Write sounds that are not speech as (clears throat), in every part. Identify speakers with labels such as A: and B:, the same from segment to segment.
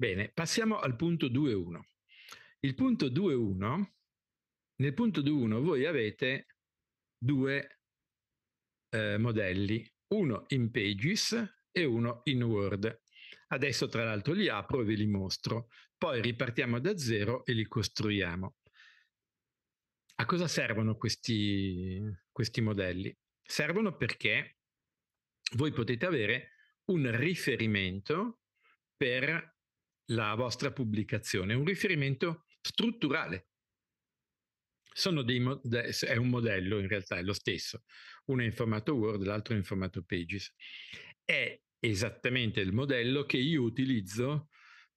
A: Bene, passiamo al punto 2.1. Il punto 2.1, nel punto 2.1 voi avete due eh, modelli, uno in Pages e uno in Word. Adesso tra l'altro li apro e ve li mostro, poi ripartiamo da zero e li costruiamo. A cosa servono questi, questi modelli? Servono perché voi potete avere un riferimento per la vostra pubblicazione, un riferimento strutturale. Mo- è un modello, in realtà è lo stesso, uno è in formato Word, l'altro è in formato Pages. È esattamente il modello che io utilizzo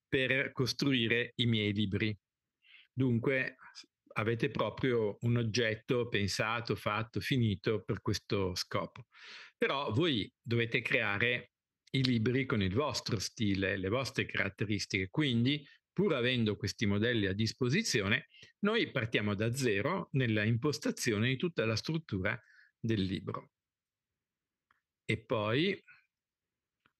A: per costruire i miei libri. Dunque avete proprio un oggetto pensato, fatto, finito per questo scopo. Però voi dovete creare i libri con il vostro stile, le vostre caratteristiche. Quindi, pur avendo questi modelli a disposizione, noi partiamo da zero nella impostazione di tutta la struttura del libro. E poi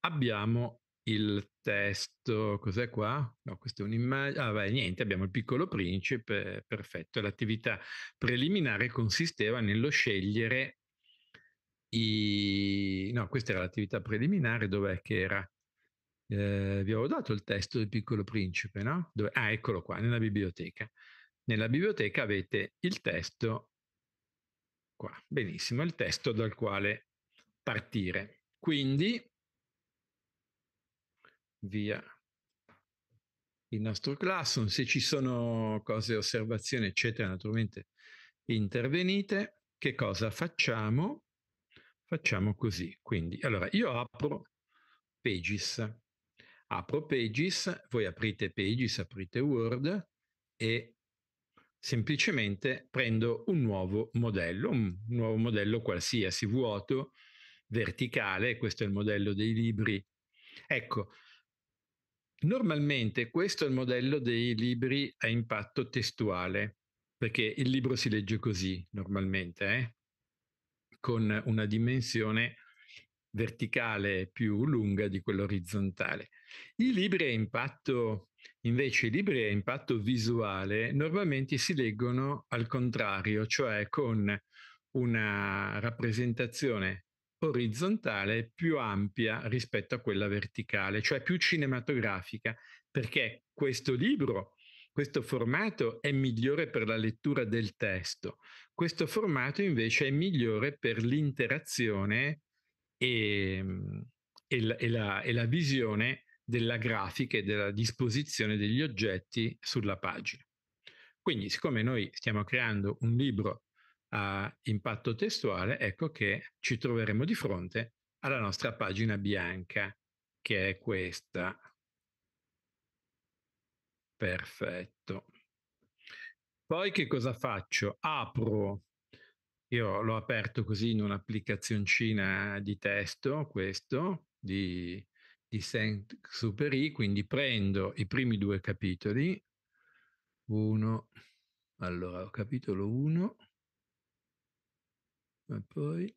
A: abbiamo il testo, cos'è qua? No, questa è un'immagine. Ah, vai, niente, abbiamo il piccolo principe, perfetto. L'attività preliminare consisteva nello scegliere i, no, questa era l'attività preliminare, dov'è che era? Eh, vi avevo dato il testo del piccolo principe, no? Dove, ah, eccolo qua, nella biblioteca. Nella biblioteca avete il testo, qua, benissimo, il testo dal quale partire. Quindi, via il nostro classroom, se ci sono cose, osservazioni, eccetera, naturalmente intervenite. Che cosa facciamo? Facciamo così. Quindi, allora, io apro Pages. Apro Pages, voi aprite Pages, aprite Word e semplicemente prendo un nuovo modello, un nuovo modello qualsiasi vuoto, verticale, questo è il modello dei libri. Ecco, normalmente questo è il modello dei libri a impatto testuale, perché il libro si legge così normalmente, eh? con una dimensione verticale più lunga di quella orizzontale. I libri a impatto, invece, i libri a impatto visuale normalmente si leggono al contrario, cioè con una rappresentazione orizzontale più ampia rispetto a quella verticale, cioè più cinematografica, perché questo libro, questo formato è migliore per la lettura del testo, questo formato invece è migliore per l'interazione e, e, la, e, la, e la visione della grafica e della disposizione degli oggetti sulla pagina. Quindi, siccome noi stiamo creando un libro a impatto testuale, ecco che ci troveremo di fronte alla nostra pagina bianca, che è questa. Perfetto. Poi che cosa faccio? Apro, io l'ho aperto così in un'applicazioncina di testo, questo, di, di Saint-Supéry, quindi prendo i primi due capitoli, uno, allora, capitolo 1, e poi...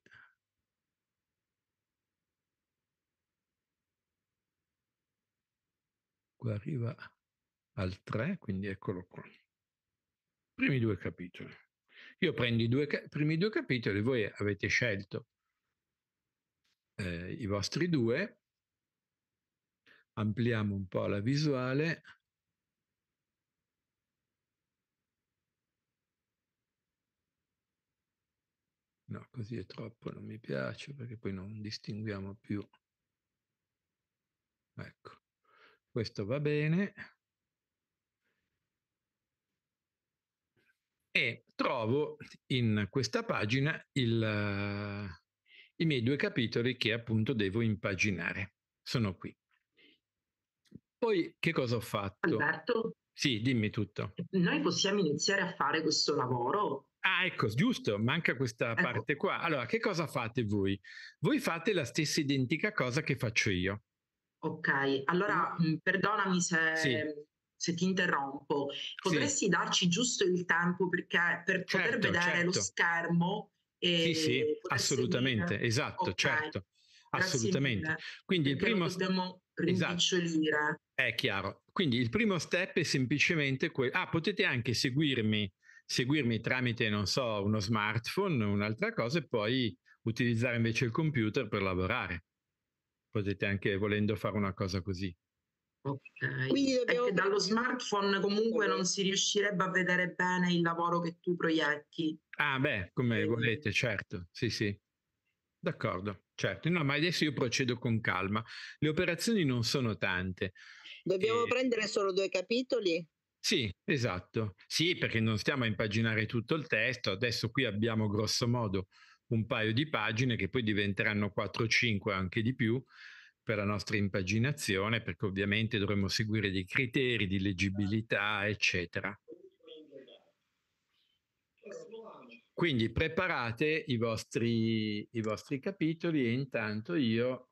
A: Qua arriva al 3, quindi eccolo qua primi due capitoli. Io prendo i due, primi due capitoli, voi avete scelto eh, i vostri due, ampliamo un po' la visuale. No, così è troppo, non mi piace perché poi non distinguiamo più. Ecco, questo va bene. e trovo in questa pagina il, eh, i miei due capitoli che appunto devo impaginare. Sono qui. Poi che cosa ho fatto?
B: Alberto?
A: Sì, dimmi tutto. Noi possiamo iniziare a fare questo lavoro? Ah, ecco, giusto, manca questa ecco. parte qua. Allora, che cosa fate voi? Voi fate la stessa identica cosa che faccio io.
B: Ok, allora mm. Mm, perdonami se sì se ti interrompo, potresti sì. darci giusto il tempo perché, per certo, poter vedere certo. lo schermo? E sì, sì, assolutamente, seguire. esatto, okay. certo,
A: Grazie assolutamente. Mille. Quindi perché il primo... Dobbiamo esatto. rimpicciolire. Esatto. È chiaro. Quindi il primo step è semplicemente quello... Ah, potete anche seguirmi, seguirmi tramite, non so, uno smartphone, un'altra cosa, e poi utilizzare invece il computer per lavorare. Potete anche, volendo, fare una cosa così.
B: Ok, Quindi dobbiamo... perché dallo smartphone comunque non si riuscirebbe a vedere bene il lavoro che tu proietti.
A: Ah beh, come volete, certo, sì sì. D'accordo, certo. No, ma adesso io procedo con calma. Le operazioni non sono tante. Dobbiamo e... Eh, prendere solo due capitoli? Sì, esatto. Sì, perché non stiamo a impaginare tutto il testo. Adesso qui abbiamo grosso modo un paio di pagine che poi diventeranno 4 o 5 anche di più per la nostra impaginazione, perché ovviamente dovremmo seguire dei criteri di leggibilità, eccetera. Quindi preparate i vostri, i vostri capitoli e intanto io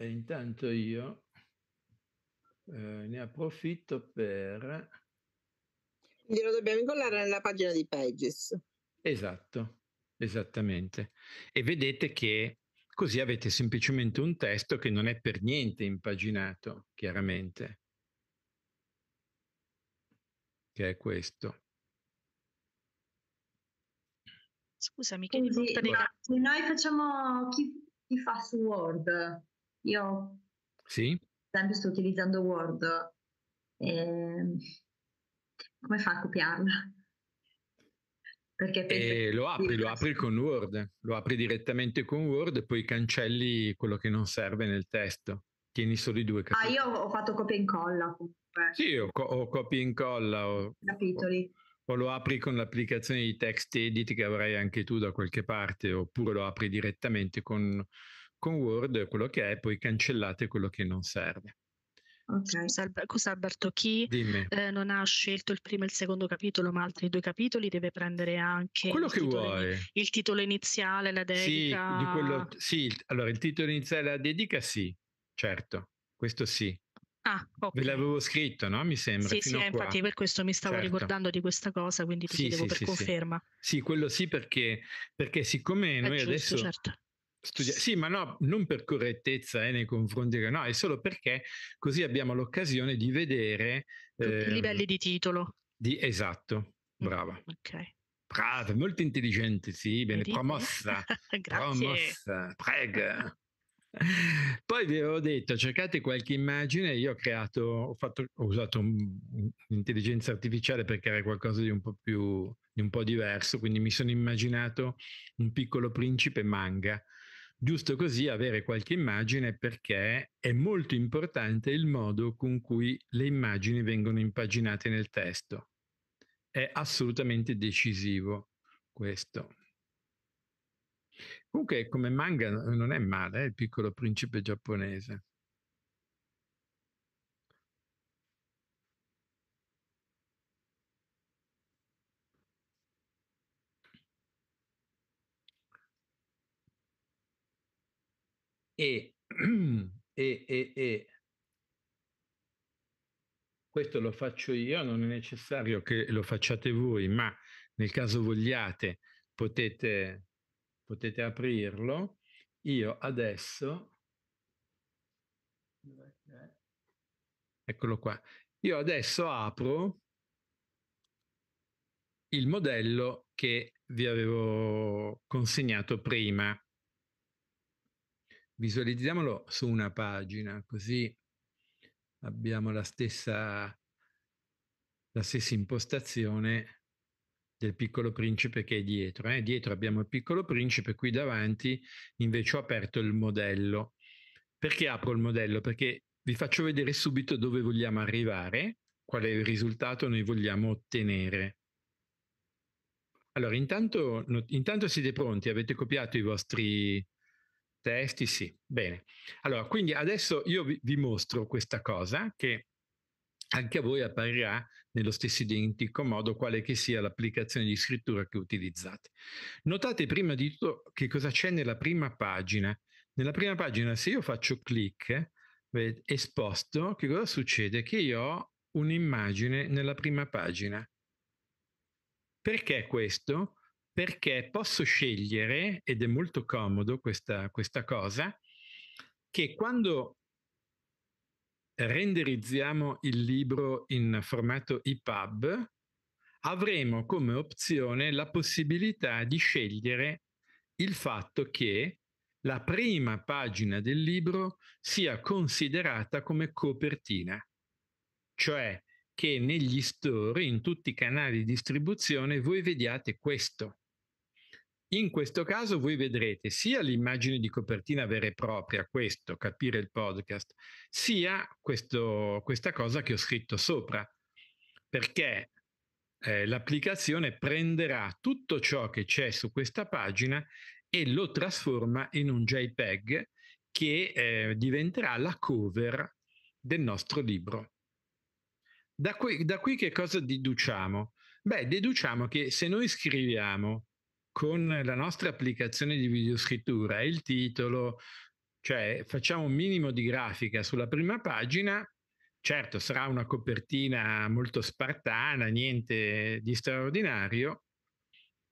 A: E intanto io eh, ne approfitto per... Quindi lo dobbiamo incollare nella pagina di Pages. Esatto, esattamente. E vedete che così avete semplicemente un testo che non è per niente impaginato, chiaramente. Che è questo.
C: Scusami, che Quindi, risulta di... noi facciamo chi, chi fa su Word, io... Sì? esempio sto utilizzando Word, eh, come fa a copiarla? Perché e eh, lo apri,
A: lo apri con Word, lo apri direttamente con Word e poi cancelli quello che non serve nel testo. Tieni solo i due capitoli.
C: Ah, io ho fatto copia e incolla comunque.
A: Sì, ho, co- o copia e incolla. O, Capitoli. O, o lo apri con l'applicazione di text edit che avrai anche tu da qualche parte, oppure lo apri direttamente con, con Word quello che è, poi cancellate quello che non serve.
D: Ok, Scusa Alberto, chi eh, non ha scelto il primo e il secondo capitolo, ma altri due capitoli, deve prendere anche quello il, che titolo, vuoi. il titolo iniziale, la dedica. Sì, quello,
A: sì, allora il titolo iniziale, la dedica, sì, certo, questo sì.
D: Ah, okay. Ve
A: l'avevo scritto, no? Mi sembra. Sì, sì eh, infatti
D: per questo mi stavo certo. ricordando di questa cosa, quindi ti sì, chiedevo sì, per sì, conferma.
A: Sì. quello sì perché, perché siccome È noi giusto, adesso certo studiare. Sì, ma no, non per correttezza eh, nei confronti, no, è solo perché così abbiamo l'occasione di vedere... Tutti ehm, i livelli
D: di titolo.
A: Di, esatto, mm, brava. Mm, ok. Brava, molto intelligente, sì, bene, Vedi? promossa. (laughs) Grazie. Promossa, prego. (laughs) Poi vi avevo detto, cercate qualche immagine, io ho creato, ho, fatto, ho usato l'intelligenza artificiale perché era qualcosa di un po' più, di un po' diverso, quindi mi sono immaginato un piccolo principe manga giusto così avere qualche immagine perché è molto importante il modo con cui le immagini vengono impaginate nel testo. È assolutamente decisivo questo. Comunque come manga non è male, eh, il piccolo principe giapponese. e, (clears throat) e, e, e questo lo faccio io, non è necessario che lo facciate voi, ma nel caso vogliate potete, potete aprirlo. Io adesso, eccolo qua, io adesso apro il modello che vi avevo consegnato prima visualizziamolo su una pagina, così abbiamo la stessa, la stessa impostazione del piccolo principe che è dietro. Eh? Dietro abbiamo il piccolo principe, qui davanti invece ho aperto il modello. Perché apro il modello? Perché vi faccio vedere subito dove vogliamo arrivare, qual è il risultato noi vogliamo ottenere. Allora, intanto, intanto siete pronti, avete copiato i vostri Testi sì, bene. Allora, quindi adesso io vi, vi mostro questa cosa che anche a voi apparirà nello stesso identico modo quale che sia l'applicazione di scrittura che utilizzate. Notate prima di tutto che cosa c'è nella prima pagina. Nella prima pagina se io faccio clic esposto, che cosa succede? Che io ho un'immagine nella prima pagina. Perché questo? perché posso scegliere, ed è molto comodo questa, questa cosa, che quando renderizziamo il libro in formato EPUB, avremo come opzione la possibilità di scegliere il fatto che la prima pagina del libro sia considerata come copertina, cioè che negli store, in tutti i canali di distribuzione, voi vediate questo. In questo caso voi vedrete sia l'immagine di copertina vera e propria, questo, capire il podcast, sia questo, questa cosa che ho scritto sopra, perché eh, l'applicazione prenderà tutto ciò che c'è su questa pagina e lo trasforma in un JPEG che eh, diventerà la cover del nostro libro. Da qui, da qui che cosa deduciamo? Beh, deduciamo che se noi scriviamo con la nostra applicazione di videoscrittura il titolo, cioè facciamo un minimo di grafica sulla prima pagina, certo sarà una copertina molto spartana, niente di straordinario,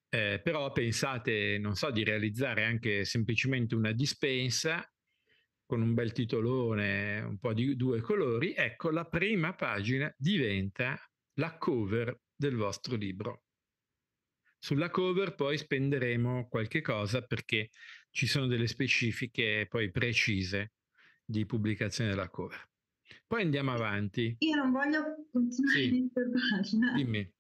A: eh, però pensate, non so, di realizzare anche semplicemente una dispensa con un bel titolone, un po' di due colori, ecco la prima pagina diventa la cover del vostro libro. Sulla cover poi spenderemo qualche cosa perché ci sono delle specifiche poi precise di pubblicazione della cover. Poi andiamo avanti.
C: Io non voglio continuare sì. a interrogarla. Dimmi.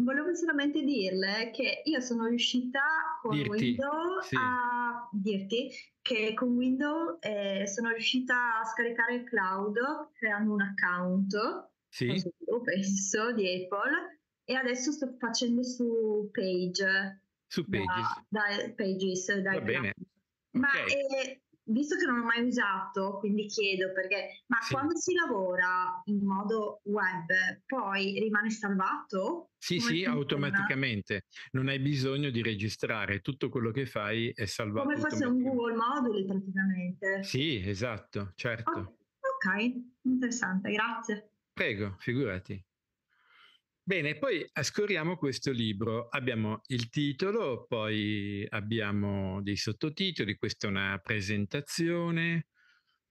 C: Volevo solamente dirle che io sono riuscita con dirti, Windows sì. a dirti che con Windows eh, sono riuscita a scaricare il cloud creando un account, sì. penso, di Apple e adesso sto facendo su Page.
E: Su Pages.
C: Da, da pages da Va bene. Ma eh, visto che non l'ho mai usato, quindi chiedo perché, ma sì. quando si lavora in modo web, poi rimane salvato? Sì, Come sì, funziona? automaticamente.
A: Non hai bisogno di registrare, tutto quello che fai è salvato. Come fosse un
C: Google module praticamente.
A: Sì, esatto, certo. Oh,
C: ok, interessante, grazie.
A: Prego, figurati. Bene, poi ascorriamo questo libro. Abbiamo il titolo, poi abbiamo dei sottotitoli, questa è una presentazione,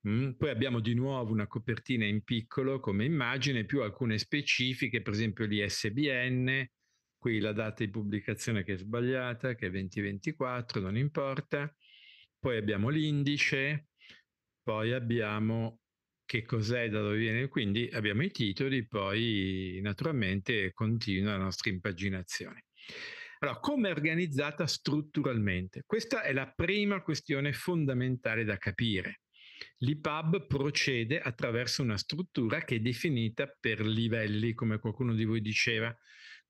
A: mm, poi abbiamo di nuovo una copertina in piccolo come immagine, più alcune specifiche, per esempio l'ISBN, qui la data di pubblicazione che è sbagliata, che è 2024, non importa, poi abbiamo l'indice, poi abbiamo che cos'è, da dove viene. Quindi abbiamo i titoli, poi naturalmente continua la nostra impaginazione. Allora, come è organizzata strutturalmente? Questa è la prima questione fondamentale da capire. L'IPAB procede attraverso una struttura che è definita per livelli, come qualcuno di voi diceva.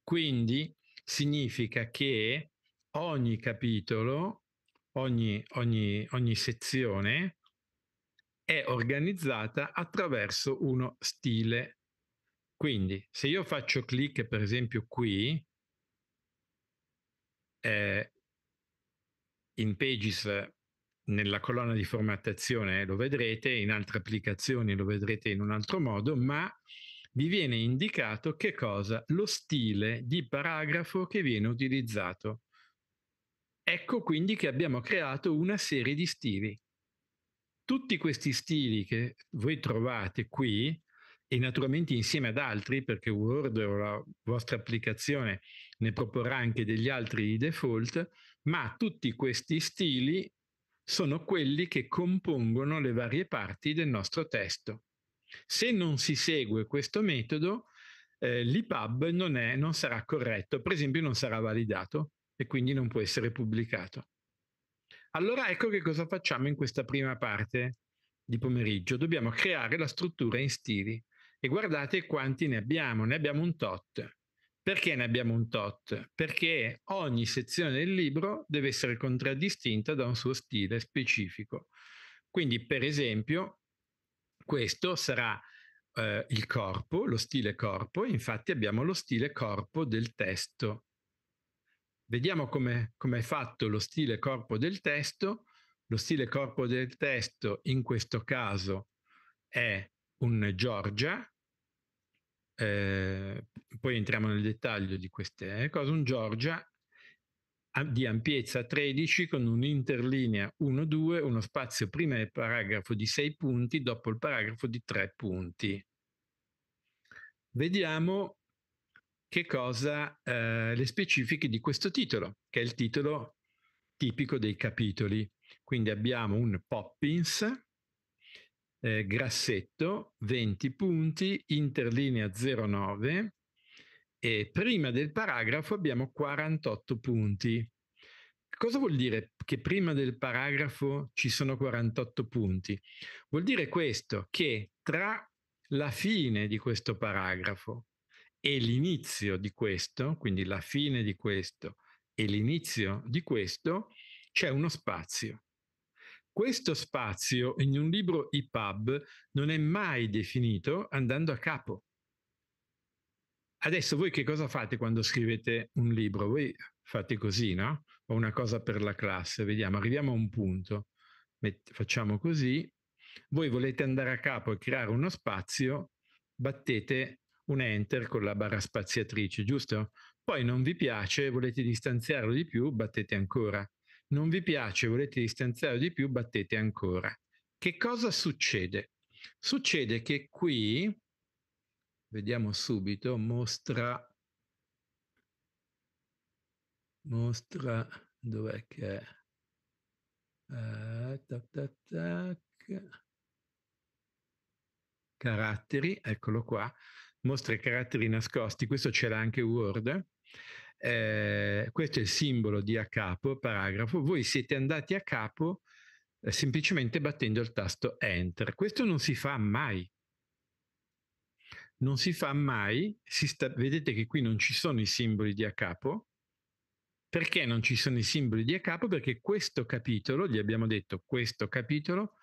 A: Quindi significa che ogni capitolo, ogni, ogni, ogni sezione è organizzata attraverso uno stile. Quindi se io faccio clic per esempio qui, eh, in Pages nella colonna di formattazione lo vedrete, in altre applicazioni lo vedrete in un altro modo, ma vi viene indicato che cosa? Lo stile di paragrafo che viene utilizzato. Ecco quindi che abbiamo creato una serie di stili. Tutti questi stili che voi trovate qui, e naturalmente insieme ad altri, perché Word o la vostra applicazione ne proporrà anche degli altri di default, ma tutti questi stili sono quelli che compongono le varie parti del nostro testo. Se non si segue questo metodo, eh, l'IPUB non, è, non sarà corretto, per esempio non sarà validato e quindi non può essere pubblicato. Allora ecco che cosa facciamo in questa prima parte di pomeriggio. Dobbiamo creare la struttura in stili e guardate quanti ne abbiamo, ne abbiamo un tot. Perché ne abbiamo un tot? Perché ogni sezione del libro deve essere contraddistinta da un suo stile specifico. Quindi, per esempio, questo sarà eh, il corpo, lo stile corpo, infatti abbiamo lo stile corpo del testo Vediamo come è fatto lo stile corpo del testo. Lo stile corpo del testo in questo caso è un Giorgia. eh, poi entriamo nel dettaglio di queste cose, un Giorgia di ampiezza 13 con un'interlinea 1-2, uno spazio prima del paragrafo di 6 punti, dopo il paragrafo di 3 punti. Vediamo che cosa eh, le specifiche di questo titolo, che è il titolo tipico dei capitoli. Quindi abbiamo un Poppins, eh, grassetto, 20 punti, interlinea 09 e prima del paragrafo abbiamo 48 punti. Cosa vuol dire che prima del paragrafo ci sono 48 punti? Vuol dire questo, che tra la fine di questo paragrafo e l'inizio di questo, quindi la fine di questo e l'inizio di questo, c'è uno spazio. Questo spazio in un libro EPUB non è mai definito andando a capo. Adesso voi che cosa fate quando scrivete un libro? Voi fate così, no? Ho una cosa per la classe, vediamo, arriviamo a un punto, Met- facciamo così, voi volete andare a capo e creare uno spazio, battete un enter con la barra spaziatrice, giusto? Poi non vi piace, volete distanziarlo di più, battete ancora. Non vi piace, volete distanziarlo di più, battete ancora. Che cosa succede? Succede che qui, vediamo subito, mostra, mostra, dov'è che è? Uh, tac, tac, tac. Caratteri, eccolo qua mostra i caratteri nascosti, questo ce l'ha anche Word. Eh, questo è il simbolo di a capo, paragrafo. Voi siete andati a capo eh, semplicemente battendo il tasto Enter. Questo non si fa mai. Non si fa mai. Si sta, vedete che qui non ci sono i simboli di a capo. Perché non ci sono i simboli di a capo? Perché questo capitolo, gli abbiamo detto questo capitolo,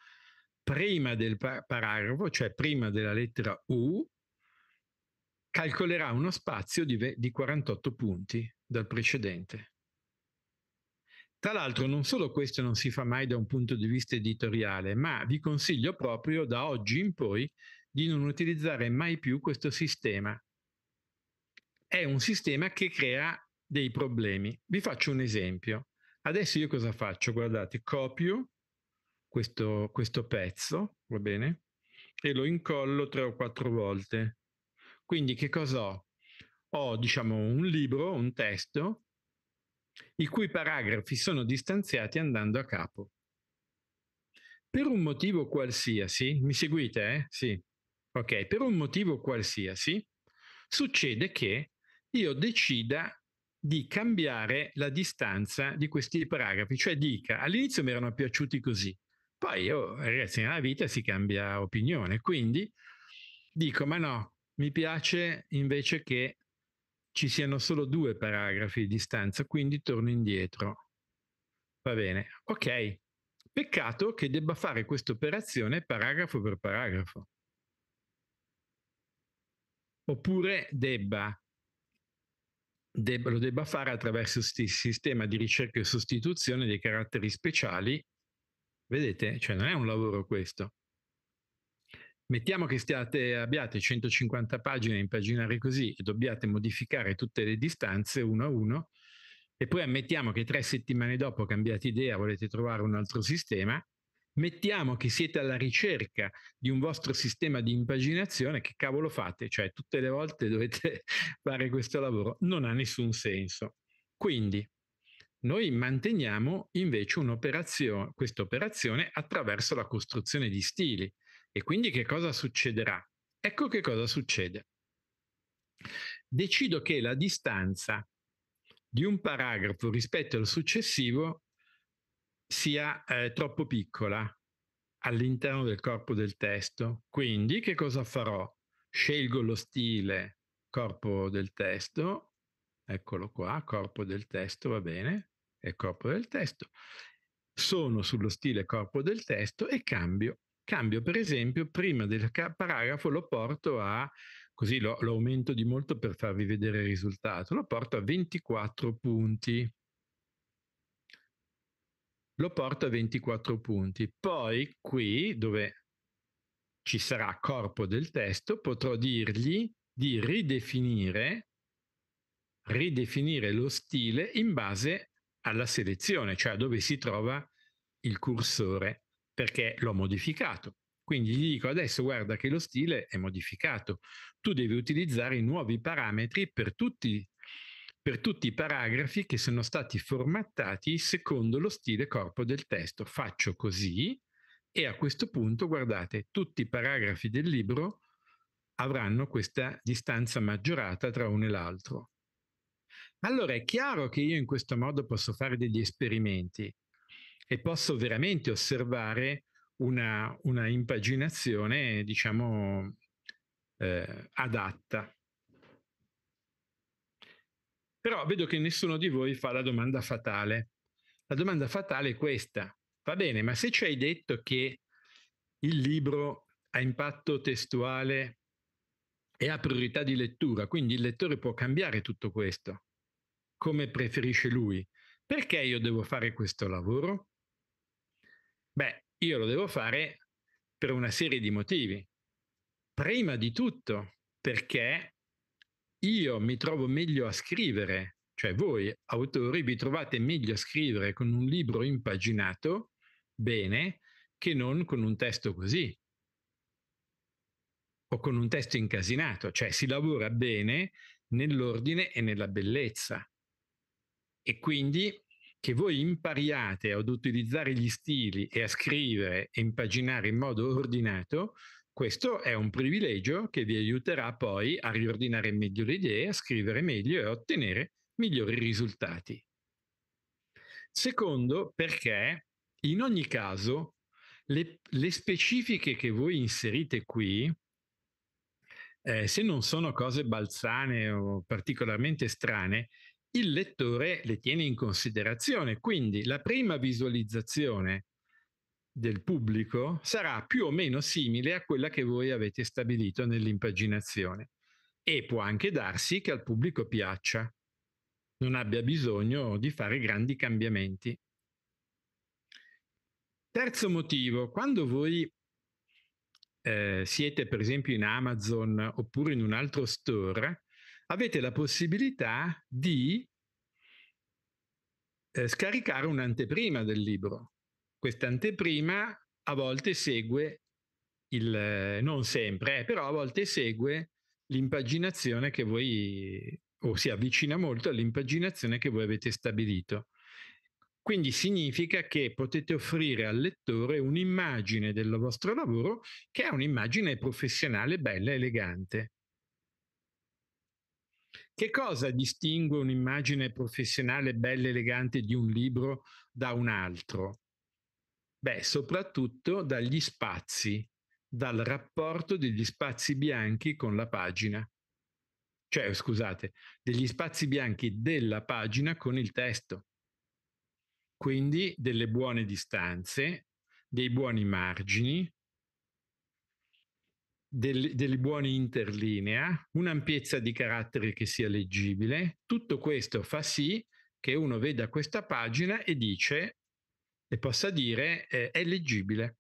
A: prima del paragrafo, cioè prima della lettera U, calcolerà uno spazio di, ve- di 48 punti dal precedente. Tra l'altro non solo questo non si fa mai da un punto di vista editoriale, ma vi consiglio proprio da oggi in poi di non utilizzare mai più questo sistema. È un sistema che crea dei problemi. Vi faccio un esempio. Adesso io cosa faccio? Guardate, copio questo, questo pezzo, va bene? E lo incollo tre o quattro volte. Quindi che cosa ho? Ho diciamo un libro, un testo, i cui paragrafi sono distanziati andando a capo. Per un motivo qualsiasi, mi seguite? Eh? Sì. Ok, per un motivo qualsiasi succede che io decida di cambiare la distanza di questi paragrafi, cioè dica all'inizio mi erano piaciuti così, poi oh, ragazzi nella vita si cambia opinione, quindi dico ma no, mi piace invece che ci siano solo due paragrafi di distanza, quindi torno indietro. Va bene, ok. Peccato che debba fare questa operazione paragrafo per paragrafo. Oppure debba, debba, lo debba fare attraverso il sistema di ricerca e sostituzione dei caratteri speciali. Vedete, cioè non è un lavoro questo. Mettiamo che stiate, abbiate 150 pagine, impaginare così e dobbiate modificare tutte le distanze uno a uno e poi ammettiamo che tre settimane dopo cambiate idea, volete trovare un altro sistema, mettiamo che siete alla ricerca di un vostro sistema di impaginazione, che cavolo fate? Cioè tutte le volte dovete (laughs) fare questo lavoro, non ha nessun senso. Quindi noi manteniamo invece questa operazione attraverso la costruzione di stili. E quindi che cosa succederà? Ecco che cosa succede. Decido che la distanza di un paragrafo rispetto al successivo sia eh, troppo piccola all'interno del corpo del testo. Quindi che cosa farò? Scelgo lo stile corpo del testo, eccolo qua, corpo del testo, va bene, è corpo del testo. Sono sullo stile corpo del testo e cambio Cambio, per esempio, prima del paragrafo lo porto a, così lo, lo aumento di molto per farvi vedere il risultato, lo porto a 24 punti lo porto a 24 punti. Poi qui, dove ci sarà corpo del testo, potrò dirgli di ridefinire, ridefinire lo stile in base alla selezione, cioè dove si trova il cursore perché l'ho modificato. Quindi gli dico adesso guarda che lo stile è modificato, tu devi utilizzare i nuovi parametri per tutti, per tutti i paragrafi che sono stati formattati secondo lo stile corpo del testo. Faccio così e a questo punto guardate tutti i paragrafi del libro avranno questa distanza maggiorata tra uno e l'altro. Allora è chiaro che io in questo modo posso fare degli esperimenti e posso veramente osservare una, una impaginazione, diciamo, eh, adatta. Però vedo che nessuno di voi fa la domanda fatale. La domanda fatale è questa. Va bene, ma se ci hai detto che il libro ha impatto testuale e ha priorità di lettura, quindi il lettore può cambiare tutto questo come preferisce lui, perché io devo fare questo lavoro? Beh, io lo devo fare per una serie di motivi. Prima di tutto perché io mi trovo meglio a scrivere, cioè voi autori vi trovate meglio a scrivere con un libro impaginato bene che non con un testo così o con un testo incasinato, cioè si lavora bene nell'ordine e nella bellezza. E quindi che voi impariate ad utilizzare gli stili e a scrivere e impaginare in modo ordinato, questo è un privilegio che vi aiuterà poi a riordinare meglio le idee, a scrivere meglio e a ottenere migliori risultati. Secondo, perché in ogni caso le, le specifiche che voi inserite qui, eh, se non sono cose balzane o particolarmente strane, il lettore le tiene in considerazione. Quindi la prima visualizzazione del pubblico sarà più o meno simile a quella che voi avete stabilito nell'impaginazione e può anche darsi che al pubblico piaccia, non abbia bisogno di fare grandi cambiamenti. Terzo motivo, quando voi eh, siete per esempio in Amazon oppure in un altro store, avete la possibilità di eh, scaricare un'anteprima del libro. Quest'anteprima a volte segue il, eh, non sempre, eh, però a volte segue l'impaginazione che voi, o si avvicina molto all'impaginazione che voi avete stabilito. Quindi significa che potete offrire al lettore un'immagine del vostro lavoro che è un'immagine professionale bella, elegante. Che cosa distingue un'immagine professionale bella e elegante di un libro da un altro? Beh, soprattutto dagli spazi, dal rapporto degli spazi bianchi con la pagina. Cioè, scusate, degli spazi bianchi della pagina con il testo. Quindi delle buone distanze, dei buoni margini, del, delle buone interlinea, un'ampiezza di carattere che sia leggibile. Tutto questo fa sì che uno veda questa pagina e dice e possa dire eh, è leggibile.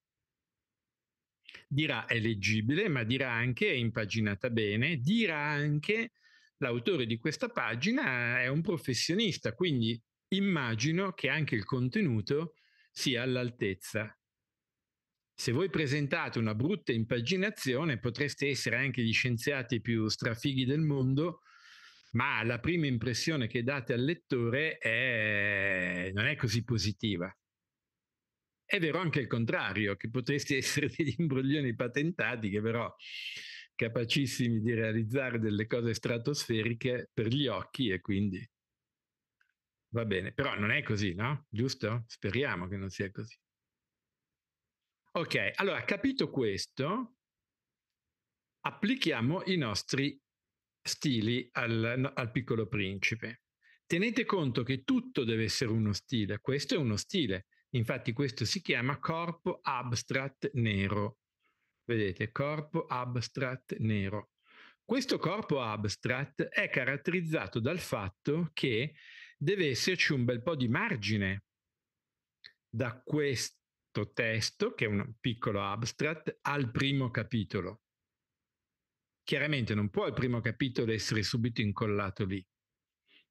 A: Dirà è leggibile, ma dirà anche è impaginata bene, dirà anche l'autore di questa pagina è un professionista, quindi immagino che anche il contenuto sia all'altezza se voi presentate una brutta impaginazione potreste essere anche gli scienziati più strafighi del mondo, ma la prima impressione che date al lettore è... non è così positiva. È vero anche il contrario, che potreste (laughs) essere degli imbroglioni patentati che però capacissimi di realizzare delle cose stratosferiche per gli occhi e quindi va bene, però non è così, no? Giusto? Speriamo che non sia così. Ok, allora capito questo, applichiamo i nostri stili al, al piccolo principe. Tenete conto che tutto deve essere uno stile, questo è uno stile, infatti questo si chiama corpo abstract nero. Vedete, corpo abstract nero. Questo corpo abstract è caratterizzato dal fatto che deve esserci un bel po' di margine da questo detto testo, che è un piccolo abstract, al primo capitolo. Chiaramente non può il primo capitolo essere subito incollato lì.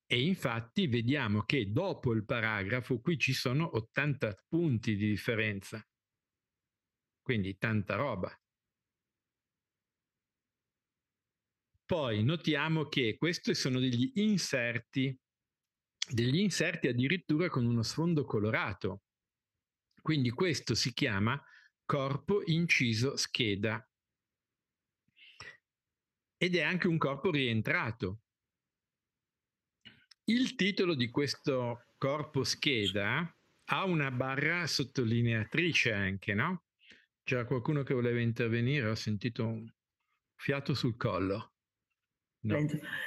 A: E infatti vediamo che dopo il paragrafo qui ci sono 80 punti di differenza. Quindi tanta roba. Poi notiamo che questi sono degli inserti, degli inserti addirittura con uno sfondo colorato. Quindi questo si chiama corpo inciso scheda. Ed è anche un corpo rientrato. Il titolo di questo corpo scheda ha una barra sottolineatrice anche, no? C'era qualcuno che voleva intervenire, ho sentito un fiato sul collo. No.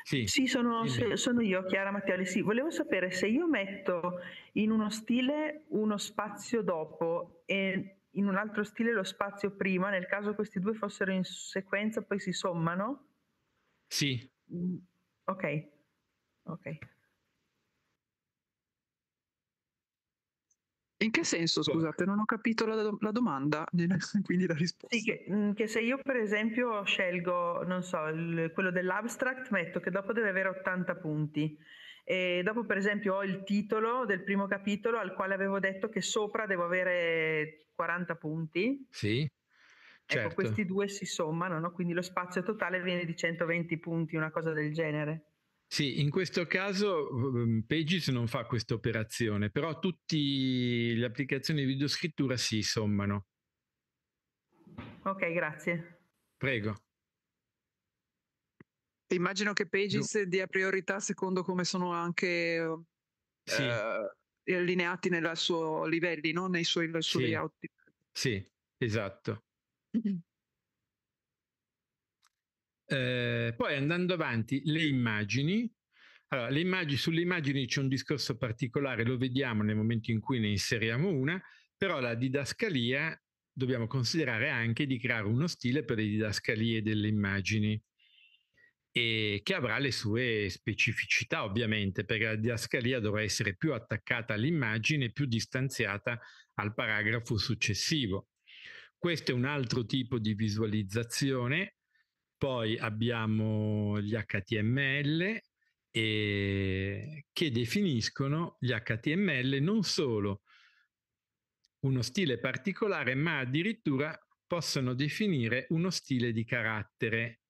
A: Sì, sì sono,
B: sono,
F: io, Chiara Mattioli. Sì,
B: volevo sapere se io metto in uno stile uno spazio
F: dopo e in un altro stile lo spazio prima, nel caso questi due fossero in sequenza, poi si sommano. Sì. Mm, ok. Ok. In che senso, scusate, non ho capito la, la domanda, (laughs) quindi la risposta. Sì, che, mm, che, se io per esempio scelgo, non so, il, quello dell'abstract, metto che dopo deve avere 80 punti. E dopo per esempio ho il titolo del primo capitolo al quale avevo detto che sopra devo avere 40 punti.
A: Sì. Ecco, certo. Ecco, questi
F: due si sommano, no? quindi lo spazio totale viene di 120 punti, una cosa del genere.
A: Sì, in questo caso mhmm, Pages non fa questa operazione, però tutte le applicazioni di videoscrittura si sommano.
F: Ok, grazie. Prego. Immagino che Pages dia priorità secondo come sono anche sì. eh, allineati nei suoi livelli, no? nei
A: suoi, suoi sì. layout. Sì, esatto. Mm-hmm. Ehm, poi andando avanti, le immagini. Allora, le immagini, sulle immagini c'è un discorso particolare, lo vediamo nel momento in cui ne inseriamo una, però la didascalia dobbiamo considerare anche di creare uno stile per le didascalie delle immagini e che avrà le sue specificità ovviamente, perché la didascalia dovrà essere più attaccata all'immagine, più distanziata al paragrafo successivo. Questo è un altro tipo di visualizzazione poi abbiamo gli HTML eh, che definiscono gli HTML non solo uno stile particolare, ma addirittura possono definire uno stile di carattere.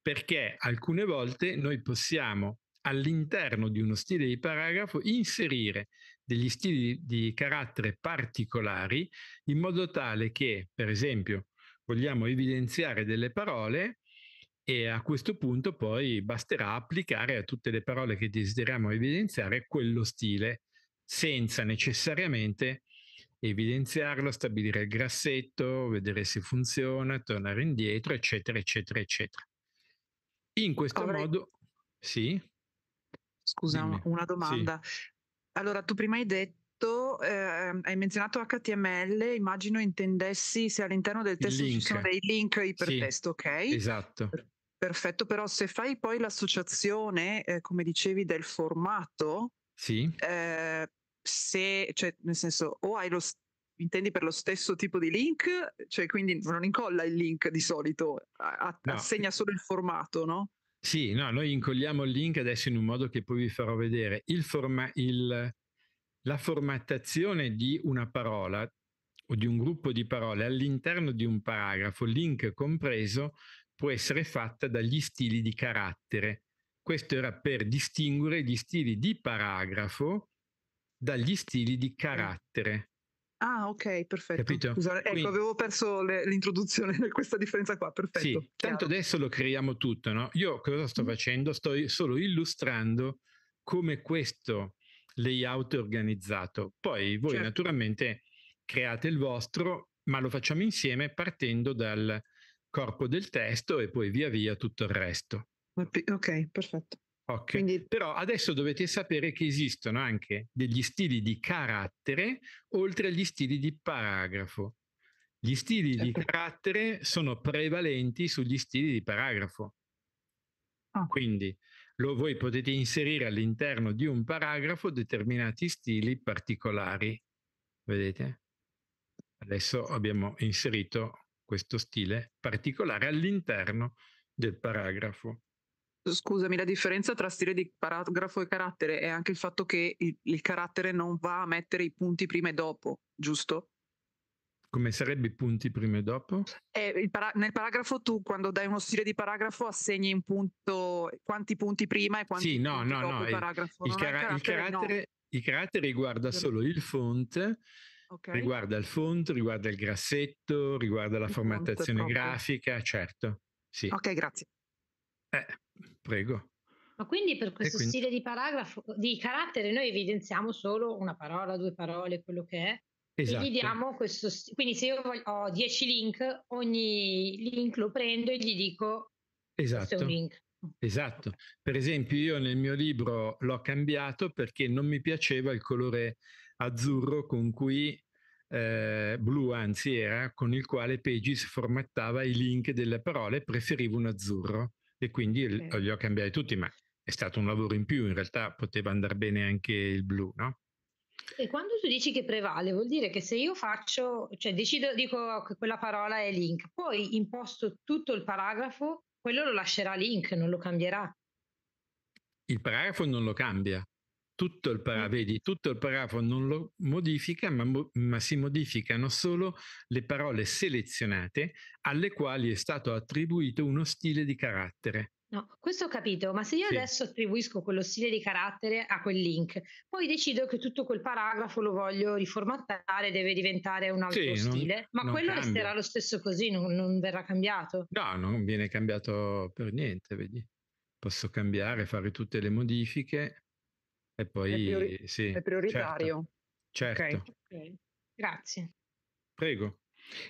A: Perché alcune volte noi possiamo all'interno di uno stile di paragrafo inserire degli stili di carattere particolari in modo tale che, per esempio, vogliamo evidenziare delle parole e a questo punto poi basterà applicare a tutte le parole che desideriamo evidenziare quello stile senza necessariamente evidenziarlo, stabilire il grassetto, vedere se funziona, tornare indietro, eccetera, eccetera, eccetera. In questo Avrei... modo, sì. Scusa, Dimmi. una domanda. Sì.
F: Allora, tu prima hai detto detto, eh, hai menzionato HTML, immagino intendessi se all'interno del testo ci sono dei link ipertesto, sì, ok? Esatto. Perfetto, però se fai poi l'associazione, eh, come dicevi, del formato, sì. Eh, se, cioè, nel senso, o hai lo st- intendi per lo stesso tipo di link, cioè quindi non incolla il link di solito, a- no. assegna solo il formato, no?
A: Sì, no, noi incolliamo il link adesso in un modo che poi vi farò vedere. Il, forma- il, la formattazione di una parola o di un gruppo di parole all'interno di un paragrafo, link compreso, può essere fatta dagli stili di carattere. Questo era per distinguere gli stili di paragrafo dagli stili di carattere.
F: Ah, ok, perfetto. Capito? Scusate, ecco, Quindi, avevo perso le, l'introduzione (laughs) di questa differenza
A: qua, perfetto. Sì, tanto adesso lo creiamo tutto, no? Io cosa sto mm. facendo? Sto solo illustrando come questo layout organizzato. Poi voi certo. naturalmente create il vostro, ma lo facciamo insieme partendo dal corpo del testo e poi via via tutto il resto.
F: Ok,
A: perfetto. Okay. Quindi... Però adesso dovete sapere che esistono anche degli stili di carattere oltre agli stili di paragrafo. Gli stili certo. di carattere sono prevalenti sugli stili di paragrafo. Ah. Quindi lo, voi potete inserire all'interno di un paragrafo determinati stili particolari. Vedete? Adesso abbiamo inserito questo stile particolare all'interno del paragrafo. Scusami, la
F: differenza tra stile di paragrafo e carattere è anche il fatto che il, il carattere non va a mettere i punti prima e dopo, giusto?
A: Come sarebbe i punti prima e dopo?
F: Eh, para- nel paragrafo tu, quando dai uno stile di paragrafo, assegni un punto, quanti punti prima e quanti sì, no, punti no, dopo no, il paragrafo. Il, cara- il, carattere,
A: il, il carattere riguarda solo il font, Okay. Riguarda il font, riguarda il grassetto, riguarda la il formattazione grafica, certo. Sì. Ok, grazie. Eh, prego.
G: Ma quindi per questo quindi... stile di paragrafo, di carattere, noi evidenziamo solo una parola, due parole, quello che è, Esatto. Questo, quindi se io voglio, ho 10 link, ogni link lo prendo e gli dico
A: esatto. link. Esatto, per esempio io nel mio libro l'ho cambiato perché non mi piaceva il colore azzurro con cui, eh, blu anzi era, con il quale Pages formattava i link delle parole, preferivo un azzurro e quindi okay. li ho cambiati tutti, ma è stato un lavoro in più, in realtà poteva andare bene anche il blu, no?
G: E quando tu dici che prevale, vuol dire che se io faccio, cioè decido, dico che quella parola è link, poi imposto tutto il paragrafo, quello lo lascerà link, non lo cambierà.
A: Il paragrafo non lo cambia, tutto il paragrafo, mm. vedi, tutto il paragrafo non lo modifica, ma, mo- ma, si modificano solo le parole selezionate alle quali è stato attribuito uno stile di carattere.
G: No, questo ho capito, ma se io sì. adesso attribuisco quello stile di carattere a quel link, poi decido che tutto quel paragrafo lo voglio riformattare, deve diventare un altro sì, stile, non, ma non quello cambia. resterà lo stesso così, non, non, verrà cambiato. No,
A: non viene cambiato per niente, vedi. Posso cambiare, fare tutte le modifiche e poi... È, priori- sì, è prioritario. Certo. certo. Okay.
D: Okay. Grazie.
A: Prego.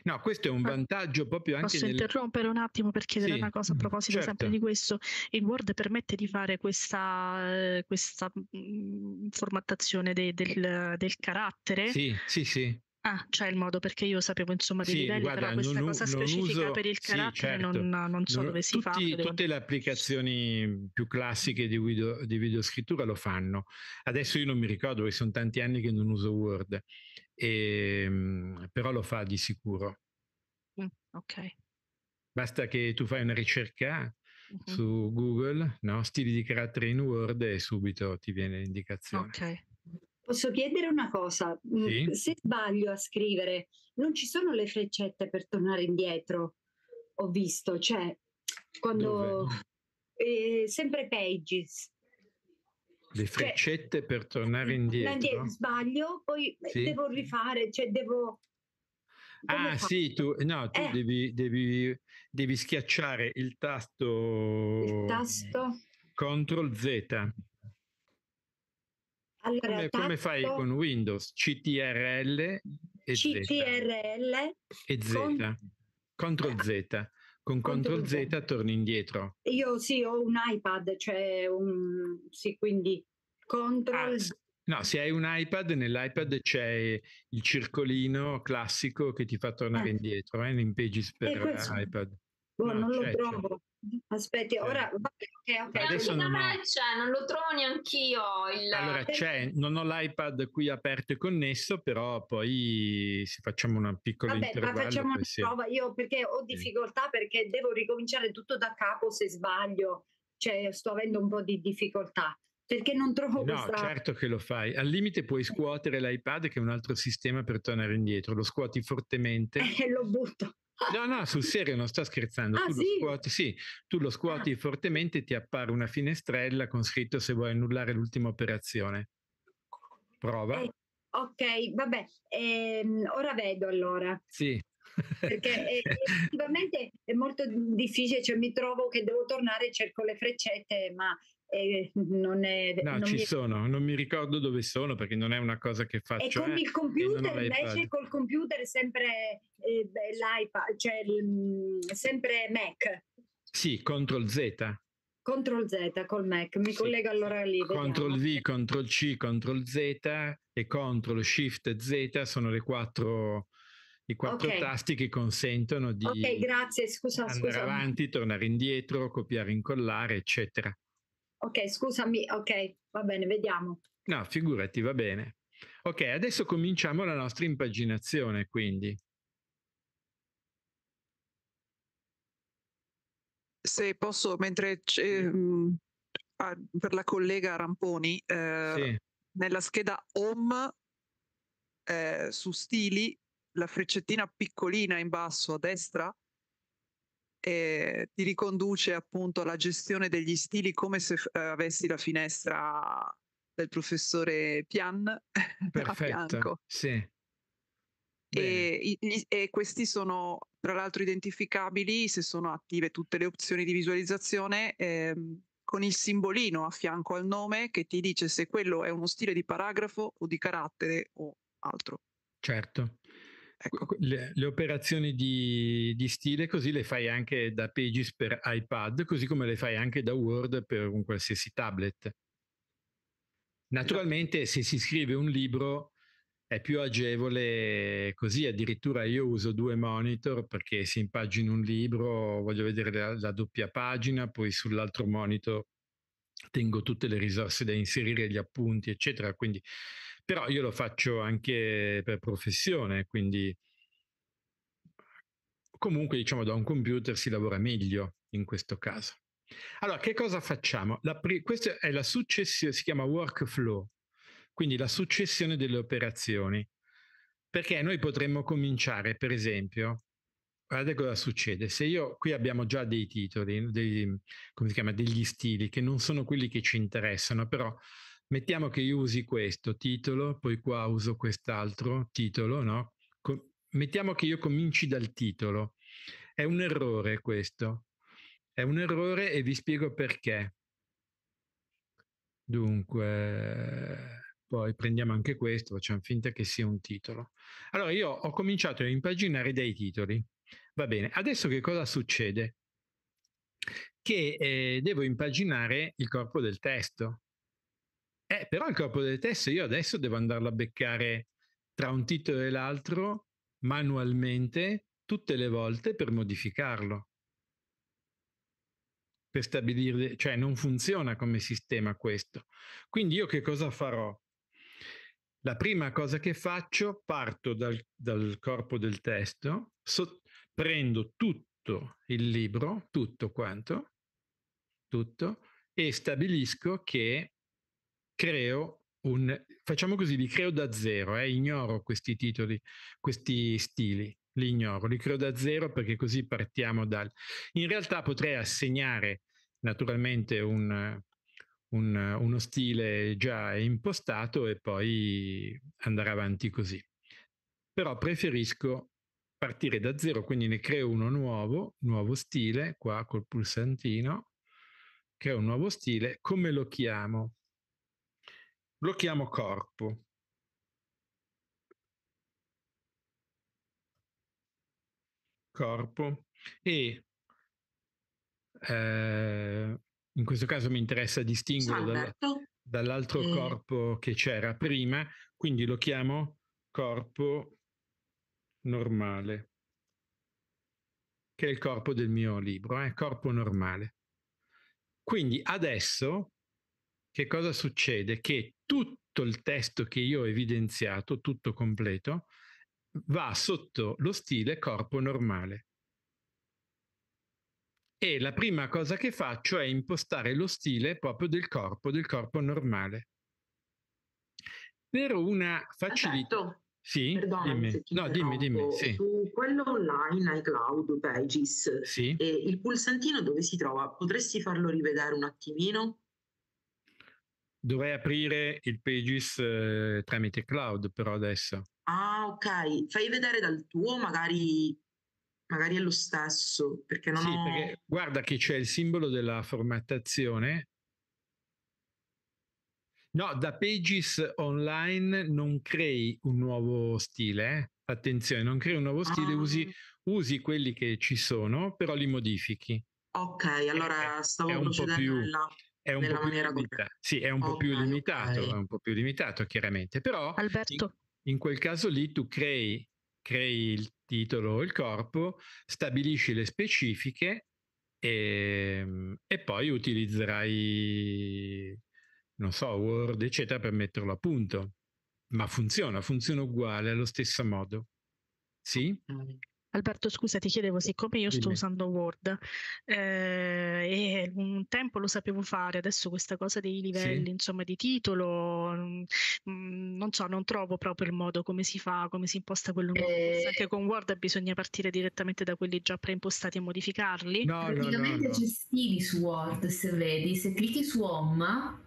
A: No, questo è un ah, vantaggio proprio anche. Posso nel...
D: interrompere un attimo per chiedere sì, una cosa a mm, proposito certo. sempre di questo? Il Word permette di fare questa, eh, questa mm, formattazione de, del, eh. del, carattere?
A: Sì, sì, sì.
D: Ah, c'è cioè il modo perché io sapevo insomma di sì, livelli, guarda, però questa non, cosa specifica uso, per il carattere sì, certo. non, non, so non, dove si tutti, fa. Tutte devo...
A: le applicazioni più classiche di, video, di videoscrittura lo fanno. Adesso io non mi ricordo perché sono tanti anni che non uso Word e, ehm, però lo fa di sicuro.
C: Mm, ok.
A: Basta che tu fai una ricerca mm-hmm. su Google, no? stili di carattere in Word e subito ti viene l'indicazione. Ok.
H: Posso chiedere una cosa? Sì? Se sbaglio a scrivere, non ci sono le freccette per tornare indietro? Ho visto, cioè, quando... Eh, sempre Pages,
A: le cioè, freccette cioè, per tornare mm, indietro. indietro.
H: Sbaglio, poi eh, sì. devo rifare, cioè devo...
A: ah fare? sì, tu, no, tu eh. devi, devi, devi, schiacciare il tasto... Il
H: tasto...
A: Ctrl Z. Allora,
H: come, tasto... come, fai con
A: Windows? CTRL e
H: CTRL
A: Z. E Z. Ctrl Z. Con Ctrl Z torni indietro.
H: Io sì, ho un iPad, cioè un... sì, quindi Ctrl Ah,
A: no, se hai un iPad, nell'iPad c'è il circolino classico che ti fa tornare eh. indietro, eh, in Pages per questo... iPad. Boh, no, non lo certo. trovo.
H: C'è. Aspetti, certo. ora okay, okay. Adesso non, ho... non, lo trovo neanch'io. Il... Allora c'è,
A: non ho l'iPad qui aperto e connesso, però poi se facciamo una piccola Vabbè, Ma facciamo una prova
H: io perché ho difficoltà perché devo ricominciare tutto da capo se sbaglio, cioè sto avendo un po' di difficoltà perché non trovo no, questa... certo
A: che lo fai. Al limite puoi scuotere l'iPad che è un altro sistema per tornare indietro, lo scuoti fortemente (laughs) e lo butto. No, no, sul serio non sto scherzando. Ah, tu, sì? Lo scuoti, sì, tu lo ah. scuoti ah. fortemente e ti appare una finestrella con scritto se vuoi annullare l'ultima operazione. Prova. Eh,
H: ok, vabbè, ehm, ora vedo allora.
A: Sì. Perché
H: eh, effettivamente è molto difficile, cioè mi trovo che devo tornare, cerco le freccette, ma eh, non è, no, non ci mi...
A: sono, non mi ricordo dove sono perché non è una cosa che faccio. E con eh, il computer, invece
H: col computer è sempre eh, l'iPad, cioè mh, mhmm, sempre Mac.
A: Sì, CTRL Z.
H: CTRL Z col Mac, mi sì. collego allora lì. Vediamo. CTRL
A: V, CTRL C, CTRL Z e CTRL Shift Z sono le quattro i quattro okay. tasti che consentono di okay,
H: scusa, andare scusa. avanti,
A: tornare indietro, copiare, incollare, eccetera
H: ok, scusami, ok, va bene, vediamo.
A: No, figurati, va bene. Ok, adesso cominciamo la nostra impaginazione, quindi.
F: Se posso, mentre eh, per la collega Ramponi, eh, sì. nella scheda Home eh, su stili, la freccettina piccolina in basso a destra eh, ti riconduce appunto alla gestione degli stili come se eh, avessi la finestra del professore Pian (laughs)
A: Perfetto, Sì.
F: E, e, questi sono tra l'altro identificabili se sono attive tutte le opzioni di visualizzazione ehm, con il simbolino a fianco al nome che ti dice se quello è uno stile di paragrafo o di carattere o
A: altro. Certo. Ecco. Le, le, operazioni di, di, stile così le fai anche da Pages per iPad, così come le fai anche da Word per un qualsiasi tablet. Naturalmente se si scrive un libro è più agevole così, addirittura io uso due monitor perché si impagina un libro, voglio vedere la, la doppia pagina, poi sull'altro monitor tengo tutte le risorse da inserire, gli appunti, eccetera. Quindi però io lo faccio anche per professione, quindi comunque diciamo da un computer si lavora meglio in questo caso. Allora, che cosa facciamo? Pri- questa è la successione, si chiama workflow, quindi la successione delle operazioni, perché noi potremmo cominciare, per esempio, guardate cosa succede, se io qui abbiamo già dei titoli, dei, come si chiama, degli stili che non sono quelli che ci interessano, però Mettiamo che io usi questo titolo, poi qua uso quest'altro titolo, no? Co- mettiamo che io cominci dal titolo. È un errore questo. È un errore e vi spiego perché. Dunque, poi prendiamo anche questo, facciamo finta che sia un titolo. Allora, io ho cominciato a impaginare dei titoli. Va bene, adesso che cosa succede? Che eh, devo impaginare il corpo del testo. Eh, però il corpo delle teste io adesso devo andarlo a beccare tra un titolo e l'altro manualmente tutte le volte per modificarlo. Per stabilire, cioè non funziona come sistema questo. Quindi io che cosa farò? La prima cosa che faccio, parto dal, dal corpo del testo, so, prendo
E: tutto
A: il libro, tutto quanto, tutto, e stabilisco che creo un, facciamo così, li creo da zero, eh, ignoro questi titoli, questi stili, li ignoro, li creo da zero perché così partiamo dal... In realtà potrei assegnare naturalmente un, un, uno stile già impostato e poi andare avanti così. Però preferisco partire da zero, quindi ne creo uno nuovo, nuovo stile, qua col pulsantino, creo un nuovo stile, come lo chiamo? Lo chiamo corpo. Corpo. E eh, in questo caso mi interessa distinguerlo dal, dall'altro mm. corpo che c'era prima, quindi lo chiamo corpo normale, che è il corpo del mio libro, è eh? corpo normale. Quindi adesso che cosa succede? Che tutto il testo che io ho evidenziato, tutto completo, va sotto lo stile corpo normale. E la prima cosa che faccio è impostare lo stile proprio del corpo, del corpo normale. Per una facilità. Aspetto. Sì, Perdona, dimmi. No, dimmi, dimmi. Sì.
B: Su quello online, iCloud, Pages, sì. eh, il pulsantino dove si trova, potresti farlo rivedere un attimino?
A: Dovrei aprire il Pages eh, tramite cloud però adesso.
B: Ah, ok. Fai vedere dal tuo, magari, magari è lo stesso.
A: Perché non sì, ho... perché guarda che c'è il simbolo della formattazione. No, da Pages online non crei un nuovo stile. Eh? Attenzione, non crei un nuovo stile, ah. usi, usi quelli che ci sono, però li modifichi.
B: Ok, allora stavo è un po più, là è un, po più, limita-
A: sì, è un okay, po' più limitato, okay. è un po' più limitato chiaramente, però Alberto. in quel caso lì tu crei, crei il titolo, il corpo, stabilisci le specifiche e, ehm, e, poi utilizzerai, non so, Word, eccetera, per metterlo a punto. Ma funziona, funziona uguale, allo stesso modo. Sì? Okay.
D: Alberto, scusa, ti chiedevo, siccome io sto usando Word eh, e un tempo lo sapevo fare, adesso questa cosa dei livelli, sì. insomma, di titolo, mh, mm, non so, non trovo proprio il modo come si fa, come si imposta quello nuovo. E... Eh. Anche con Word bisogna partire direttamente da quelli già preimpostati e modificarli.
B: No, no, Praticamente no, no. c'è stili su Word, se vedi, se clicchi su
G: Home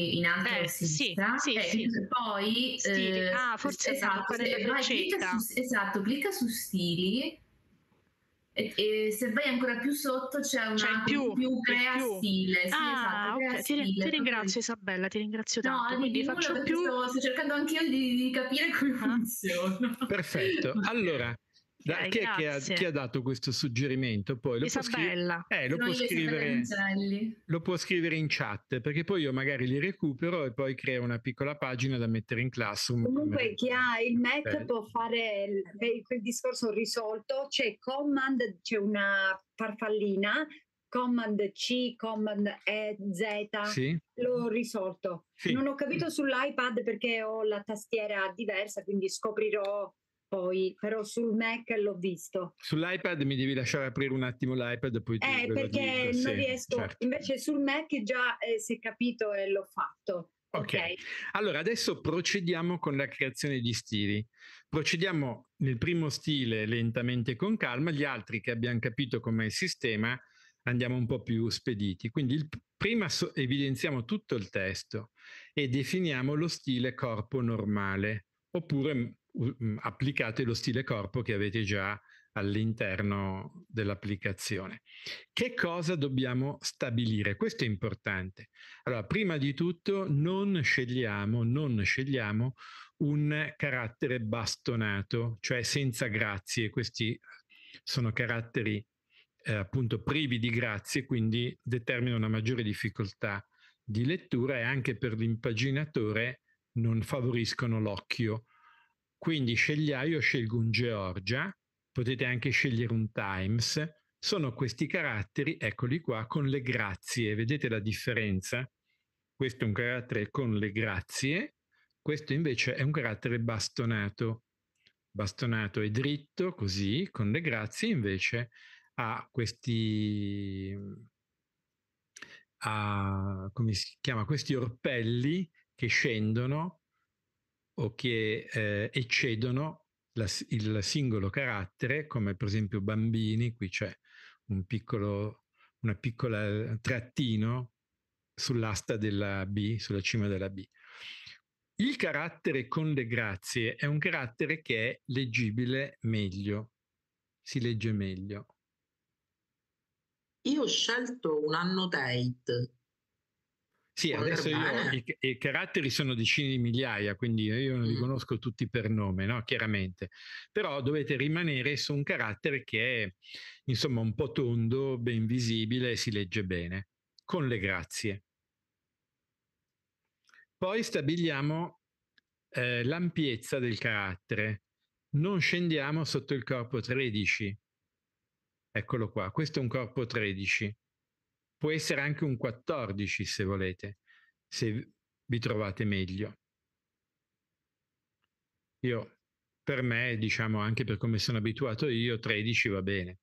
G: in alto eh, a sinistra sì, sì, eh, sì.
D: poi eh, ah, forse esatto, se, vai, clicca su, esatto clicca su stili e, e, se vai ancora più sotto c'è una cioè, più, più crea più. stile sì, ah, esatto, okay. ti, stile, ti proprio... ringrazio Isabella ti ringrazio tanto no, quindi faccio più sto, sto cercando anch'io di, di capire come ah.
A: funziona perfetto (laughs) allora da, chi, è che ha, chi ha dato questo suggerimento? Poi lo Isabella. Può, scri- eh, lo può, scrivere, lo può scrivere in chat perché poi io magari li recupero e poi creo una piccola pagina da mettere in classroom. Comunque
H: chi ha il Mac Beh. può fare il, quel discorso risolto, c'è command, c'è una farfallina Command C, Command E, Z, sì. l'ho risolto. Sì. Non ho capito sull'iPad perché ho la tastiera diversa, quindi scoprirò poi, però sul Mac l'ho visto.
A: Sull'iPad mi devi lasciare aprire un attimo l'iPad, poi eh, perché dico, non sì, riesco. Certo.
H: Invece sul Mac già eh, si è capito e l'ho fatto.
A: Okay. ok, allora adesso procediamo con la creazione di stili. Procediamo nel primo stile lentamente con calma, gli altri che abbiamo capito com'è il sistema andiamo un po' più spediti. Quindi il, prima so, evidenziamo tutto il testo e definiamo lo stile corpo normale, oppure uh, applicate lo stile corpo che avete già all'interno dell'applicazione. Che cosa dobbiamo stabilire? Questo è importante. Allora, prima di tutto non scegliamo, non scegliamo un carattere bastonato, cioè senza grazie. Questi sono caratteri eh, appunto privi di grazie, quindi determinano una maggiore difficoltà di lettura e anche per l'impaginatore non favoriscono l'occhio quindi scegliamo, ah, io scelgo un Georgia, potete anche scegliere un Times. Sono questi caratteri, eccoli qua, con le grazie. Vedete la differenza? Questo è un carattere con le grazie, questo invece è un carattere bastonato. Bastonato e dritto, così, con le grazie invece ha questi, ha, come si chiama, questi orpelli che scendono o che eh, eccedono la, il singolo carattere, come per esempio bambini, qui c'è un piccolo una piccola eh, trattino sull'asta della B, sulla cima della B. Il carattere con le grazie è un carattere che è leggibile meglio, si legge meglio.
B: Io ho scelto un annotate
A: sì, adesso io, i, i, caratteri sono decine di migliaia, quindi io non li mm. conosco tutti per nome, no? chiaramente, però dovete rimanere su un carattere che è insomma un po' tondo, ben visibile e si legge bene, con le grazie. Poi stabiliamo eh, l'ampiezza del carattere, non scendiamo sotto il corpo 13. Eccolo qua, questo è un corpo 13 può essere anche un 14 se volete, se vi trovate meglio. Io, per me, diciamo anche per come sono abituato io, 13 va bene.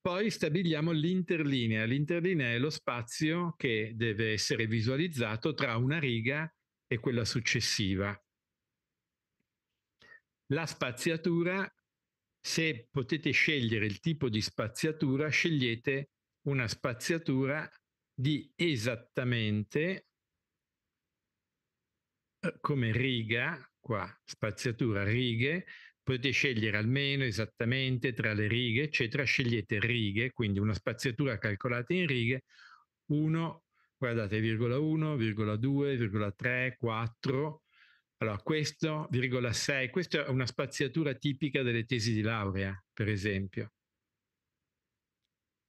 A: Poi stabiliamo l'interlinea. L'interlinea è lo spazio che deve essere visualizzato tra una riga e quella successiva. La spaziatura se potete scegliere il tipo di spaziatura, scegliete una spaziatura di esattamente eh, come riga, qua, spaziatura righe, potete scegliere almeno esattamente tra le righe, eccetera, scegliete righe, quindi una spaziatura calcolata in righe, 1, guardate, virgola 1, virgola 2, virgola 3, 4, allora, questo, virgola 6, questa è una spaziatura tipica delle tesi di laurea, per esempio.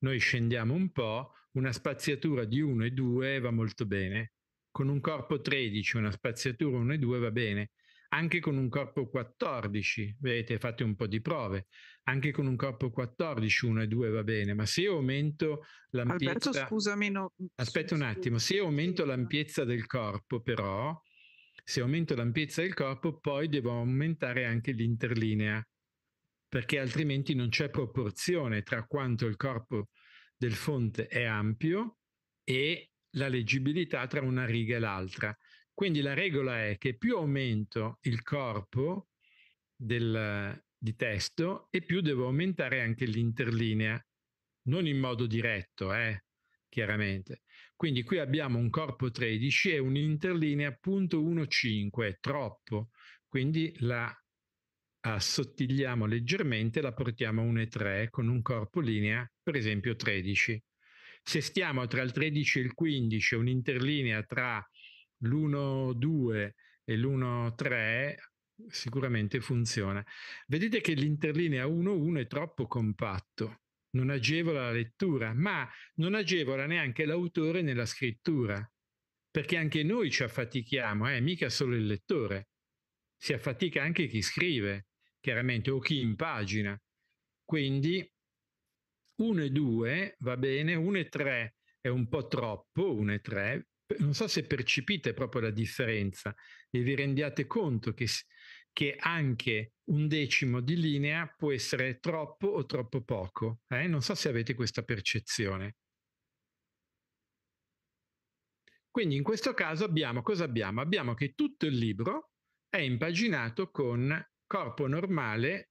A: Noi scendiamo un po', una spaziatura di 1 e 2 va molto bene. Con un corpo 13, una spaziatura 1 e 2 va bene. Anche con un corpo 14, vedete, fate un po' di prove. Anche con un corpo 14, 1 e 2 va bene, ma se io aumento l'ampiezza... Alberto,
F: scusami, no...
A: Aspetta un attimo, se io aumento l'ampiezza del corpo, però, se aumento l'ampiezza del corpo, poi devo aumentare anche l'interlinea, perché altrimenti non c'è proporzione tra quanto il corpo del fonte è ampio e la leggibilità tra una riga e l'altra. Quindi la regola è che più aumento il corpo del, di testo e più devo aumentare anche l'interlinea, non in modo diretto, eh, chiaramente, quindi qui abbiamo un corpo 13 e un'interlinea 0.15, è troppo. Quindi la assottigliamo leggermente, la portiamo a 1,3 con un corpo linea, per esempio 13. Se stiamo tra il 13 e il 15, un'interlinea tra l'1,2 e l'1,3, sicuramente funziona. Vedete che l'interlinea 1,1 è troppo compatto non agevola la lettura, ma non agevola neanche l'autore nella scrittura, perché anche noi ci affatichiamo, eh? mica solo il lettore, si affatica anche chi scrive, chiaramente, o chi impagina. Quindi 1 e 2 va bene, 1 e 3 è un po' troppo, 1 e 3, non so se percepite proprio la differenza e vi rendiate conto che che anche un decimo di linea può essere troppo o troppo poco. Eh? Non so se avete questa percezione. Quindi in questo caso abbiamo, cosa abbiamo? Abbiamo che tutto il libro è impaginato con corpo normale,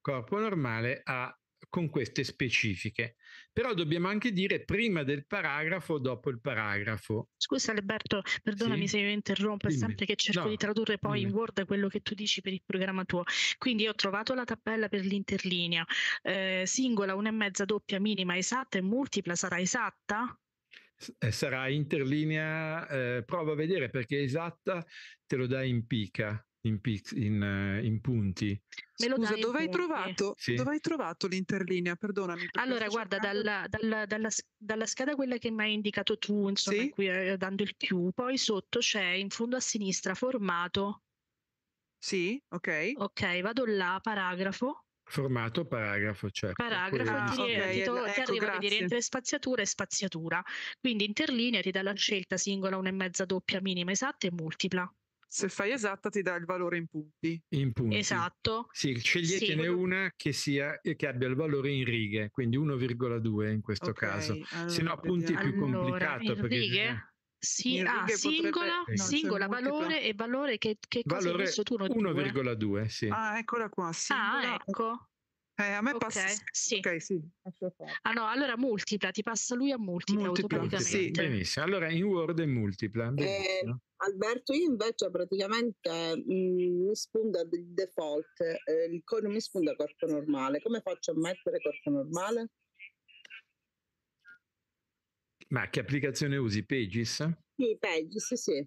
A: corpo normale a con queste specifiche. Però dobbiamo anche dire prima del paragrafo dopo il paragrafo. Scusa Alberto, perdonami sì? se io
D: interrompo, è Dimmi. sempre che cerco no. di tradurre poi Dimmi. in Word quello che tu dici per il programma tuo. Quindi ho trovato la tabella per l'interlinea, eh, singola, una e mezza, doppia, minima, esatta e multipla sarà esatta?
A: Eh, sarà interlinea, eh, prova a vedere perché esatta te lo dai in pica in, pic- in, eh, in punti. Scusa, dove hai, eh. trovato, sì. dove hai, trovato, l'interlinea? Perdonami. Allora, guarda,
D: dalla, dalla, dalla, dalla, scheda quella che mi hai indicato tu, insomma, sì? in eh, dando il più, poi sotto c'è in fondo a sinistra formato. Sì, ok. Ok, vado là, paragrafo.
A: Formato paragrafo, certo. Paragrafo ti, okay, ti, to- ecco, ti arriva grazie. a dire entre
D: spaziatura e spaziatura. Quindi interlinea ti dà la scelta singola, una e mezza, doppia, minima, esatta e multipla
F: se fai esatta ti dà il valore in punti. In punti. Esatto.
A: Sì, sceglietene sì. una che, sia, che abbia il valore in righe, quindi 1,2 in questo okay, caso. Allora, se no punti è più complicato. Allora, righe?
D: Sì, ah, singola, no,
A: singola valore
D: e valore che, che valore cosa valore hai messo tu? 1,2, sì. Ah, eccola qua, singola, ah, ecco. Eh, a me okay. passa sì. Okay, sì. Ah no, allora multipla,
B: ti passa lui a multipla, multipla Sì,
A: benissimo. Allora in Word è multipla. Eh,
B: Alberto, io invece praticamente mh, mm, mi spunta di default, eh, il codice mi spunta corpo normale. Come faccio a mettere corpo normale?
A: Ma che applicazione usi? Pages?
B: Sì, Pages, sì.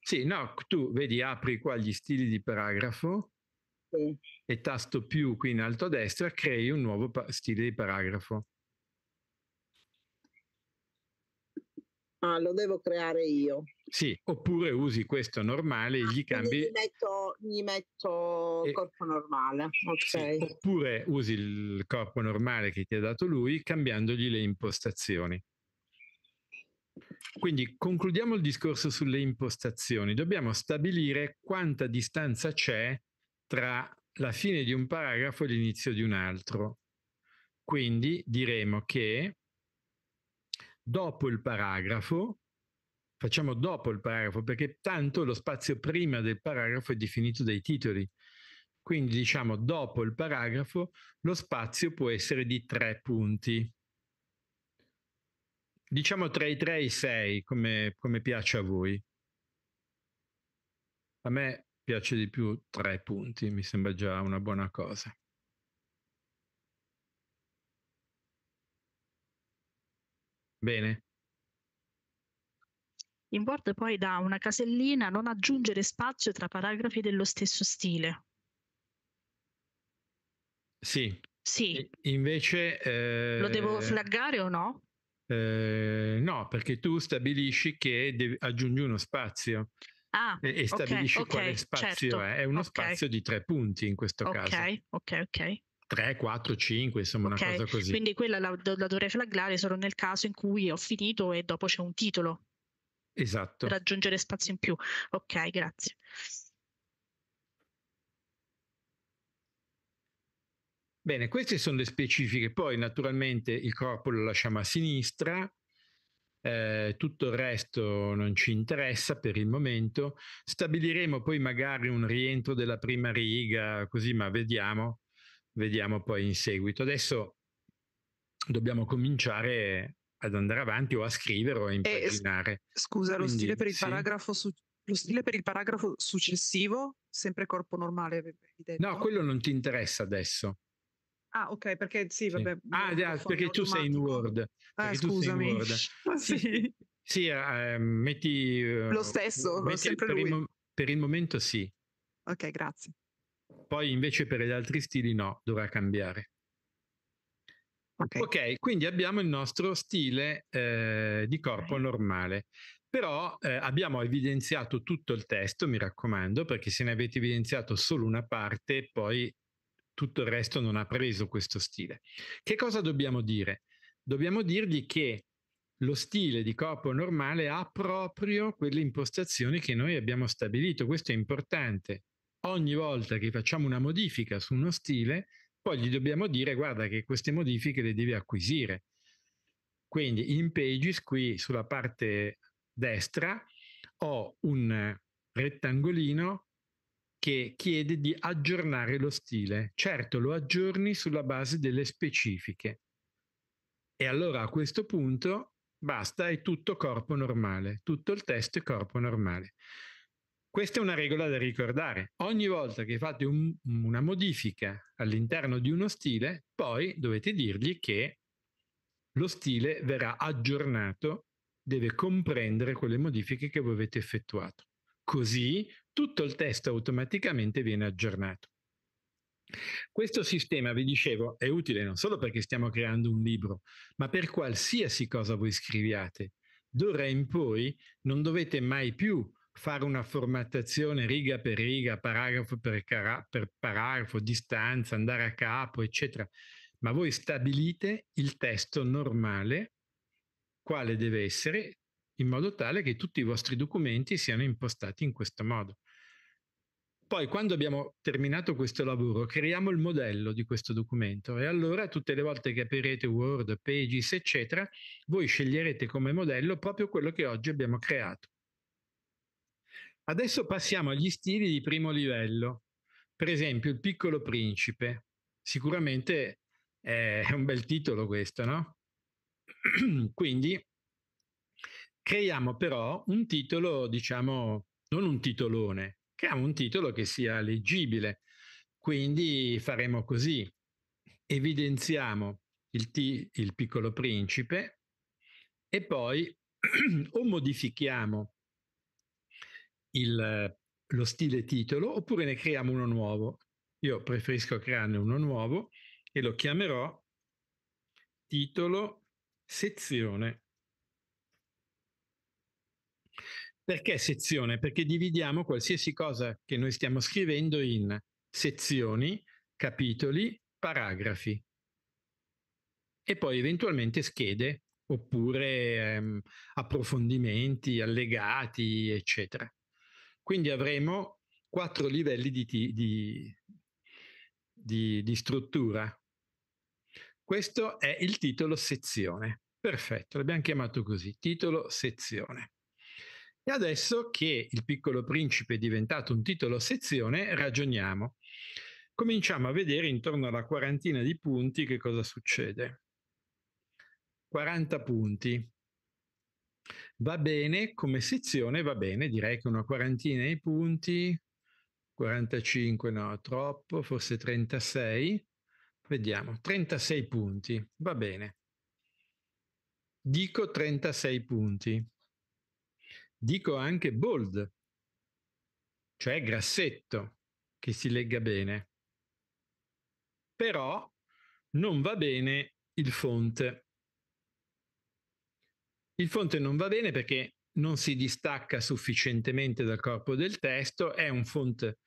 A: Sì, no, tu vedi, apri qua gli stili di paragrafo e tasto più qui in alto a destra, crei un nuovo pa- stile di paragrafo.
B: Ah, lo devo creare io.
A: Sì, oppure usi questo normale e ah, gli cambi. Gli
B: metto, gli metto e... corpo normale.
A: Okay. Sì, oppure usi il corpo normale che ti ha dato lui cambiandogli le impostazioni. Quindi concludiamo il discorso sulle impostazioni. Dobbiamo stabilire quanta distanza c'è tra la fine di un paragrafo e l'inizio di un altro. Quindi diremo che dopo il paragrafo, facciamo dopo il paragrafo perché tanto lo spazio prima del paragrafo è definito dai titoli. Quindi diciamo dopo il paragrafo lo spazio può essere di tre punti. Diciamo tra i tre e i sei, come, come piace a voi. A me piace di più tre punti, mi sembra già una buona cosa. Bene.
D: In Word poi da una casellina non aggiungere spazio tra paragrafi dello stesso stile. Sì. Sì.
A: Invece... Eh, Lo devo flaggare o no? Eh, no, perché tu stabilisci che devi, aggiungi uno spazio.
D: Ah,
C: e, e stabilisci okay, quale okay, spazio certo. è.
A: È uno okay. spazio di tre punti in questo caso.
D: Ok, ok,
A: 3, 4, 5, insomma una cosa così. Quindi
D: quella la, la dovrei flagrare solo nel caso in cui ho finito e dopo c'è un titolo. Esatto. Per aggiungere spazio in più. Ok, grazie.
A: Bene, queste sono le specifiche, poi naturalmente il corpo lo lasciamo a sinistra, eh, tutto il resto non ci interessa per il momento. Stabiliremo poi magari un rientro della prima riga, così, ma vediamo, vediamo poi in seguito. Adesso dobbiamo cominciare ad andare avanti o a scrivere o a impaginare. Eh, scusa, lo, stile per il sì.
F: paragrafo su- lo stile per il paragrafo successivo, sempre corpo normale, detto? No,
A: quello non ti interessa adesso.
F: Ah, ok, perché sì, vabbè. Sì. Ah, eh, già, perché tu sei in
A: Word. Ah, scusami. Word. (laughs) sì. sì eh, ehm, metti... Eh, Lo stesso, metti, sempre per, il, per il momento sì. Ok, grazie. Poi invece per gli altri stili no, dovrà cambiare. Ok, quindi abbiamo il nostro stile eh, di corpo normale. Però eh, abbiamo evidenziato tutto il testo, mi raccomando, perché se ne avete evidenziato solo una parte, poi tutto il resto non ha preso questo stile. Che cosa dobbiamo dire? Dobbiamo dirgli che lo stile di corpo normale ha proprio quelle impostazioni che noi abbiamo stabilito. Questo è importante. Ogni volta che facciamo una modifica su uno stile, poi gli dobbiamo dire guarda che queste modifiche le devi acquisire. Quindi in Pages qui sulla parte destra ho un rettangolino che chiede di aggiornare lo stile. Certo, lo aggiorni sulla base delle specifiche. E allora a questo punto basta, è tutto corpo normale, tutto il testo è corpo normale. Questa è una regola da ricordare. Ogni volta che fate un, una modifica all'interno di uno stile, poi dovete dirgli che lo stile verrà aggiornato, deve comprendere quelle modifiche che voi avete effettuato. Così tutto il testo automaticamente viene aggiornato. Questo sistema, vi dicevo, è utile non solo perché stiamo creando un libro, ma per qualsiasi cosa voi scriviate. D'ora in poi non dovete mai più fare una formattazione riga per riga, paragrafo per, cara- per paragrafo, distanza, andare a capo, eccetera, ma voi stabilite il testo normale, quale deve essere, in modo tale che tutti i vostri documenti siano impostati in questo modo. Poi, quando abbiamo terminato questo lavoro, creiamo il modello di questo documento e allora tutte le volte che aprirete Word, Pages, eccetera, voi sceglierete come modello proprio quello che oggi abbiamo creato. Adesso passiamo agli stili di primo livello. Per esempio, il piccolo principe. Sicuramente è (laughs) un bel titolo questo, no? (clears throat) Quindi creiamo però un titolo, diciamo, non un titolone, cerchiamo un titolo che sia leggibile. Quindi faremo così, evidenziamo il, t- il piccolo principe e poi (clears throat) o modifichiamo il, lo stile titolo oppure ne creiamo uno nuovo. Io preferisco crearne uno nuovo e lo chiamerò titolo sezione Perché sezione? Perché dividiamo qualsiasi cosa che noi stiamo scrivendo in sezioni, capitoli, paragrafi e poi eventualmente schede oppure ehm, approfondimenti, allegati, eccetera. Quindi avremo quattro livelli di, di, di, di struttura. Questo è il titolo sezione. Perfetto, l'abbiamo chiamato così, titolo sezione. E adesso che Il piccolo principe è diventato un titolo sezione, ragioniamo. Cominciamo a vedere intorno alla quarantina di punti che cosa succede. 40 punti. Va bene come sezione, va bene, direi che una quarantina di punti, 45 no, troppo, forse 36. Vediamo, 36 punti, va bene. Dico 36 punti dico anche bold, cioè grassetto, che si legga bene. Però non va bene il fonte. Il fonte non va bene perché non si distacca sufficientemente dal corpo del testo, è un fonte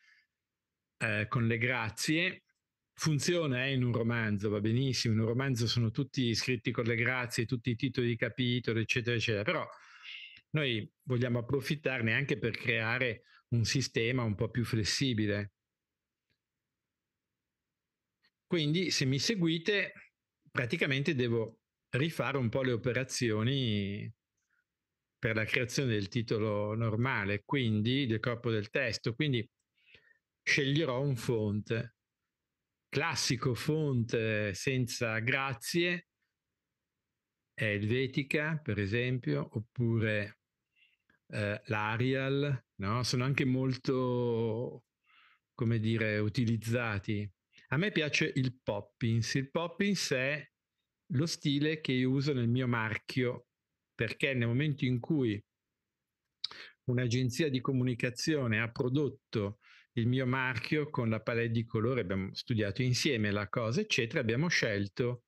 A: eh, con le grazie, funziona eh, in un romanzo, va benissimo, in un romanzo sono tutti scritti con le grazie, tutti i titoli di capitolo, eccetera, eccetera, però noi vogliamo approfittarne anche per creare un sistema un po' più flessibile. Quindi se mi seguite, praticamente devo rifare un po' le operazioni per la creazione del titolo normale, quindi del corpo del testo. Quindi sceglierò un font, classico font eh, senza grazie, Elvetica per esempio, oppure eh, l'Arial, no? sono anche molto, come dire, utilizzati. A me piace il Poppins. Il Poppins è lo stile che io uso nel mio marchio, perché nel momento in cui un'agenzia di comunicazione ha prodotto il mio marchio con la palette di colore, abbiamo studiato insieme la cosa, eccetera, abbiamo scelto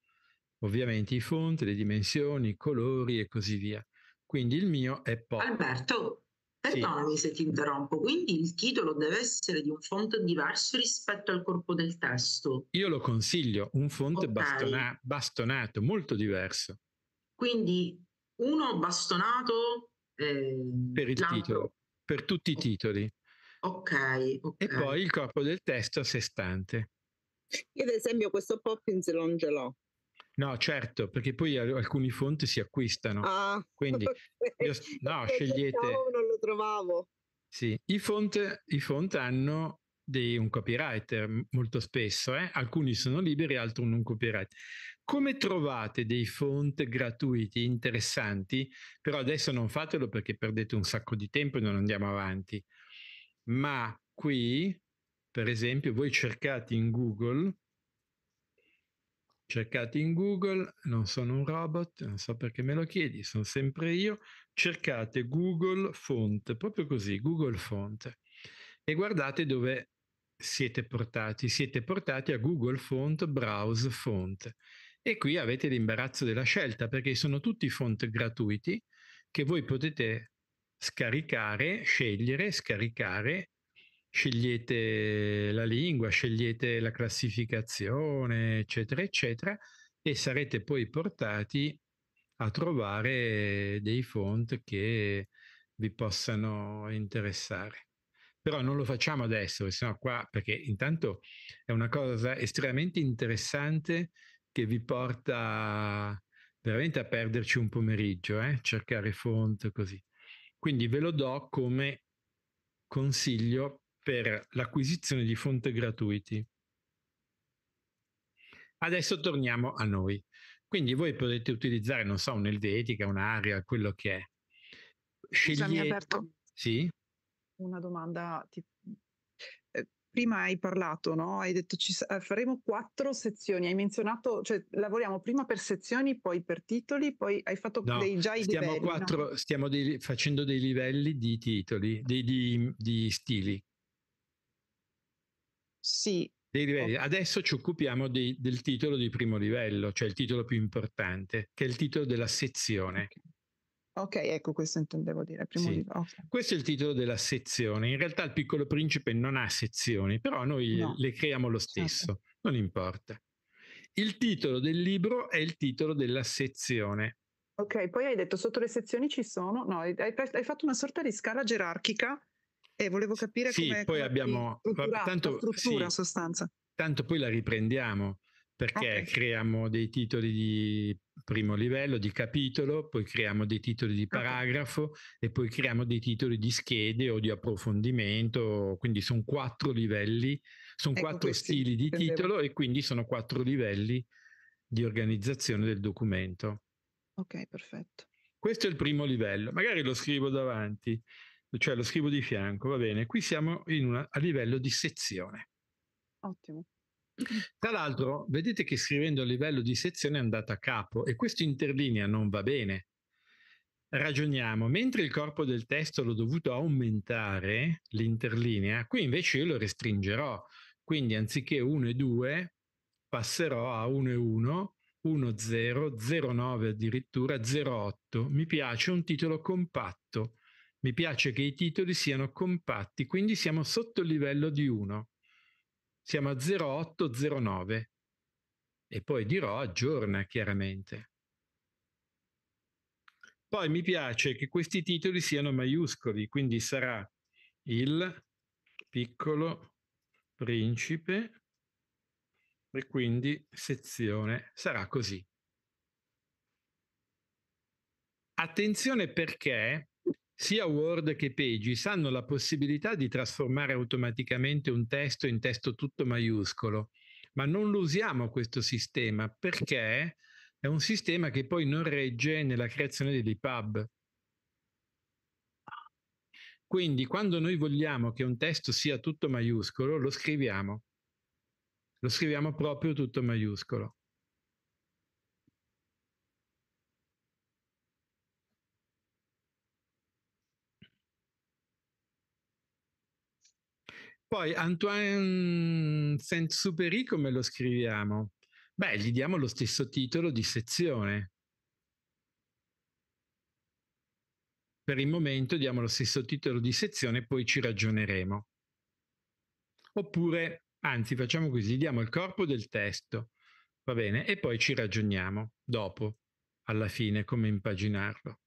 A: ovviamente i fonti, le dimensioni, i colori e così via. Quindi il mio è pop. Alberto,
B: perdonami sì. se ti interrompo, quindi il titolo deve essere di un font diverso rispetto al corpo del testo.
A: Io lo consiglio, un font okay. bastona- bastonato, molto diverso.
B: Quindi uno bastonato eh, per il l'altro.
A: titolo, per tutti i titoli.
B: Okay, ok. E poi
A: il corpo del testo a sé stante.
B: Io ad esempio questo Poppins non ce l'ho.
A: No, certo, perché poi alcuni font si acquistano. Ah, quindi (laughs) okay. io, no, scegliete. Io non lo trovavo. Sì, i font, i font hanno dei, un copywriter molto spesso, eh? alcuni sono liberi, altri non copyright. Come trovate dei font gratuiti, interessanti? Però adesso non fatelo perché perdete un sacco di tempo e non andiamo avanti. Ma qui, per esempio, voi cercate in Google cercate in Google, non sono un robot, non so perché me lo chiedi, sono sempre io, cercate Google Font, proprio così, Google Font, e guardate dove siete portati, siete portati a Google Font, Browse Font. E qui avete l'imbarazzo della scelta perché sono tutti font gratuiti che voi potete scaricare, scegliere, scaricare scegliete la lingua, scegliete la classificazione, eccetera, eccetera, e sarete poi portati a trovare dei font che vi possano interessare. Però non lo facciamo adesso, sennò qua, perché intanto è una cosa estremamente interessante che vi porta veramente a perderci un pomeriggio, eh? cercare font così. Quindi ve lo do come consiglio per l'acquisizione di fonte gratuiti. Adesso torniamo a noi. Quindi voi potete utilizzare, non so, un'Elvetica, etica, un'area, quello che è. Scegliete... Scusami, Alberto. Sì?
F: Una domanda. Ti... Eh, prima hai parlato, no? Hai detto ci eh, faremo quattro sezioni. Hai menzionato, cioè lavoriamo prima per sezioni, poi per titoli, poi hai fatto
A: no, dei già i stiamo livelli. Quattro, no? Stiamo dei, facendo dei livelli di titoli, di, di, di stili. Sì. Adesso ci occupiamo di, del titolo di primo livello, cioè il titolo più importante, che è il titolo della sezione.
F: Ok, ecco questo intendevo dire. Sì.
A: Okay. Questo è il titolo della sezione. In realtà il piccolo principe non ha sezioni, però noi no. le creiamo lo certo. stesso, certo. non importa. Il titolo del libro è il titolo della sezione. Ok,
F: poi hai detto sotto le sezioni ci sono, no, hai, hai fatto una sorta di scala gerarchica e volevo capire sì, come poi abbiamo struttura, tanto, struttura sì,
A: sostanza. Tanto poi la riprendiamo perché okay. creiamo dei titoli di primo livello, di capitolo, poi creiamo dei titoli di paragrafo okay. e poi creiamo dei titoli di schede o di approfondimento, quindi sono quattro livelli, sono ecco quattro questi, stili di titolo e quindi sono quattro livelli di organizzazione del documento. Ok, perfetto. Questo è il primo livello, magari lo scrivo davanti cioè lo scrivo di fianco, va bene. Qui siamo una, a livello di sezione. Ottimo. Tra l'altro, vedete che scrivendo a livello di sezione è andata a capo e questo interlinea non va bene. Ragioniamo, mentre il corpo del testo l'ho dovuto aumentare, l'interlinea, qui invece io lo restringerò. Quindi anziché 1 e 2 passerò a 1 e 1, 1 0, 0 9 addirittura, 0 8. Mi piace un titolo compatto mi piace che i titoli siano compatti, quindi siamo sotto il livello di 1. Siamo a 0,809. E poi dirò aggiorna chiaramente. Poi mi piace che questi titoli siano maiuscoli, quindi sarà il piccolo principe e quindi sezione sarà così. Attenzione perché sia Word che Pages hanno la possibilità di trasformare automaticamente un testo in testo tutto maiuscolo, ma non lo usiamo questo sistema perché è un sistema che poi non regge nella creazione dell'EPUB. Quindi quando noi vogliamo che un testo sia tutto maiuscolo, lo scriviamo. Lo scriviamo proprio tutto maiuscolo. Poi Antoine saint supery come lo scriviamo? Beh, gli diamo lo stesso titolo di sezione. Per il momento diamo lo stesso titolo di sezione, poi ci ragioneremo. Oppure, anzi, facciamo così, diamo il corpo del testo, va bene, e poi ci ragioniamo dopo, alla fine, come impaginarlo.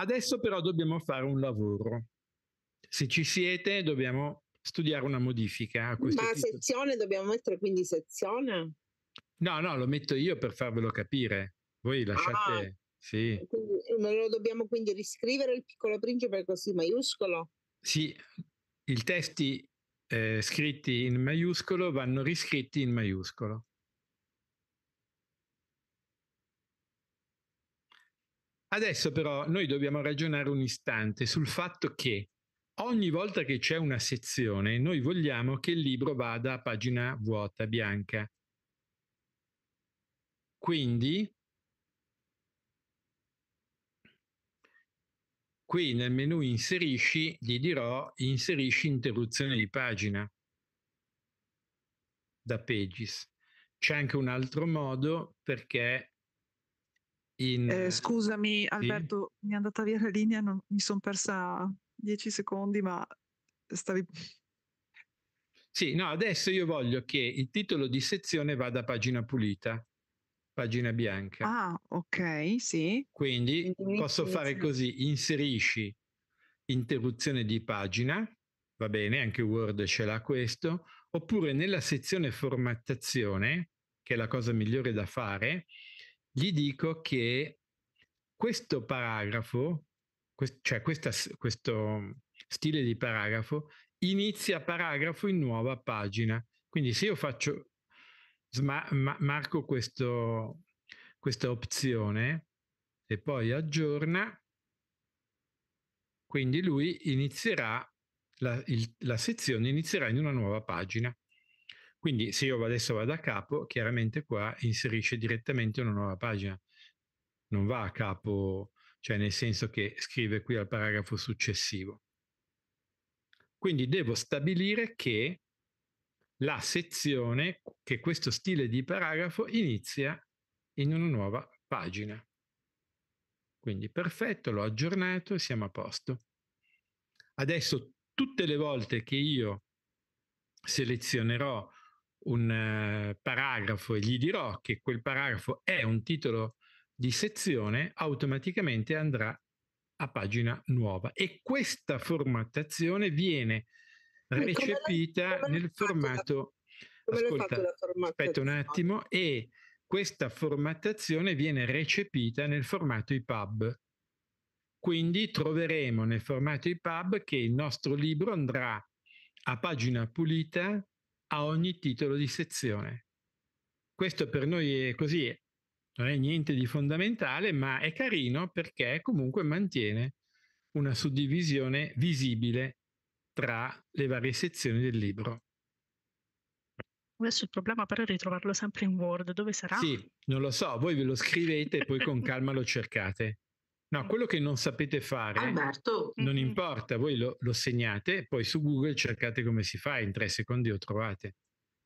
A: Adesso però dobbiamo fare un lavoro. Se ci siete, dobbiamo studiare una modifica. A questo Ma titolo.
B: sezione dobbiamo mettere quindi sezione?
A: No, no, lo metto io per farvelo capire. Voi lasciate. Ah, sì.
B: Quindi, lo dobbiamo quindi riscrivere il piccolo principe così maiuscolo?
A: Sì, i testi eh, scritti in maiuscolo vanno riscritti in maiuscolo. Adesso però noi dobbiamo ragionare un istante sul fatto che ogni volta che c'è una sezione noi vogliamo che il libro vada a pagina vuota bianca. Quindi qui nel menu inserisci gli dirò inserisci interruzione di pagina da Pages. C'è anche un altro modo perché eh, In... Eh,
F: scusami
A: Alberto,
F: sì? mi è andata via la linea, non, mi sono persa 10 secondi, ma stavi...
A: Sì, no, adesso io voglio che il titolo di sezione vada a pagina pulita, pagina bianca.
F: Ah, ok, sì.
A: Quindi posso fare così, inserisci interruzione di pagina, va bene, anche Word ce l'ha questo, oppure nella sezione formattazione, che è la cosa migliore da fare, gli dico che questo paragrafo, cioè questa, questo stile di paragrafo, inizia paragrafo in nuova pagina. Quindi se io faccio, marco questo, questa opzione e poi aggiorna, quindi lui inizierà, la, il, la sezione inizierà in una nuova pagina. Quindi se io adesso vado a capo, chiaramente qua inserisce direttamente una nuova pagina, non va a capo, cioè nel senso che scrive qui al paragrafo successivo. Quindi devo stabilire che la sezione, che questo stile di paragrafo inizia in una nuova pagina. Quindi perfetto, l'ho aggiornato e siamo a posto. Adesso tutte le volte che io selezionerò un eh, paragrafo e gli dirò che quel paragrafo è un titolo di sezione, automaticamente andrà a pagina nuova. E questa formattazione viene recepita nel formato... Ascolta, aspetta un attimo. E questa formattazione viene recepita nel formato IPUB. Quindi troveremo nel formato IPUB che il nostro libro andrà a pagina pulita a ogni titolo di sezione. Questo per noi è così, non è niente di fondamentale, ma è carino perché comunque mantiene una suddivisione visibile tra le varie sezioni del libro.
D: Adesso il problema però è ritrovarlo sempre in Word, dove sarà? Sì,
A: non lo so, voi ve lo scrivete e poi con calma lo cercate. No, quello che non sapete fare Alberto. non importa, voi lo, lo segnate, poi su Google cercate come si fa, in tre secondi lo trovate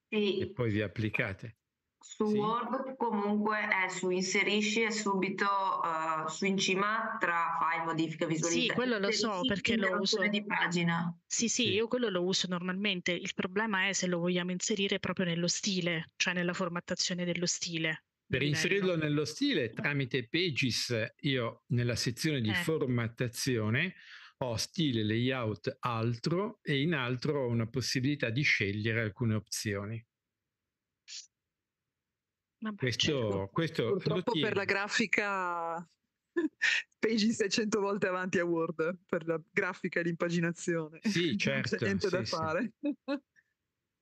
A: sì. e poi vi applicate. Su
G: sì. Word comunque è su inserisci e subito uh, su in cima tra file, modifica, visualizzazione. Sì, quello lo so perché lo uso. Di pagina.
D: Sì, sì, sì, io quello lo uso normalmente. Il problema è se lo vogliamo inserire proprio nello stile, cioè nella formattazione dello stile. Per inserirlo
A: nello stile, tramite Pages, io nella sezione di eh. formattazione ho stile layout altro e in altro ho una possibilità di scegliere alcune opzioni. Vabbè, questo, certo. questo purtroppo per la
F: grafica (laughs) Pages è 100 volte avanti a Word per la grafica e l'impaginazione. Sì, certo. Non c'è certo, niente sì, da sì. fare. (laughs)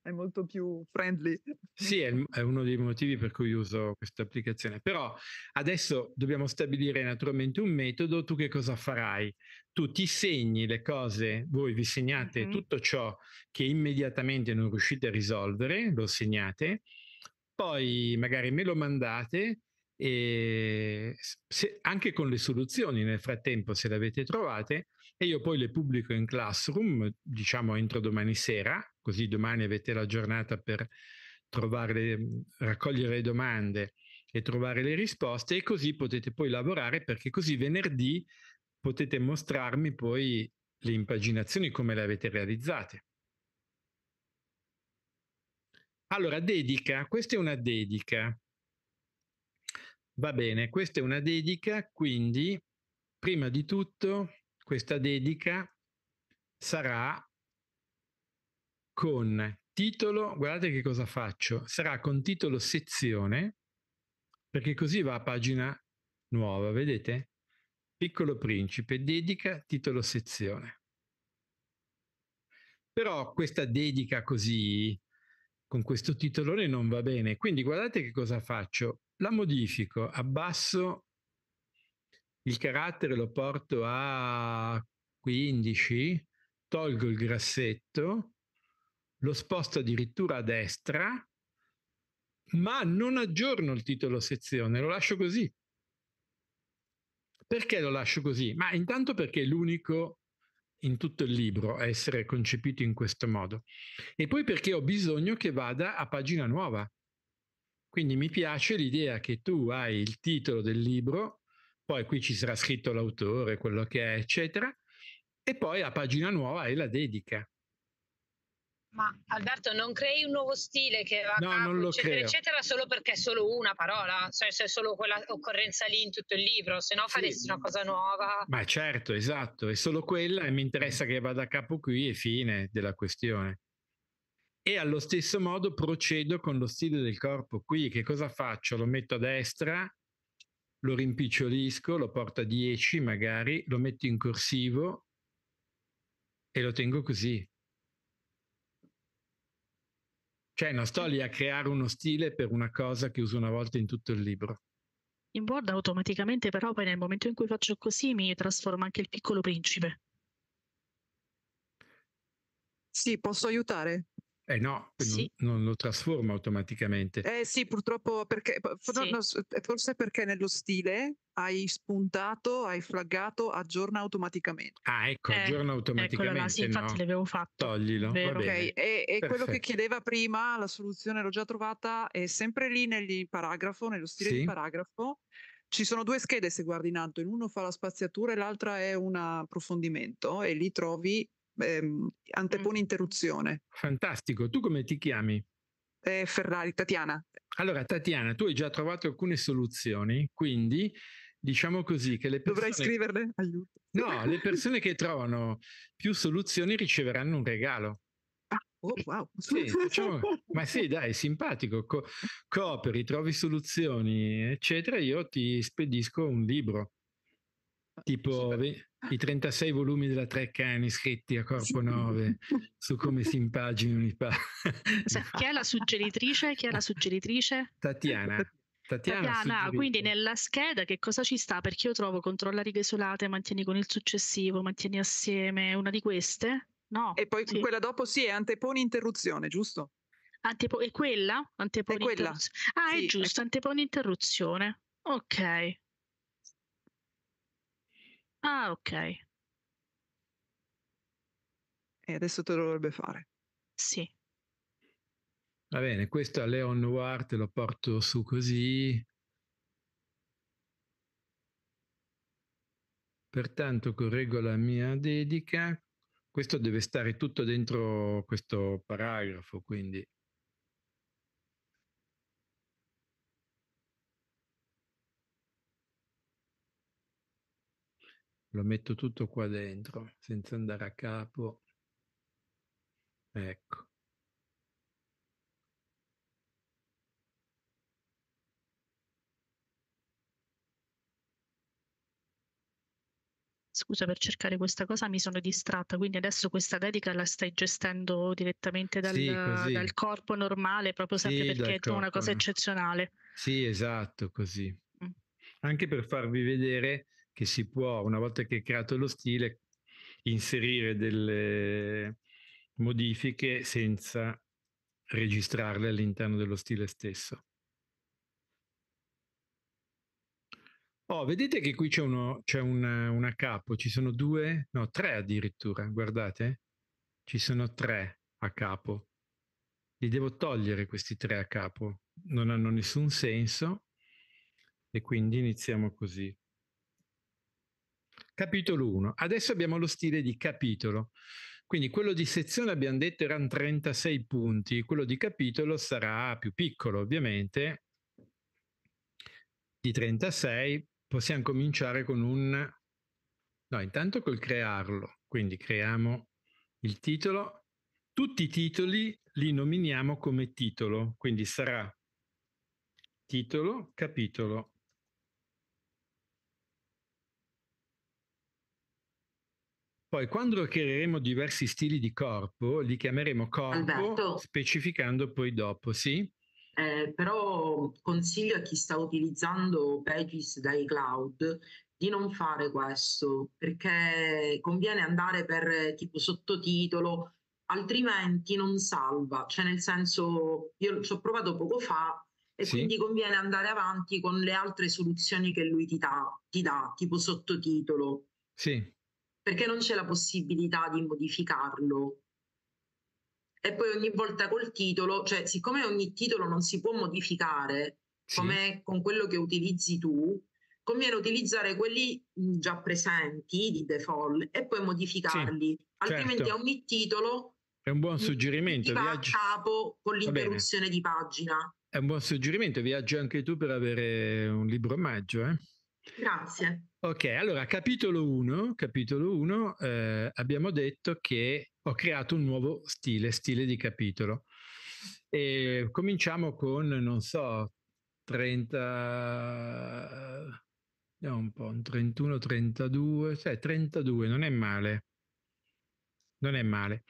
F: è molto più friendly.
A: Sì, è, è uno dei motivi per cui uso questa applicazione. Però adesso dobbiamo stabilire naturalmente un metodo. Tu che cosa farai? Tu ti segni le cose, voi vi segnate mm-hmm. tutto ciò che immediatamente non riuscite a risolvere, lo segnate, poi magari me lo mandate. E se, anche con le soluzioni nel frattempo se le avete trovate e io poi le pubblico in classroom diciamo entro domani sera così domani avete la giornata per trovare, mhmm, raccogliere le domande e trovare le risposte e così potete poi lavorare perché così venerdì potete mostrarmi poi le impaginazioni come le avete realizzate. Allora, dedica, questa è una dedica. Va bene, questa è una dedica, quindi prima di tutto questa dedica sarà con titolo, guardate che cosa faccio, sarà con titolo sezione, perché così va a pagina nuova, vedete? Piccolo principe, dedica, titolo sezione. Però questa dedica così, con questo titolone non va bene, quindi guardate che cosa faccio, la modifico, abbasso il carattere, lo porto a 15, tolgo il grassetto, lo sposto addirittura a destra, ma non aggiorno il titolo sezione, lo lascio così. Perché lo lascio così? Ma intanto perché è l'unico in tutto il libro a essere concepito in questo modo. E poi perché ho bisogno che vada a pagina nuova. Quindi mi piace l'idea che tu hai il titolo del libro, poi qui ci sarà scritto l'autore, quello che è, eccetera, e poi a pagina nuova hai la dedica.
G: Ma Alberto, non crei un nuovo stile che va no, a capo, eccetera, creo. eccetera, solo perché è solo una parola, cioè c'è solo quella occorrenza lì in tutto il libro, se no faresti sì. una cosa nuova.
A: Ma certo, esatto, è solo quella e mi interessa che vada a capo qui e fine della questione. E allo stesso modo procedo con lo stile del corpo qui, che cosa faccio? Lo metto a destra, lo rimpicciolisco, lo porto a 10 magari, lo metto in corsivo e lo tengo così Cioè, non sto lì a creare uno stile per una cosa che uso una volta in tutto il libro.
D: In Word automaticamente però poi nel momento in cui faccio così mi trasforma anche il piccolo principe.
A: Sì, posso aiutare? Eh no, sì. non, lo trasforma automaticamente.
D: Eh
F: sì, purtroppo perché, sì. Eh, forse perché nello stile hai spuntato, hai flaggato, aggiorna automaticamente.
A: Ah, ecco, eh, aggiorna automaticamente. Eh, là, sì, infatti no. l'avevo fatto. Toglilo. Okay. e, e quello che
F: chiedeva prima, la soluzione l'ho già trovata, è sempre lì nel paragrafo, nello stile sì. di paragrafo. Ci sono due schede se guardi in alto, in uno fa la spaziatura e l'altra è un approfondimento e lì trovi ehm, antepone mm. interruzione.
A: Fantastico, tu come ti chiami? Eh, Ferrari, Tatiana. Allora Tatiana, tu hai già trovato alcune soluzioni, quindi diciamo così che le persone... Dovrei scriverle? Aiuto. No, le persone che trovano più soluzioni riceveranno un regalo.
F: Ah, oh, wow. Sì,
A: facciamo... ma sì, dai, simpatico. Co- cooperi, trovi soluzioni, eccetera. Io ti spedisco un libro. Tipo, i 36 volumi della Treccani scritti a corpo 9 su come si impaginano i
D: (laughs) chi è la suggeritrice? Chi è la suggeritrice?
A: Tatiana. Tatiana, Tatiana quindi
D: nella scheda che cosa ci sta? Perché io trovo controlla righe isolate, mantieni con il successivo, mantieni assieme una di queste?
F: No. E poi sì. quella dopo sì, è anteponi interruzione, giusto?
D: Antepo- è quella? Anteponi è quella. Interruzione. Ah, sì, è giusto, è... Ecco. anteponi interruzione. Ok, Ah, ok. E
F: adesso te lo dovrebbe fare.
D: Sì.
A: Va bene, questo a Leon Noir te lo porto su così. Pertanto correggo la mia dedica. Questo deve stare tutto dentro questo paragrafo, quindi lo metto tutto qua dentro senza andare a capo ecco
D: scusa per cercare questa cosa mi sono distratta quindi adesso questa dedica la stai gestendo direttamente dal, sì, dal corpo normale proprio sempre sì, perché è corpo. una cosa eccezionale
A: sì esatto così mm. anche per farvi vedere che si può, una volta che è creato lo stile, inserire delle modifiche senza registrarle all'interno dello stile stesso. Oh, vedete che qui c'è, uno, c'è una, una capo, ci sono due, no, tre addirittura, guardate, ci sono tre a capo. Li devo togliere questi tre a capo, non hanno nessun senso e quindi iniziamo così. Capitolo 1. Adesso abbiamo lo stile di capitolo. Quindi quello di sezione abbiamo detto erano 36 punti, quello di capitolo sarà più piccolo ovviamente, di 36. Possiamo cominciare con un... No, intanto col crearlo. Quindi creiamo il titolo. Tutti i titoli li nominiamo come titolo, quindi sarà titolo, capitolo Poi quando creeremo diversi stili di corpo, li chiameremo corpo, Alberto. specificando poi dopo, sì? Eh,
B: però consiglio a chi sta utilizzando Pages dai cloud di non fare questo perché conviene andare per tipo sottotitolo altrimenti non salva cioè nel senso io ci ho provato poco fa e sì. quindi conviene andare avanti con le altre soluzioni che lui ti dà, ti dà tipo sottotitolo sì perché non c'è la possibilità di modificarlo. E poi ogni volta col titolo, cioè siccome ogni titolo non si può modificare, sì. come con quello che utilizzi tu, conviene utilizzare quelli già presenti di default e poi modificarli, sì, certo. altrimenti certo. ogni titolo
A: è un buon suggerimento. Viaggi...
B: a capo con l'interruzione di pagina.
A: È un buon suggerimento, viaggi anche tu per avere un libro omaggio. Eh?
B: Grazie.
A: Ok, allora capitolo 1, capitolo 1 eh, abbiamo detto che ho creato un nuovo stile, stile di capitolo. E cominciamo con, non so, 30, vediamo eh, un po', un 31, 32, cioè 32, non è male. Non è male.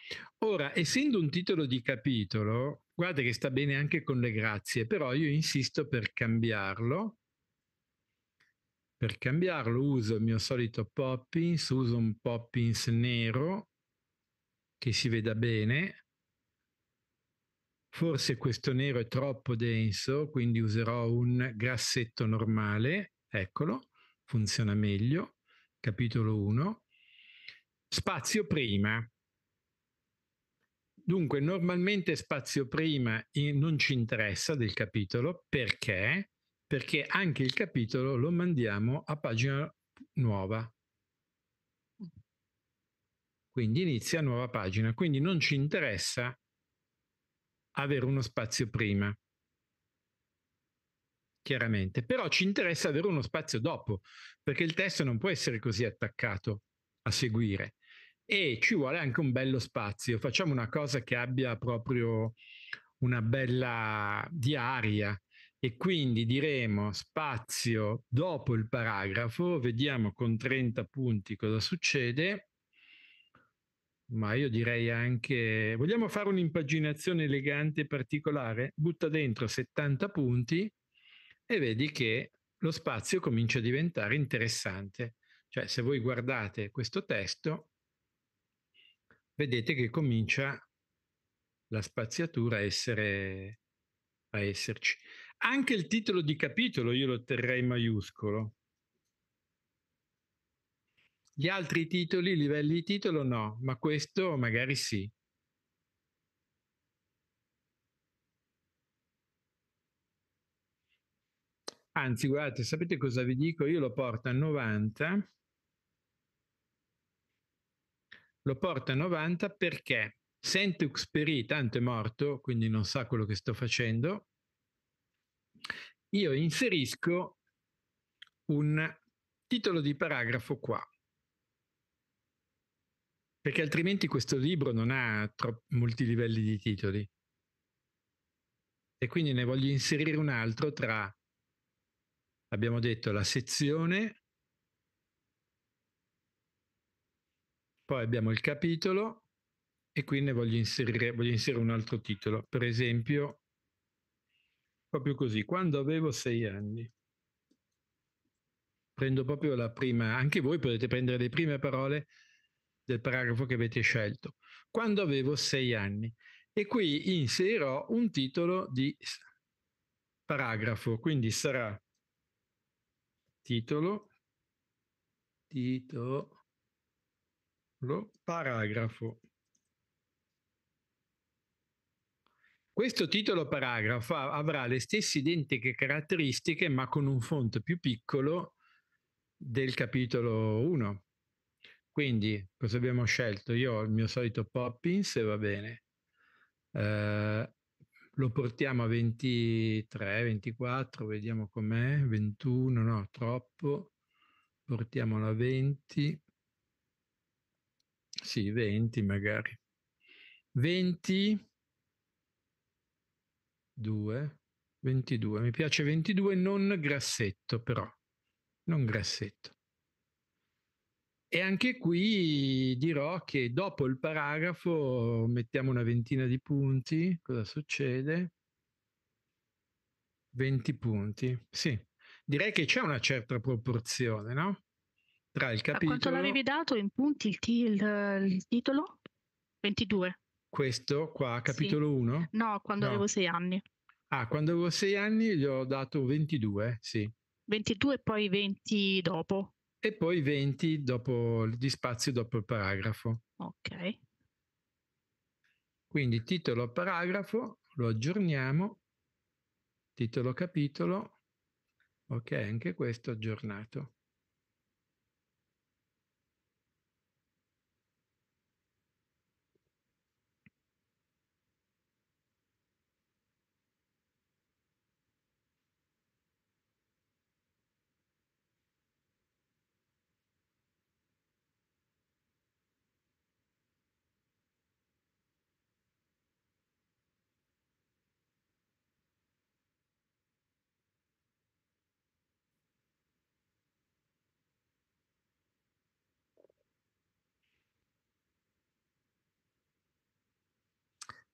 A: Ora, essendo un titolo di capitolo, guardate che sta bene anche con le grazie, però io insisto per cambiarlo per cambiarlo uso il mio solito Poppins, uso un Poppins nero che si veda bene. Forse questo nero è troppo denso, quindi userò un grassetto normale. Eccolo, funziona meglio. Capitolo 1. Spazio prima. Dunque, normalmente spazio prima eh, non ci interessa del capitolo perché perché anche il capitolo lo mandiamo a pagina nuova. Quindi inizia nuova pagina, quindi non ci interessa avere uno spazio prima. Chiaramente, però ci interessa avere uno spazio dopo, perché il testo non può essere così attaccato a seguire e ci vuole anche un bello spazio. Facciamo una cosa che abbia proprio una bella diaria, e quindi diremo spazio dopo il paragrafo, vediamo con 30 punti cosa succede, ma io direi anche, vogliamo fare un'impaginazione elegante e particolare? Butta dentro 70 punti e vedi che lo spazio comincia a diventare interessante. Cioè, se voi guardate questo testo, vedete che comincia la spaziatura a, essere, a esserci anche il titolo di capitolo io lo terrei maiuscolo. Gli altri titoli, livelli di titolo no, ma questo magari sì. Anzi, guardate, sapete cosa vi dico? Io lo porto a 90. Lo porto a 90 perché Sentux Peri tanto è morto, quindi non sa quello che sto facendo, io inserisco un titolo di paragrafo qua, perché altrimenti questo libro non ha tro- molti livelli di titoli. E quindi ne voglio inserire un altro tra, abbiamo detto, la sezione, poi abbiamo il capitolo e qui ne voglio inserire, voglio inserire un altro titolo, per esempio proprio così, quando avevo sei anni. Prendo proprio la prima, anche voi potete prendere le prime parole del paragrafo che avete scelto. Quando avevo sei anni. E qui inserirò un titolo di paragrafo, quindi sarà titolo, titolo, paragrafo. Questo titolo paragrafo avrà le stesse identiche caratteristiche ma con un font più piccolo del capitolo 1. Quindi cosa abbiamo scelto? Io ho il mio solito Poppins e va bene. Eh, lo portiamo a 23, 24, vediamo com'è, 21, no, troppo. Portiamolo a 20. Sì, 20 magari. 20 22, 22, mi piace 22, non grassetto però, non grassetto. E anche qui dirò che dopo il paragrafo mettiamo una ventina di punti, cosa succede? 20 punti, sì. Direi che c'è una certa proporzione, no? Tra il capitolo... A quanto l'avevi
D: dato in punti il, t- il titolo?
A: 22. Questo qua, capitolo sì. 1?
D: No, quando no. avevo 6 anni.
A: Ah, quando avevo 6 anni gli ho dato 22, sì.
D: 22 e poi 20 dopo.
A: E poi 20 dopo, di spazio dopo il paragrafo. Ok. Quindi titolo paragrafo, lo aggiorniamo, titolo capitolo, ok, anche questo aggiornato.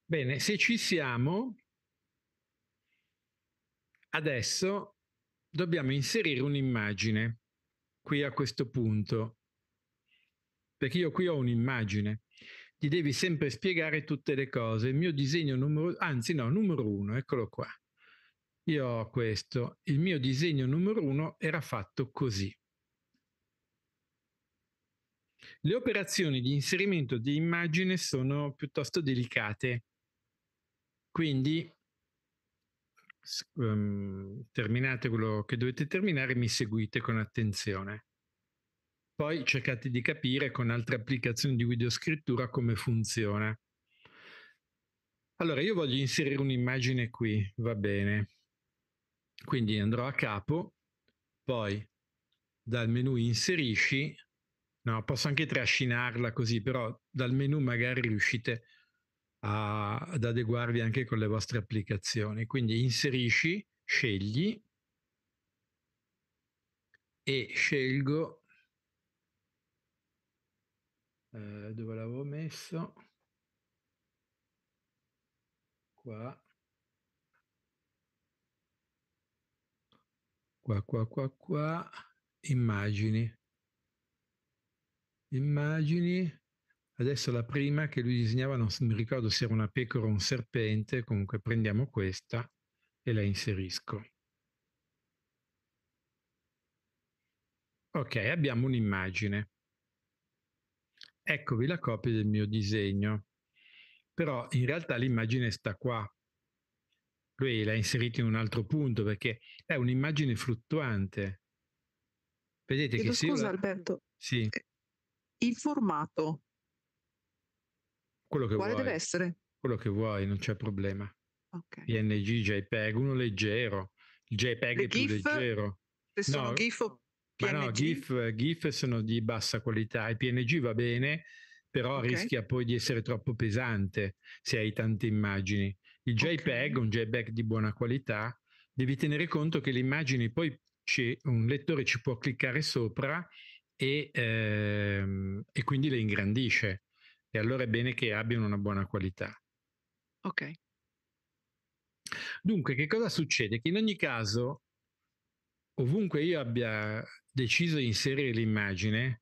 A: Bene, se ci siamo, adesso dobbiamo inserire un'immagine qui a questo punto, perché io qui ho un'immagine. Ti devi sempre spiegare tutte le cose. Il mio disegno numero, anzi no, numero uno, eccolo qua. Io ho questo. Il mio disegno numero uno era fatto così. Le operazioni di inserimento di immagine sono piuttosto delicate quindi, ehm, terminate quello che dovete terminare, mi seguite con attenzione. Poi cercate di capire con altre applicazioni di videoscrittura come funziona. Allora, io voglio inserire un'immagine qui, va bene. Quindi andrò a capo, poi dal menu inserisci, no, posso anche trascinarla così, però dal menu magari riuscite a a, ad adeguarvi anche con le vostre applicazioni. Quindi inserisci, scegli e scelgo eh, dove l'avevo messo qua qua qua qua qua immagini immagini Adesso la prima che lui disegnava, non mi ricordo se era una pecora o un serpente, comunque prendiamo questa e la inserisco. Ok, abbiamo un'immagine. Eccovi la copia del mio disegno. Però in realtà l'immagine sta qua. Lui l'ha inserita in un altro punto perché è un'immagine fluttuante. Vedete Chiedo che scusa, la... Alberto. Sì. Eh, il formato quello che Quale vuoi. deve essere? Quello che vuoi, non c'è problema. Okay. PNG, JPEG, uno leggero. Il JPEG Le è GIF? più leggero. Se sono no, GIF o PNG? Ma no, GIF, GIF sono di bassa qualità. Il PNG va bene, però okay. rischia poi di essere troppo pesante se hai tante immagini. Il JPEG, okay. un JPEG di buona qualità, devi tenere conto che le immagini poi ci, un lettore ci può cliccare sopra e, ehm, e quindi le ingrandisce e allora è bene che abbiano una buona qualità. Ok. Dunque, che cosa succede? Che in ogni caso, ovunque io abbia deciso di inserire l'immagine,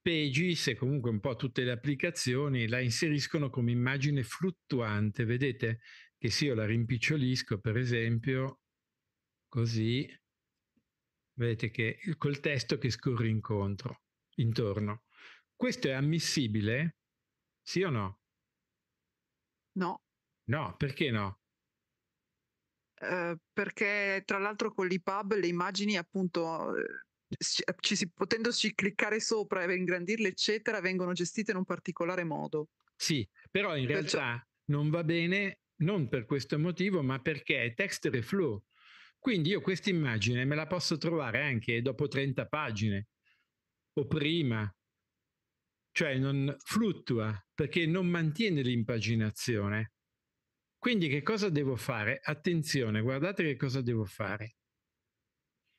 A: Pages e comunque un po' tutte le applicazioni la inseriscono come immagine fluttuante. Vedete che se io la rimpicciolisco, per esempio, così, vedete che col testo che scorre incontro, intorno. Questo è ammissibile sì o no? No. No, perché no?
F: Eh, perché tra l'altro con l'IPUB le immagini appunto ci si, potendoci cliccare sopra e ingrandirle eccetera vengono gestite in un particolare modo.
A: Sì, però in Perciò... realtà non va bene non per questo motivo ma perché è text reflow. Quindi io questa immagine me la posso trovare anche dopo 30 pagine o prima cioè non fluttua perché non mantiene l'impaginazione. Quindi che cosa devo fare? Attenzione, guardate che cosa devo fare.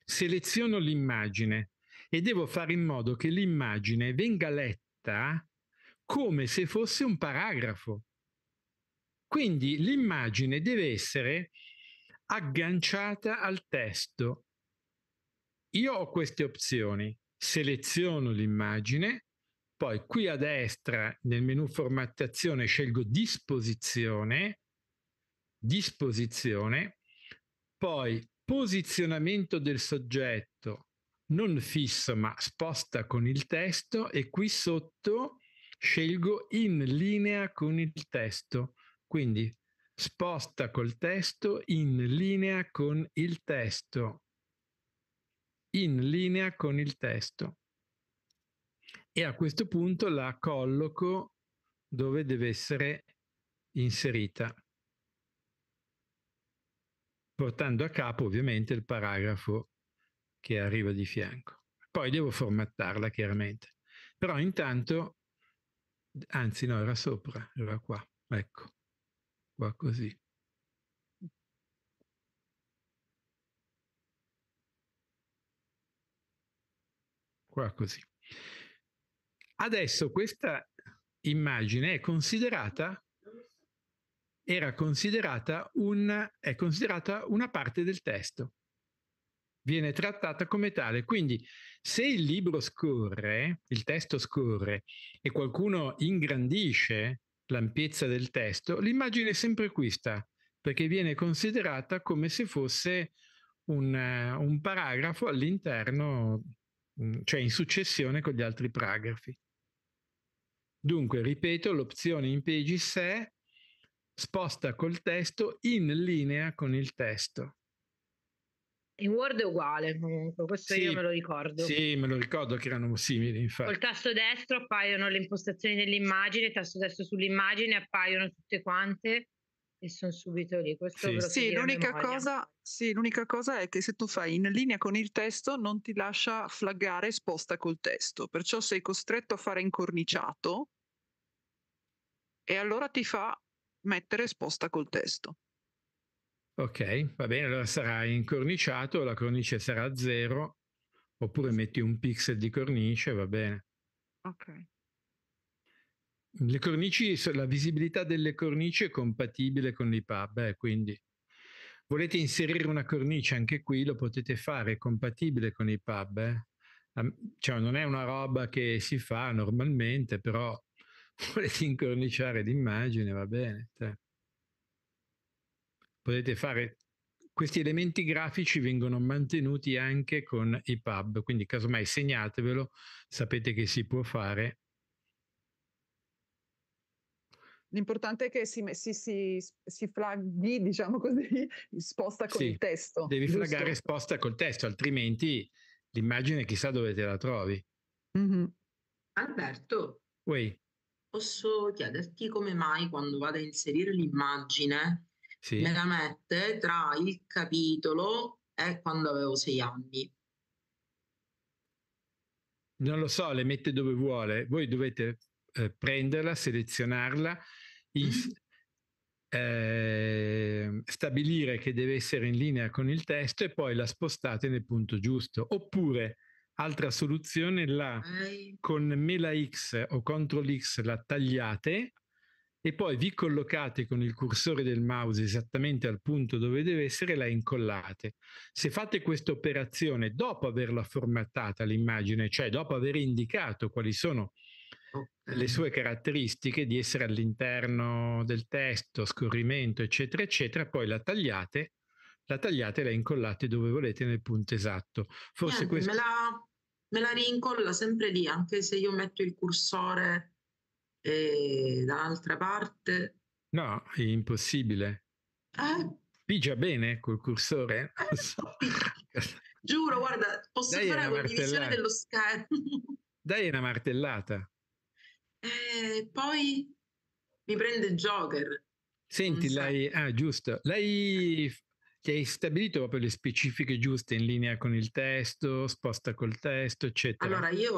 A: Seleziono l'immagine e devo fare in modo che l'immagine venga letta come se fosse un paragrafo. Quindi l'immagine deve essere agganciata al testo. Io ho queste opzioni. Seleziono l'immagine, poi qui a destra nel menu formattazione scelgo disposizione, disposizione, poi posizionamento del soggetto non fisso ma sposta con il testo e qui sotto scelgo in linea con il testo, quindi sposta col testo in linea con il testo, in linea con il testo e a questo punto la colloco dove deve essere inserita, portando a capo ovviamente il paragrafo che arriva di fianco. Poi devo formattarla chiaramente, però intanto, anzi no, era sopra, era qua, ecco, qua così. Qua così. Adesso questa immagine è considerata, era considerata, un, è considerata una parte del testo, viene trattata come tale. Quindi se il libro scorre, il testo scorre e qualcuno ingrandisce l'ampiezza del testo, l'immagine è sempre questa, perché viene considerata come se fosse un, un paragrafo all'interno, mm, cioè in successione con gli altri paragrafi. Dunque, ripeto, l'opzione in Pages è sposta col testo in linea con il testo.
G: In Word è uguale comunque, questo sì, io me lo ricordo. Sì,
A: me lo ricordo che erano simili infatti. Col
G: tasto destro appaiono le impostazioni dell'immagine, tasto destro sull'immagine appaiono tutte quante
F: e sono subito lì. Questo sì, sì l'unica, cosa, sì, l'unica cosa è che se tu fai in linea con il testo non ti lascia flaggare esposta col testo, perciò sei costretto a fare incorniciato e allora ti fa mettere esposta col testo.
A: Ok, va bene, allora sarà incorniciato, la cornice sarà zero, oppure metti un pixel di cornice, va bene. Ok. Cornici, la visibilità delle cornici è compatibile con l'IPAB, eh, quindi volete inserire una cornice anche qui, lo potete fare, è compatibile con l'IPAB. Eh. Cioè, non è una roba che si fa normalmente, però (laughs) volete incorniciare l'immagine, va bene. Cioè. Potete fare questi elementi grafici vengono mantenuti anche con i pub, quindi casomai segnatevelo, sapete che si può fare
F: L'importante è che si, si, si, si flaghi, diciamo così, (laughs) sposta col sì, testo. Devi giusto? flaggare
A: sposta col testo, altrimenti l'immagine chissà dove te la trovi. Mm-hmm.
B: Alberto, Uè. posso chiederti come mai quando vado a inserire l'immagine sì. me la mette tra il capitolo e quando avevo sei anni?
A: Non lo so, le mette dove vuole. Voi dovete eh, prenderla, selezionarla i, eh, stabilire che deve essere in linea con il testo e poi la spostate nel punto giusto. Oppure, altra soluzione, la con mela X o CTRL X la tagliate e poi vi collocate con il cursore del mouse esattamente al punto dove deve essere e la incollate. Se fate questa operazione dopo averla formattata l'immagine, cioè dopo aver indicato quali sono le sue caratteristiche di essere all'interno del testo, scorrimento, eccetera, eccetera, poi la tagliate, la tagliate e la incollate dove volete nel punto esatto. Forse Niente, questo... me, la,
B: me la rincolla sempre lì, anche se io metto il cursore eh, dall'altra parte.
A: No, è impossibile. Eh? Pigia bene col cursore? Eh,
B: Giuro, guarda, posso Dai fare una divisione dello schermo.
A: Dai una martellata.
B: E eh, poi mi prende Joker.
A: Senti, l'hai, so. ah, giusto, lei ti hai stabilito proprio le specifiche giuste in linea con il testo, sposta col testo, eccetera. Allora, io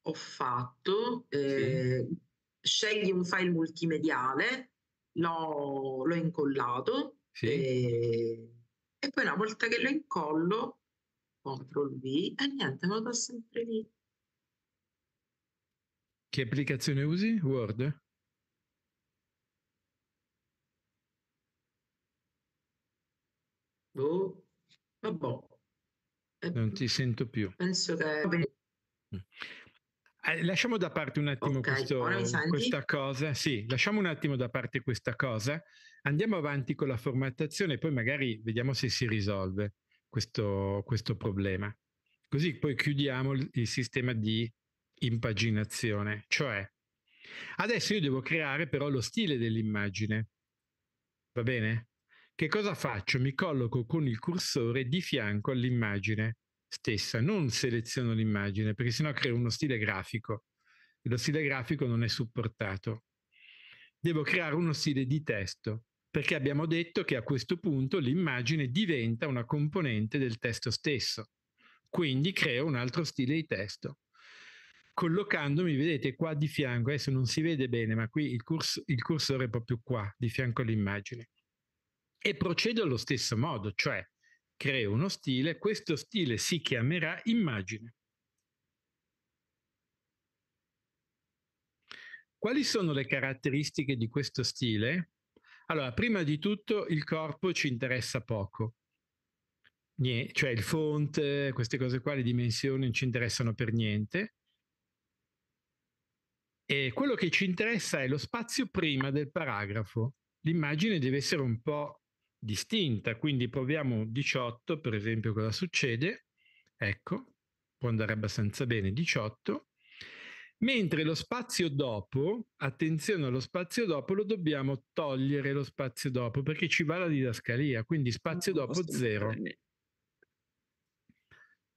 B: ho fatto, eh, sì. scegli un file multimediale, l'ho, l'ho incollato sì. e, eh, e, poi una volta che lo incollo, CTRL V e niente, vado sempre lì.
A: Che applicazione usi? Word? Boh. Vabbè. Eh, non ti sento più.
B: Penso che... Mm.
A: Eh, lasciamo da parte un attimo okay, questo, questa cosa. Sì, lasciamo un attimo da parte questa cosa. Andiamo avanti con la formattazione e poi magari vediamo se si risolve questo, questo problema. Così poi chiudiamo il, il sistema di impaginazione, cioè adesso io devo creare però lo stile dell'immagine. Va bene? Che cosa faccio? Mi colloco con il cursore di fianco all'immagine stessa, non seleziono l'immagine perché sennò creo uno stile grafico e lo stile grafico non è supportato. Devo creare uno stile di testo perché abbiamo detto che a questo punto l'immagine diventa una componente del testo stesso. Quindi creo un altro stile di testo collocandomi, vedete qua di fianco, adesso non si vede bene, ma qui il, curs- il cursore è proprio qua, di fianco all'immagine. E procedo allo stesso modo, cioè creo uno stile, questo stile si chiamerà immagine. Quali sono le caratteristiche di questo stile? Allora, prima di tutto il corpo ci interessa poco, niente, cioè il font, queste cose qua, le dimensioni non ci interessano per niente. E quello che ci interessa è lo spazio prima del paragrafo. L'immagine deve essere un po' distinta, quindi proviamo 18, per esempio cosa succede? Ecco, può andare abbastanza bene 18. Mentre lo spazio dopo, attenzione allo spazio dopo, lo dobbiamo togliere lo spazio dopo perché ci va la didascalia, quindi spazio dopo 0.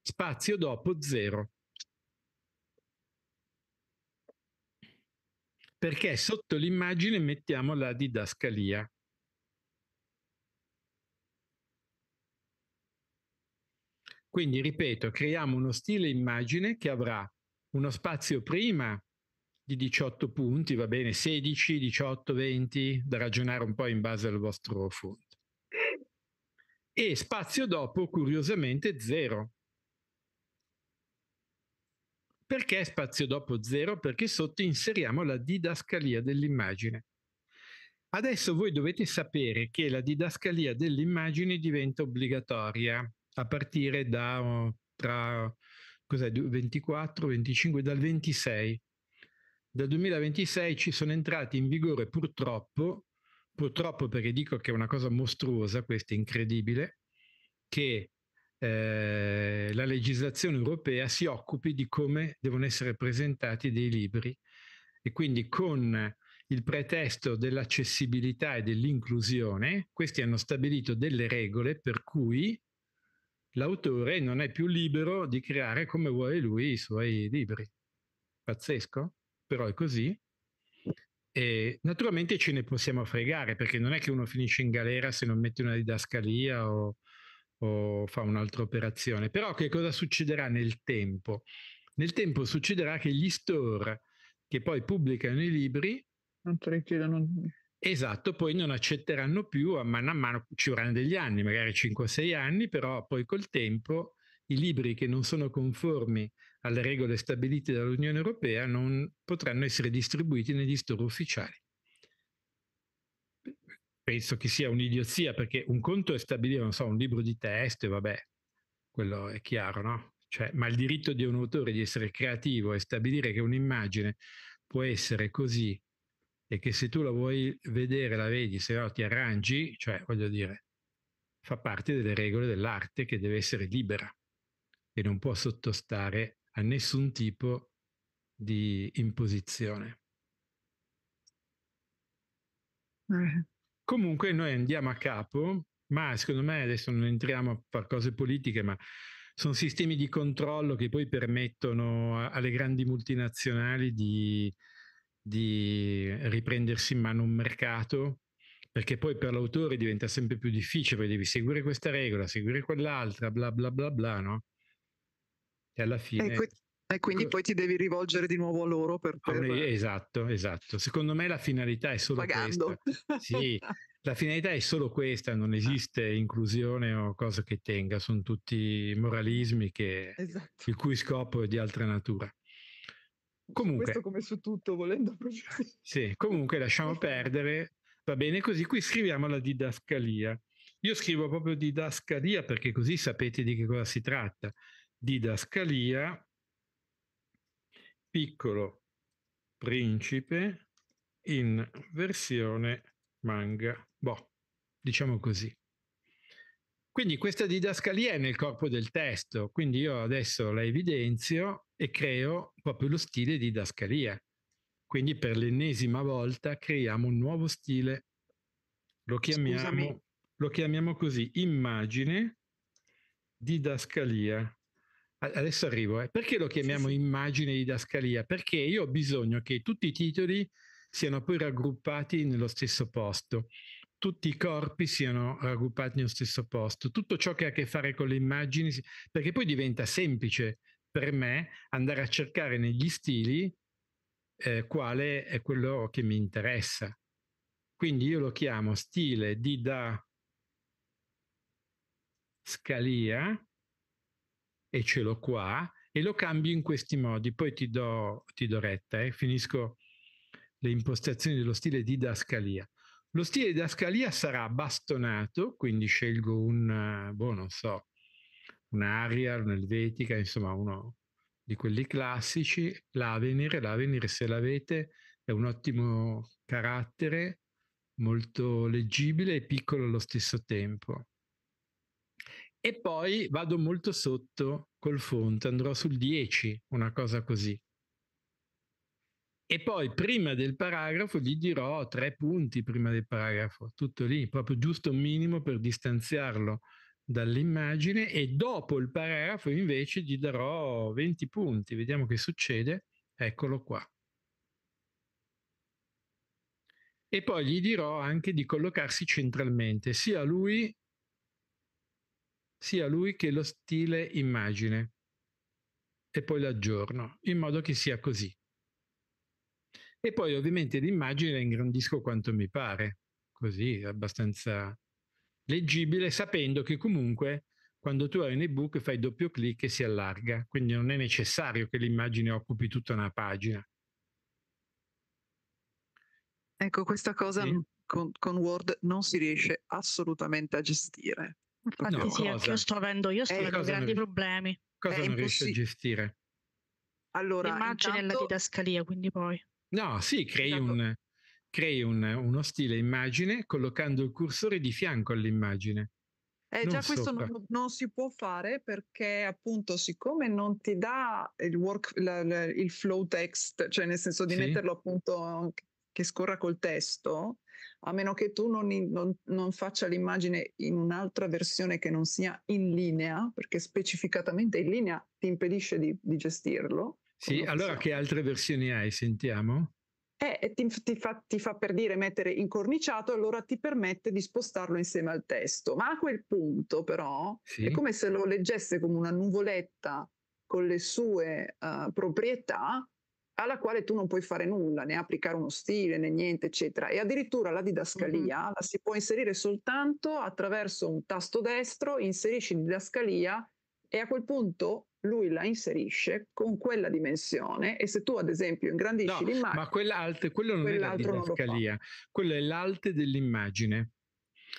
A: Spazio dopo 0. perché sotto l'immagine mettiamo la didascalia. Quindi, ripeto, creiamo uno stile immagine che avrà uno spazio prima di 18 punti, va bene, 16, 18, 20, da ragionare un po' in base al vostro fondo. E spazio dopo, curiosamente, 0. Perché spazio dopo zero? Perché sotto inseriamo la didascalia dell'immagine. Adesso voi dovete sapere che la didascalia dell'immagine diventa obbligatoria a partire da oh, tra 24, 25, dal 26. Dal 2026 ci sono entrati in vigore purtroppo, purtroppo perché dico che è una cosa mostruosa, questa incredibile, che eh, la legislazione europea si occupi di come devono essere presentati dei libri e quindi con il pretesto dell'accessibilità e dell'inclusione, questi hanno stabilito delle regole per cui l'autore non è più libero di creare come vuole lui i suoi libri. Pazzesco, però è così. E naturalmente ce ne possiamo fregare perché non è che uno finisce in galera se non mette una didascalia o o fa un'altra operazione. Però che cosa succederà nel tempo? Nel tempo succederà che gli store che poi pubblicano i libri...
E: Non te li chiedono.
A: Esatto, poi non accetteranno più, a mano a mano ci vorranno degli anni, magari 5-6 anni, però poi col tempo i libri che non sono conformi alle regole stabilite dall'Unione Europea non potranno essere distribuiti negli store ufficiali penso che sia un'idiozia, perché un conto è stabilire, non so, un libro di testo, e vabbè, quello è chiaro, no? Cioè, ma il diritto di un autore di essere creativo e stabilire che un'immagine può essere così e che se tu la vuoi vedere la vedi, se no ti arrangi, cioè voglio dire, fa parte delle regole dell'arte che deve essere libera e non può sottostare a nessun tipo di imposizione. Eh. Comunque noi andiamo a capo, ma secondo me adesso non entriamo a fare cose politiche, ma sono sistemi di controllo che poi permettono alle grandi multinazionali di, di riprendersi in mano un mercato perché poi per l'autore diventa sempre più difficile, poi devi seguire questa regola, seguire quell'altra, bla bla bla bla, no? E alla fine... E e quindi ecco. poi ti devi rivolgere di nuovo a loro per, per... Esatto, esatto. Secondo me la finalità è solo Pagando. questa. Sì, (laughs) la finalità è solo questa, non ah. esiste inclusione o cosa che tenga, sono tutti moralismi che, esatto. il cui scopo è di altra natura. Comunque, questo
F: come su tutto, volendo proprio. (laughs)
A: Sì, comunque lasciamo perdere, va bene così, qui scriviamo la didascalia. Io scrivo proprio didascalia perché così sapete di che cosa si tratta. Didascalia Piccolo Principe in versione manga. Boh, diciamo così. Quindi questa didascalia è nel corpo del testo, quindi io adesso la evidenzio e creo proprio lo stile didascalia. Quindi per l'ennesima volta creiamo un nuovo stile. Lo chiamiamo, lo chiamiamo così, immagine didascalia adesso arrivo, eh. perché lo chiamiamo sì, sì. immagine didascalia? Perché io ho bisogno che tutti i titoli siano poi raggruppati nello stesso posto, tutti i corpi siano raggruppati nello stesso posto, tutto ciò che ha a che fare con le immagini, perché poi diventa semplice per me andare a cercare negli stili eh, quale è quello che mi interessa. Quindi io lo chiamo stile di Dascalia e ce l'ho qua e lo cambio in questi modi. Poi ti do, ti do retta e eh. finisco le impostazioni dello stile di didascalia. Lo stile didascalia sarà bastonato, quindi scelgo un, boh, non so, un'aria, un'elvetica, insomma uno di quelli classici, l'Avenir, l'Avenir se l'avete è un ottimo carattere, molto leggibile e piccolo allo stesso tempo e poi vado molto sotto col fonte, andrò sul 10, una cosa così. E poi prima del paragrafo gli dirò tre punti prima del paragrafo, tutto lì, proprio giusto un minimo per distanziarlo dall'immagine e dopo il paragrafo invece gli darò 20 punti, vediamo che succede, eccolo qua. E poi gli dirò anche di collocarsi centralmente, sia lui sia lui che lo stile immagine e poi l'aggiorno, in modo che sia così. E poi ovviamente l'immagine la ingrandisco quanto mi pare, così abbastanza leggibile, sapendo che comunque quando tu hai un ebook fai doppio clic e si allarga, quindi non è necessario che l'immagine occupi tutta una pagina.
F: Ecco, questa cosa sì. con, con Word non si riesce assolutamente a gestire.
D: Infatti, no, sì, cosa? io sto avendo, io sto eh, avendo grandi non, problemi. Cosa eh, non riesci a
A: gestire?
D: Allora, L'immagine intanto... la didascalia, quindi poi.
A: No, sì, crei, intanto... Esatto. un, crei un, uno stile immagine collocando il cursore di fianco all'immagine. Eh, non già questo non,
F: non, si può fare perché appunto siccome non ti dà il, work, la, la, il flow text, cioè nel senso di sì. metterlo appunto che scorra col testo, a meno che tu non, non, non faccia l'immagine in un'altra versione che non sia in linea, perché specificatamente in linea ti impedisce di, di gestirlo.
A: Sì, allora che altre versioni hai? Sentiamo.
F: Eh, ti, ti, fa, ti, fa, per dire mettere incorniciato, allora ti permette di spostarlo insieme al testo. Ma a quel punto, però, sì. è come se lo leggesse come una nuvoletta con le sue uh, proprietà alla quale tu non puoi fare nulla, né applicare uno stile né niente, eccetera. E addirittura la didascalia mm-hmm. la si può inserire soltanto attraverso un tasto destro, inserisci didascalia e a quel punto lui la inserisce con quella dimensione e se tu ad esempio
A: ingrandisci no, l'immagine... Ma quell'altro, quello non è la didascalia, quello è l'alte dell'immagine.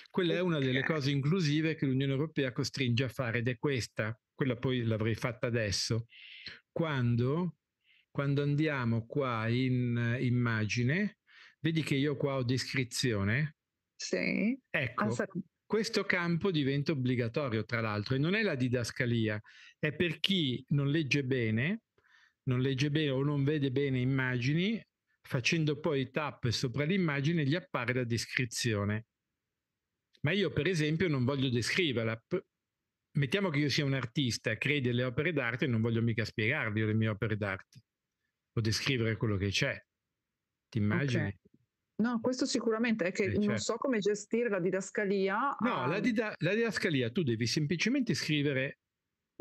A: Quella okay. è una delle cose inclusive che l'Unione Europea costringe a fare ed è questa, quella poi l'avrei fatta adesso, quando quando andiamo qua in eh, immagine, vedi che io qua ho descrizione?
F: Sì.
A: Ecco, questo campo diventa obbligatorio, tra l'altro, e non è la didascalia, è per chi non legge bene, non legge bene o non vede bene immagini, facendo poi tap sopra l'immagine gli appare la descrizione. Ma io, per esempio, non voglio descriverla. Mettiamo che io sia un artista, crei alle opere d'arte e non voglio mica spiegargli le mie opere d'arte o descrivere quello che c'è. Ti immagini? Okay.
F: No, questo sicuramente è che eh, non certo. so come gestire la didascalia. No, a... la, ehm
A: dida- la didascalia tu devi semplicemente scrivere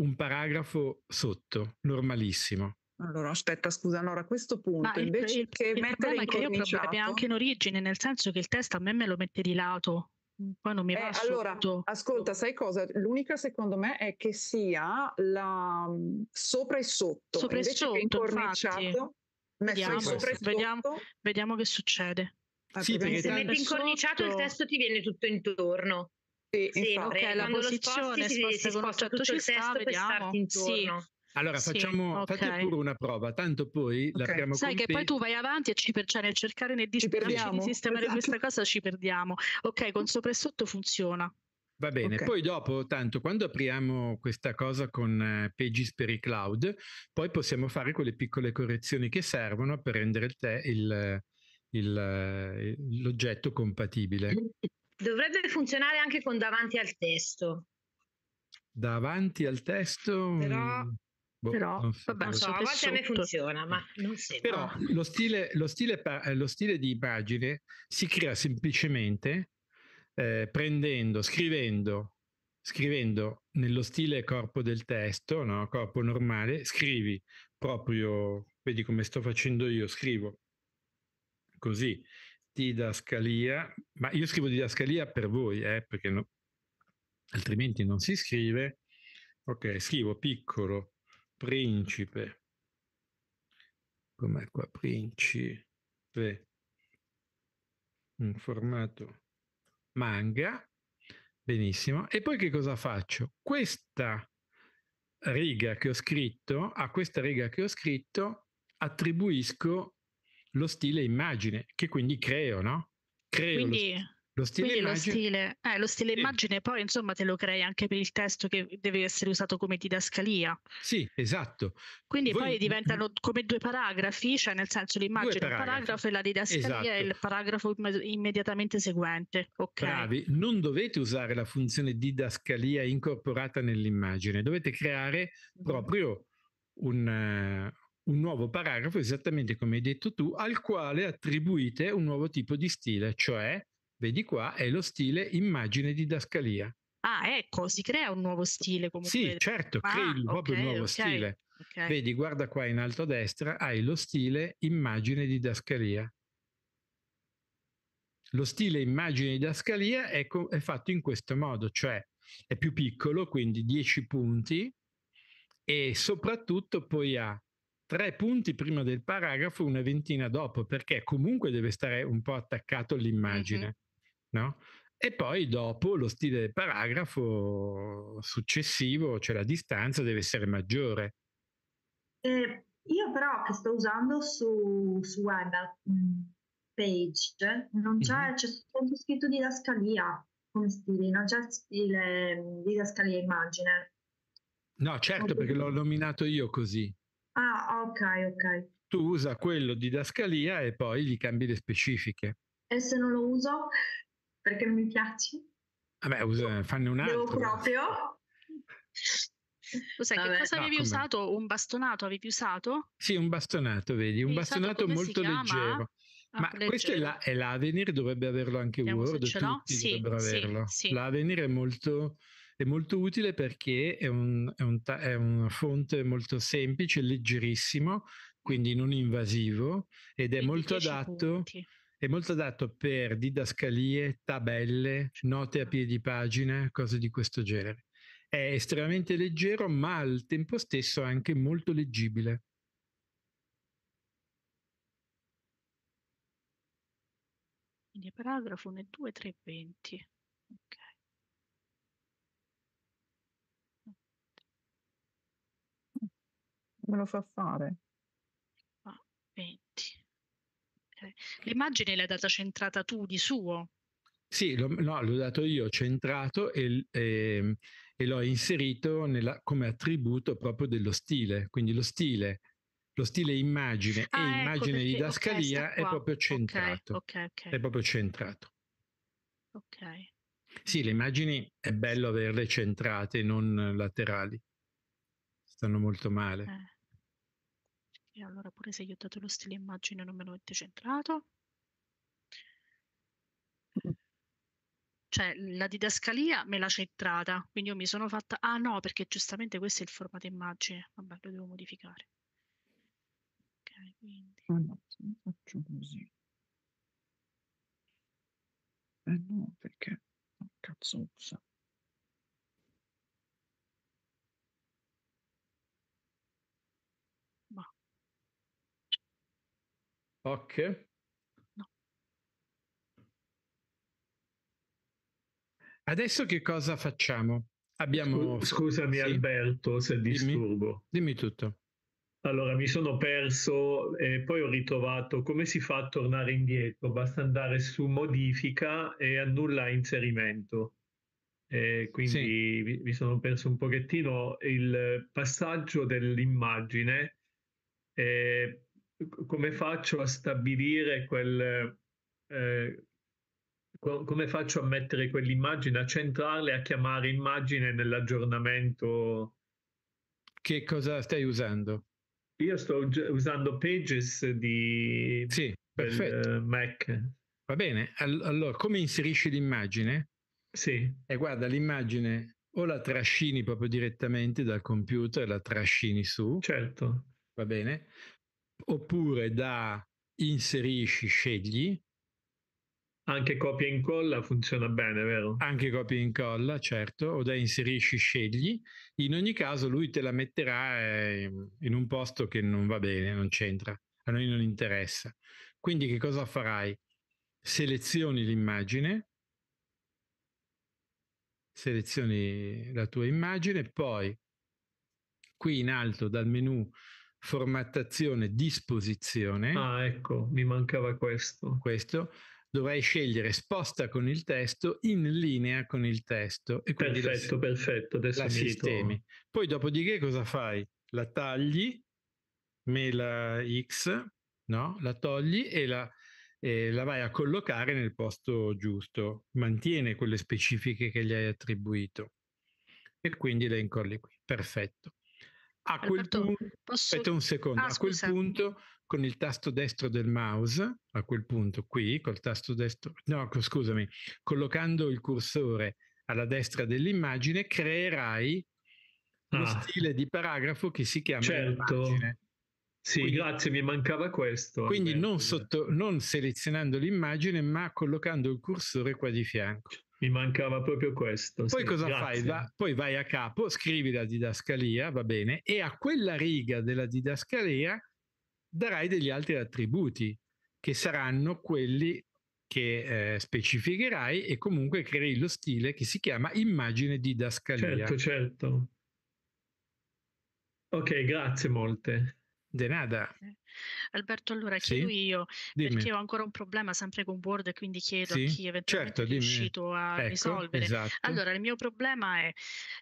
A: un paragrafo sotto, normalissimo.
F: Allora, aspetta, scusa, allora a questo
D: punto il, invece il, che il mettere è che io ho problemi anche in origine, nel senso che il testo a me me lo mette di lato, Mm, poi non mi eh, va eh, allora,
F: ascolta, sai cosa?
D: L'unica secondo me è che sia la mm, sopra e sotto, sopra e sotto, che incorniciato, vediamo, sopra e vediamo, vediamo, che succede. sì, perché se metti incorniciato il testo
G: ti viene tutto intorno. Sì, sì ok, eh, la posizione sposti, sposta, si, sposta certo tutto il testo sta, per starti intorno.
E: Sì.
A: Allora sì, facciamo okay. pure una prova, tanto poi okay. la abbiamo Sai che te... poi tu
D: vai avanti e ci per, cioè, nel cercare nel disperarci di sistemare esatto. questa cosa ci perdiamo. Ok, con sopra e sotto funziona.
A: Va bene, okay. poi dopo, tanto quando apriamo questa cosa con uh, Pages per i cloud, poi possiamo fare quelle piccole correzioni che servono per rendere il te, il, il, uh, l'oggetto compatibile.
G: Dovrebbe funzionare anche con davanti al testo.
A: Davanti al
E: testo?
A: Però mm, Boh, però so, vabbè, so, a volte a me funziona, ma
G: non sempre. Però ah.
A: lo stile, lo, stile, eh, lo stile, di pagine si crea semplicemente eh, prendendo, scrivendo, scrivendo nello stile corpo del testo, no? corpo normale, scrivi proprio, vedi come sto facendo io, scrivo così, didascalia, ma io scrivo didascalia per voi, eh, perché no, altrimenti non si scrive. Ok, scrivo piccolo principe. Com'è qua? Principe in formato manga. Benissimo. E poi che cosa faccio? Questa riga che ho scritto, a questa riga che ho scritto, attribuisco lo stile immagine, che quindi creo, no? Creo quindi lo stile, Quindi immagine... lo
D: stile, eh, lo stile sì. immagine poi insomma te lo crei anche per il testo che deve essere usato come didascalia.
A: Sì, esatto.
D: Quindi Voi... poi diventano come due paragrafi, cioè nel senso l'immagine del paragrafo e la didascalia esatto. e il paragrafo immediatamente seguente.
A: ok Bravi, non dovete usare la funzione didascalia incorporata nell'immagine, dovete creare mhm. proprio un, un nuovo paragrafo, esattamente come hai detto tu, al quale attribuite un nuovo tipo di stile, cioè vedi qua, è lo stile immagine didascalia.
D: Ah, ecco, si crea un nuovo stile comunque. Sì, certo,
A: ah, crei okay, proprio un nuovo okay, stile. Okay. Vedi, guarda qua in alto a destra, hai lo stile immagine didascalia. Lo stile immagine didascalia è, co- è fatto in questo modo, cioè è più piccolo, quindi 10 punti, e soprattutto poi ha tre punti prima del paragrafo, una ventina dopo, perché comunque deve stare un po' attaccato all'immagine. Mm-hmm no? E poi dopo lo stile del paragrafo successivo, cioè la distanza, deve essere maggiore.
C: Eh, io però che sto usando su, su web mm, page, non c'è, mm-hmm. c'è soltanto scritto didascalia come stile, non c'è stile mm, didascalia immagine.
A: No, certo, perché l'ho nominato io così.
C: Ah, ok, ok.
A: Tu usa quello didascalia e poi gli cambi le specifiche.
C: E se non lo uso? perché
D: non mi piace.
A: Vabbè, us- fanne un altro. Devo proprio.
D: Scusa, che cosa avevi come... usato? Un bastonato avevi usato?
A: Sì, un bastonato, vedi, un bastonato molto leggero.
B: Ah, Ma leggero. questo è, la,
A: è l'Avenir, dovrebbe averlo anche Vediamo Word, tutti no? sì, dovrebbero sì, averlo. Sì. L'Avenir è molto, è molto utile perché è un, è, un, è un fonte molto semplice, leggerissimo, quindi non invasivo ed è molto adatto punti. È molto adatto per didascalie, tabelle, note a piedi pagina, cose di questo genere. È estremamente leggero, ma al tempo stesso anche molto leggibile.
D: Quindi paragrafo 1, 2, 3, 20. Ok. me lo fa fare. Eh, l'immagine l'hai data centrata tu di suo?
E: Sì,
A: lo, no, l'ho dato io centrato e, e, ehm, e l'ho inserito nella, come attributo proprio dello stile. Quindi lo stile, lo stile immagine ah, e ecco, immagine perché, di Dascalia okay, è proprio centrato. Okay, okay, è proprio centrato.
D: Ok.
A: Sì, le immagini è bello averle centrate, non laterali. Stanno molto male.
D: Eh. E allora pure se gli ho dato lo stile immagine non me lo avete centrato. Mm. Cioè la didascalia me l'ha centrata, quindi io mi sono fatta, ah no, perché giustamente questo è il formato immagine, vabbè lo devo modificare.
F: Ok, quindi... Allora,
B: ah faccio così. Eh no, perché... Ah, cazzo, Cazzozza.
E: Ok. Adesso che cosa facciamo? Abbiamo... Scusami sì. Alberto se disturbo. Dimmi, dimmi tutto. Allora, mi sono perso e poi ho ritrovato come si fa a tornare indietro. Basta andare su modifica e annulla inserimento. E quindi sì. mi sono perso un pochettino il passaggio dell'immagine. E come faccio a stabilire quel... Eh, come faccio a mettere quell'immagine, a centrarla e a chiamare immagine nell'aggiornamento? Che cosa stai usando? Io sto usando Pages
A: di sì, perfetto. Eh, Mac. Va bene, allora come inserisci l'immagine? Sì. E guarda, l'immagine o la trascini proprio direttamente dal computer, la trascini su. Certo. Va bene oppure da inserisci, scegli. Anche copia e incolla funziona bene, vero? Anche copia e incolla, certo, o da inserisci, scegli. In ogni caso lui te la metterà ehm, in un posto che non va bene, non c'entra, a noi non interessa. Quindi che cosa farai? Selezioni l'immagine, selezioni la tua immagine, poi qui in alto dal menu formattazione, disposizione. Ah, ecco, mi mancava questo. Questo dovrai scegliere sposta con il testo in linea con il testo. E quindi perfetto, la, perfetto. Adesso la sistemi. Ritorno. Poi dopodiché cosa fai? La tagli, mela X, no? La togli e la, eh, la vai a collocare nel posto giusto. Mantiene quelle specifiche che gli hai attribuito. E quindi le incolli qui. Perfetto. A quel Alberto, punto, posso... aspetta un secondo, ah, a quel punto con il tasto destro del mouse, a quel punto qui, col tasto destro, no scusami, collocando il cursore alla destra dell'immagine, creerai lo ah. stile di paragrafo che si chiama certo. immagine.
E: Sì, quindi, grazie, mi mancava questo. Quindi
A: non, sotto, non selezionando l'immagine, ma collocando il cursore qua di fianco.
E: Mi mancava proprio questo. Poi sì, cosa grazie. fai? Va,
A: poi vai a capo, scrivi la didascalia, va bene, e a quella riga della didascalia darai degli altri attributi che saranno quelli che eh, specificherai e comunque crei lo stile che si chiama immagine didascalia. Certo,
E: certo. Ok, grazie molte. De nada. Eh.
D: Alberto, allora chiedo sì? io, dimmi. perché ho ancora un problema sempre con Word e quindi chiedo sì? a chi eventualmente certo, è riuscito a ecco, risolvere. Esatto. Allora, il mio problema è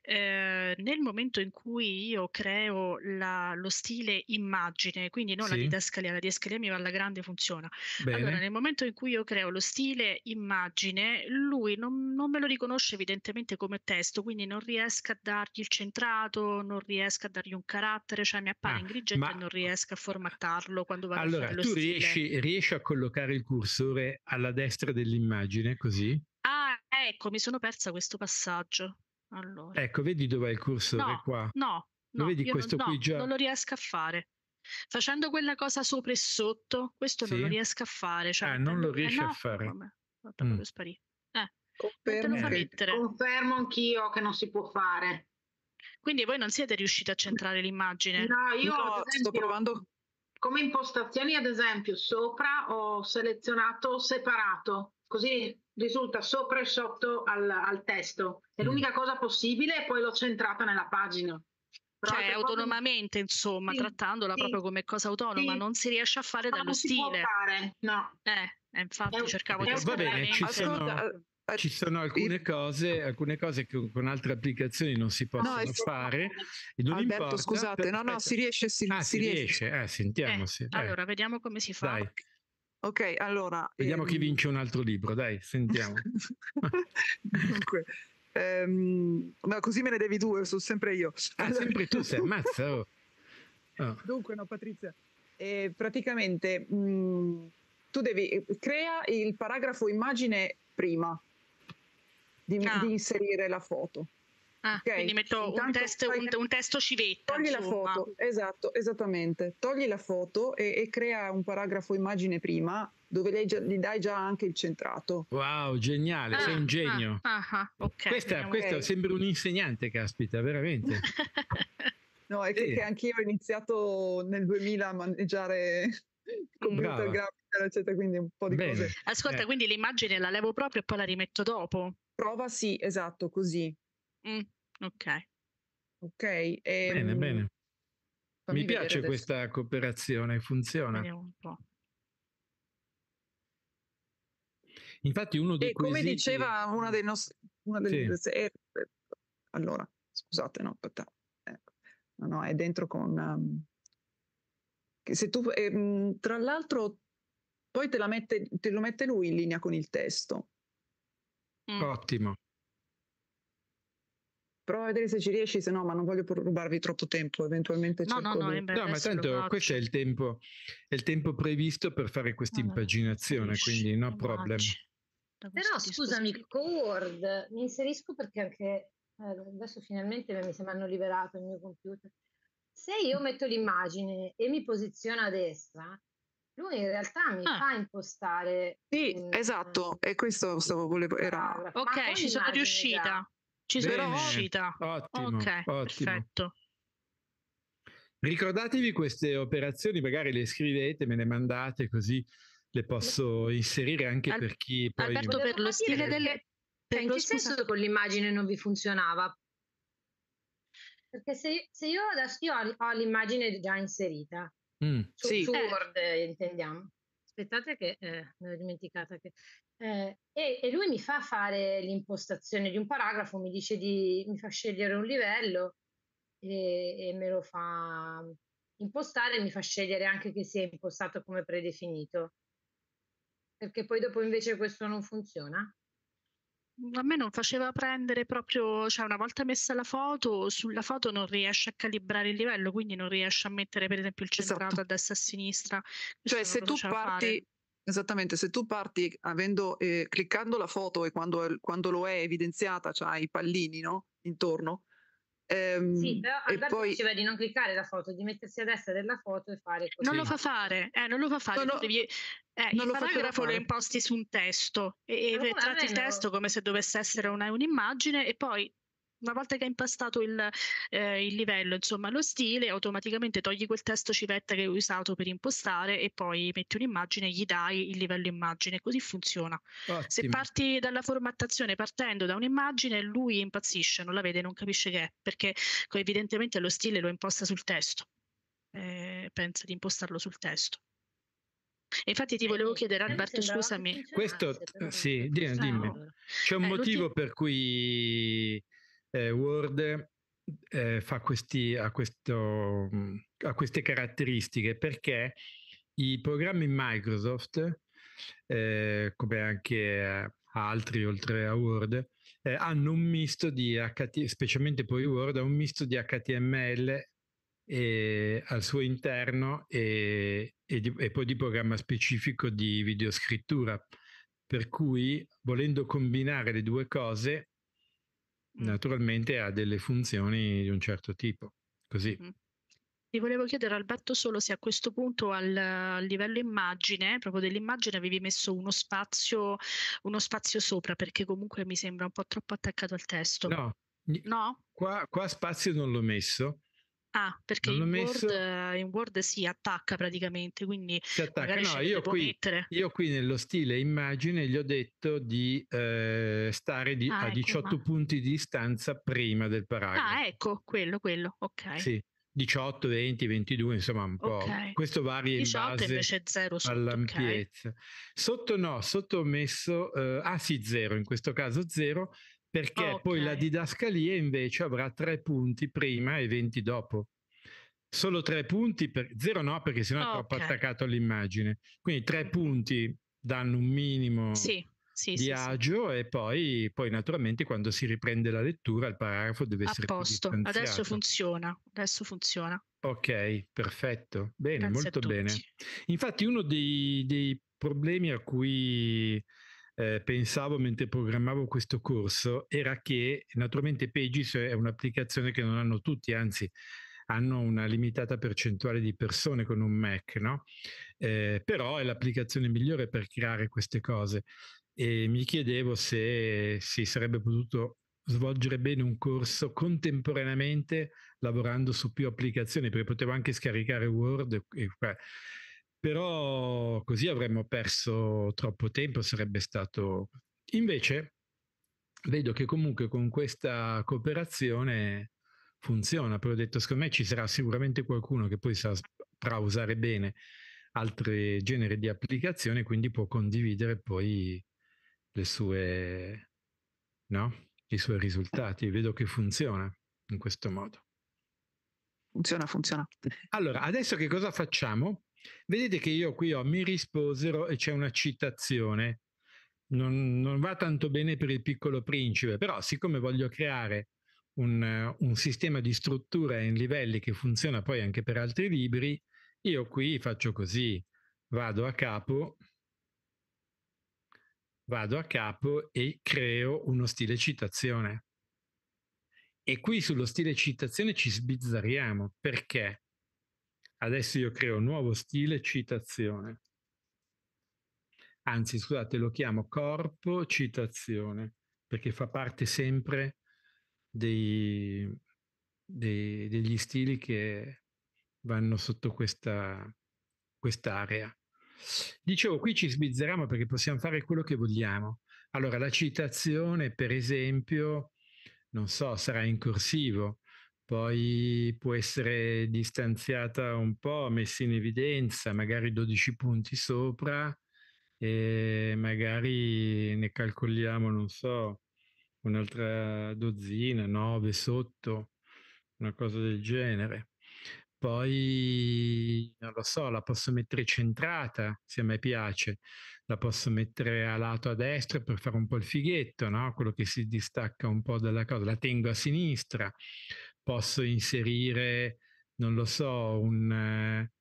D: eh, nel momento in cui io creo la, lo stile immagine, quindi non sì? la didascalia, la didascalia mi va alla grande funziona. Bene. Allora, nel momento in cui io creo lo stile immagine, lui non, non me lo riconosce evidentemente come testo, quindi non riesco a dargli il centrato, non riesco a dargli un carattere, cioè mi appare ah, in grigio ma... e non riesco a formattare farlo quando vado allora, a Allora, tu riesci,
A: a collocare il cursore alla destra dell'immagine così?
D: Ah, ecco, mi sono persa questo passaggio. Allora. Ecco,
A: vedi dove è il cursore no, qua? No, no, vedi questo non, qui no, già? Non lo
D: riesco a fare. Facendo quella cosa sopra e sotto, questo sì? non lo riesco a fare. Cioè, ah, non lo eh, riesci mm. eh, no, a fare. Come? mm. sparì. confermo, eh. confermo anch'io che non si può fare. Quindi voi non siete
B: riusciti a centrare l'immagine? No, io no, sto provando come impostazioni, ad esempio, sopra ho selezionato separato, così risulta sopra e sotto al, al testo. È mm. l'unica cosa possibile e poi l'ho centrata nella pagina. Però cioè autonomamente, proprio... insomma, sì, trattandola sì, proprio come cosa autonoma, sì. non si riesce a fare non dallo non
D: stile. Si può fare, no. Eh. Eh, infatti, cercavo di Va bene, ci sono
A: ci sono alcune cose, alcune cose che con altre applicazioni non si possono no, fare. Non Alberto, importa, scusate, per... no, no, si riesce. Si, ah, si, riesce. Eh, sentiamo. Eh, sì. Eh. Allora, vediamo come si fa. Dai. Ok, allora. Vediamo ehm... chi vince un altro libro, dai, sentiamo. (laughs)
F: Dunque. Ehm... no, così me ne devi due, sono sempre io. Ah, allora... Ah, sempre tu sei ammazza.
A: Oh. Oh.
F: (laughs) Dunque, no, Patrizia, eh, praticamente mh, mm, tu devi eh, crea il paragrafo immagine prima, di, ah. di inserire la foto.
D: Ah, okay. quindi metto un, test, fai... un, un, testo civetta.
F: Togli insomma. la foto, esatto, esattamente. Togli la foto e, e crea un paragrafo immagine prima dove lei già, gli dai già anche il centrato.
A: Wow, geniale, ah, sei un ah, genio.
B: Ah, ah, ah, okay, questa, questa
A: sembra un insegnante, caspita, veramente.
F: (laughs) no, è che, eh. che anch'io ho iniziato nel 2000 a maneggiare computer grafica, eccetera, quindi un po' di Bene. cose. Ascolta, eh.
D: quindi l'immagine la levo proprio e poi la rimetto dopo. Prova sì, esatto, così. Mm, ok. Ok. E,
F: ehm,
C: bene, um, bene.
A: Mi piace questa cooperazione, funziona. Vediamo un po'. Infatti uno dei... E come diceva
F: una dei nostri... Una delle... Sì. Eh, allora, scusate, no, aspetta. Eh, no, no, è dentro con... Um, se tu, ehm, tra l'altro poi te, la mette, te, lo mette lui in linea con il testo.
A: Mm. Ottimo.
F: Prova a vedere se ci riesci, se no, ma non voglio rubarvi troppo tempo, eventualmente
H: no, no, no, no, ma tanto questo
A: è il tempo, è il tempo previsto per fare questa impaginazione, quindi no problem.
H: Però scusami,
G: Cord, mi inserisco perché anche eh, adesso finalmente mi sembra hanno liberato il mio computer se io metto l'immagine e mi posiziono a destra, lui in realtà mi ah. fa impostare.
F: Sì, un, eh, esatto, e questo stavo volevo. Era...
D: Ok, ci sono riuscita. Da...
F: Ci
B: sono Bene. riuscita. Ottimo,
F: ok,
A: ottimo. perfetto. Ricordatevi queste operazioni, magari le scrivete, me le mandate così le posso inserire anche Al- per chi poi... Alberto, per
H: lo stile delle...
G: Per in che senso con l'immagine non vi funzionava? Perché se, se io adesso io ho, ho, l'immagine già inserita,
C: mm. su, sì. su eh. Word
G: eh, intendiamo. Aspettate che eh, me l'ho dimenticata. Che, eh, e, e, lui mi fa fare l'impostazione di un paragrafo, mi dice di, mi fa scegliere un livello e, e me lo fa impostare mi fa scegliere anche che sia impostato come
D: predefinito.
G: Perché poi dopo invece questo non funziona
D: a me non faceva prendere proprio, cioè una volta messa la foto, sulla foto non riesce a calibrare il livello, quindi non riesce a mettere per esempio il esatto. centrato esatto. a destra e a sinistra. Cioè se tu parti...
F: Esattamente, se tu parti avendo, eh, cliccando la foto e quando, quando lo è evidenziata, cioè i pallini no? intorno, Ehm, sì, però Alberto
G: poi... diceva di non cliccare la foto, di mettersi a destra della foto e fare così. Non lo fa fare, eh, non lo fa fare. No, no,
D: devi... eh, non il lo paragrafo lo imposti su un testo e, e tratti il testo come se dovesse essere una, un'immagine e poi una volta che hai impastato il, eh, il, livello, insomma lo stile, automaticamente togli quel testo civetta che hai usato per impostare e poi metti un'immagine e gli dai il livello immagine, così funziona. Ottimo. Se parti dalla formattazione partendo da un'immagine, lui impazzisce, non la vede, non capisce che è, perché evidentemente lo stile lo imposta sul testo, eh, pensa di impostarlo sul testo. Infatti ti eh, volevo eh, chiedere eh, Alberto, scusami.
A: Questo, sì, dimmi, dimmi. Ah. C'è un motivo per cui eh, Word eh, fa questi, ha, questo, mm, ha queste caratteristiche perché i programmi Microsoft, eh, come anche altri oltre a Word, eh, hanno un misto di HTML, specialmente poi Word, ha un misto di HTML e, al suo interno e, e, di, e, poi di programma specifico di videoscrittura. Per cui, volendo combinare le due cose, naturalmente ha delle funzioni di un certo tipo. Così.
D: Ti volevo chiedere Alberto solo se a questo punto al, livello immagine, proprio dell'immagine, avevi messo uno spazio, uno spazio sopra, perché comunque mi sembra un po' troppo attaccato al testo. No,
A: no? Qua, qua spazio non l'ho messo,
D: Ah, perché in, messo... Word, eh, in, Word, si attacca praticamente, quindi si attacca. No, io qui,
A: io qui, nello stile immagine gli ho detto di eh, stare di, ah, a ecco, 18 ma... Ah. punti di distanza prima del ah, paragrafo.
D: Ah, ecco, quello, quello, ok. Sì.
A: 18, 20, 22, insomma un po'. Okay. Questo varia in base zero sotto, all'ampiezza. Okay. Sotto no, sotto ho messo, eh, ah sì, 0, in questo caso 0, perché okay. Ah, poi la didascalia invece avrà tre punti prima e 20 dopo. Solo tre punti, per... zero no perché sennò ah, okay. è troppo attaccato all'immagine. Quindi tre mm. punti danno un minimo sì, sì, di sì, agio e poi, poi, naturalmente quando si riprende la lettura il paragrafo deve A essere... A posto, adesso
D: funziona, adesso funziona.
A: Ok, perfetto, bene, Grazie molto bene. Infatti uno dei, dei problemi a cui eh, pensavo mentre programmavo questo corso era che naturalmente Pages è un'applicazione che non hanno tutti, anzi hanno una limitata percentuale di persone con un Mac, no? Eh, però è l'applicazione migliore per creare queste cose e mi chiedevo se si sarebbe potuto svolgere bene un corso contemporaneamente lavorando su più applicazioni, perché potevo anche scaricare Word e, però così avremmo perso troppo tempo, sarebbe stato... Invece vedo che comunque con questa cooperazione funziona, però ho detto secondo me ci sarà sicuramente qualcuno che poi saprà usare bene altri generi di applicazione, quindi può condividere poi le sue, no? i suoi risultati. Vedo che funziona in questo modo. Funziona, funziona. Allora, adesso che cosa facciamo? Vedete che io qui ho mi risposero e c'è una citazione. Non, non va tanto bene per il piccolo principe, però siccome voglio creare un, un sistema di struttura in livelli che funziona poi anche per altri libri, io qui faccio così, vado a capo, vado a capo e creo uno stile citazione. E qui sullo stile citazione ci sbizzarriamo perché Adesso io creo nuovo stile citazione. Anzi, scusate, lo chiamo corpo citazione, perché fa parte sempre dei, dei, degli stili che vanno sotto questa quest'area. Dicevo, qui ci sbizzeriamo perché possiamo fare quello che vogliamo. Allora, la citazione, per esempio, non so, sarà in corsivo, poi può essere distanziata un po', messa in evidenza, magari 12 punti sopra e magari ne calcoliamo, non so, un'altra dozzina, 9 sotto, una cosa del genere. Poi, non lo so, la posso mettere centrata, se a me piace, la posso mettere a lato a destra per fare un po' il fighetto, no? quello che si distacca un po' dalla cosa, la tengo a sinistra posso inserire, non lo so, un, eh,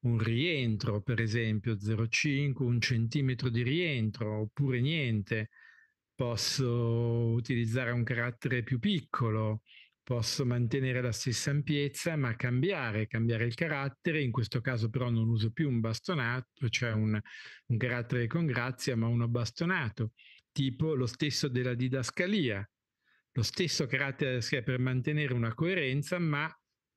A: un rientro, per esempio 0,5, un centimetro di rientro, oppure niente. Posso utilizzare un carattere più piccolo, posso mantenere la stessa ampiezza, ma cambiare, cambiare il carattere. In questo caso, però, non uso più un bastonato, cioè un, un carattere con grazia, ma uno bastonato, tipo lo stesso della didascalia lo stesso carattere della scheda per mantenere una coerenza, ma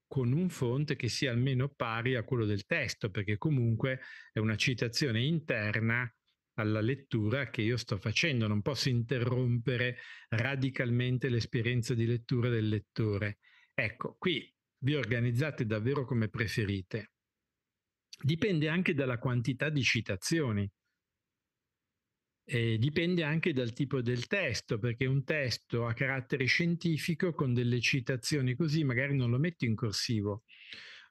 A: con un font che sia almeno pari a quello del testo, perché comunque è una citazione interna alla lettura che io sto facendo, non posso interrompere radicalmente l'esperienza di lettura del lettore. Ecco, qui vi organizzate davvero come preferite. Dipende anche dalla quantità di citazioni. Eh, dipende anche dal tipo del testo, perché un testo a carattere scientifico con delle citazioni così magari non lo metto in corsivo,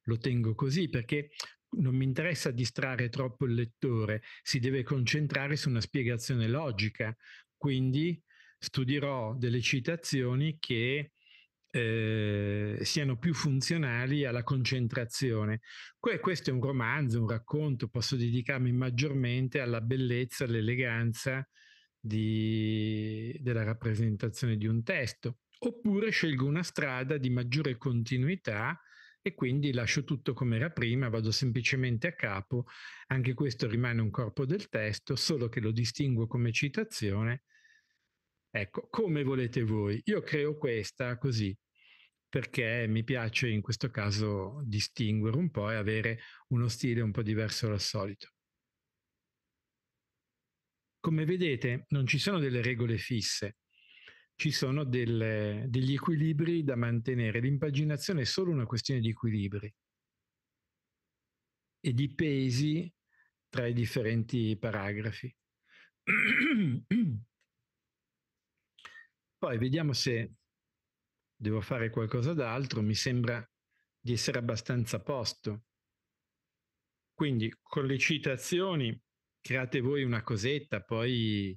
A: lo tengo così perché non mi interessa distrarre troppo il lettore, si deve concentrare su una spiegazione logica, quindi studierò delle citazioni che eh, siano più funzionali alla concentrazione. Que- questo è un romanzo, un racconto, posso dedicarmi maggiormente alla bellezza, all'eleganza di, della rappresentazione di un testo. Oppure scelgo una strada di maggiore continuità e quindi lascio tutto come era prima, vado semplicemente a capo, anche questo rimane un corpo del testo, solo che lo distingo come citazione Ecco, come volete voi. Io creo questa così perché mi piace in questo caso distinguere un po' e avere uno stile un po' diverso dal solito. Come vedete non ci sono delle regole fisse, ci sono delle, degli equilibri da mantenere. L'impaginazione è solo una questione di equilibri e di pesi tra i differenti paragrafi. (clears throat) Poi vediamo se devo fare qualcosa d'altro, mi sembra di essere abbastanza a posto. Quindi con le citazioni create voi una cosetta, poi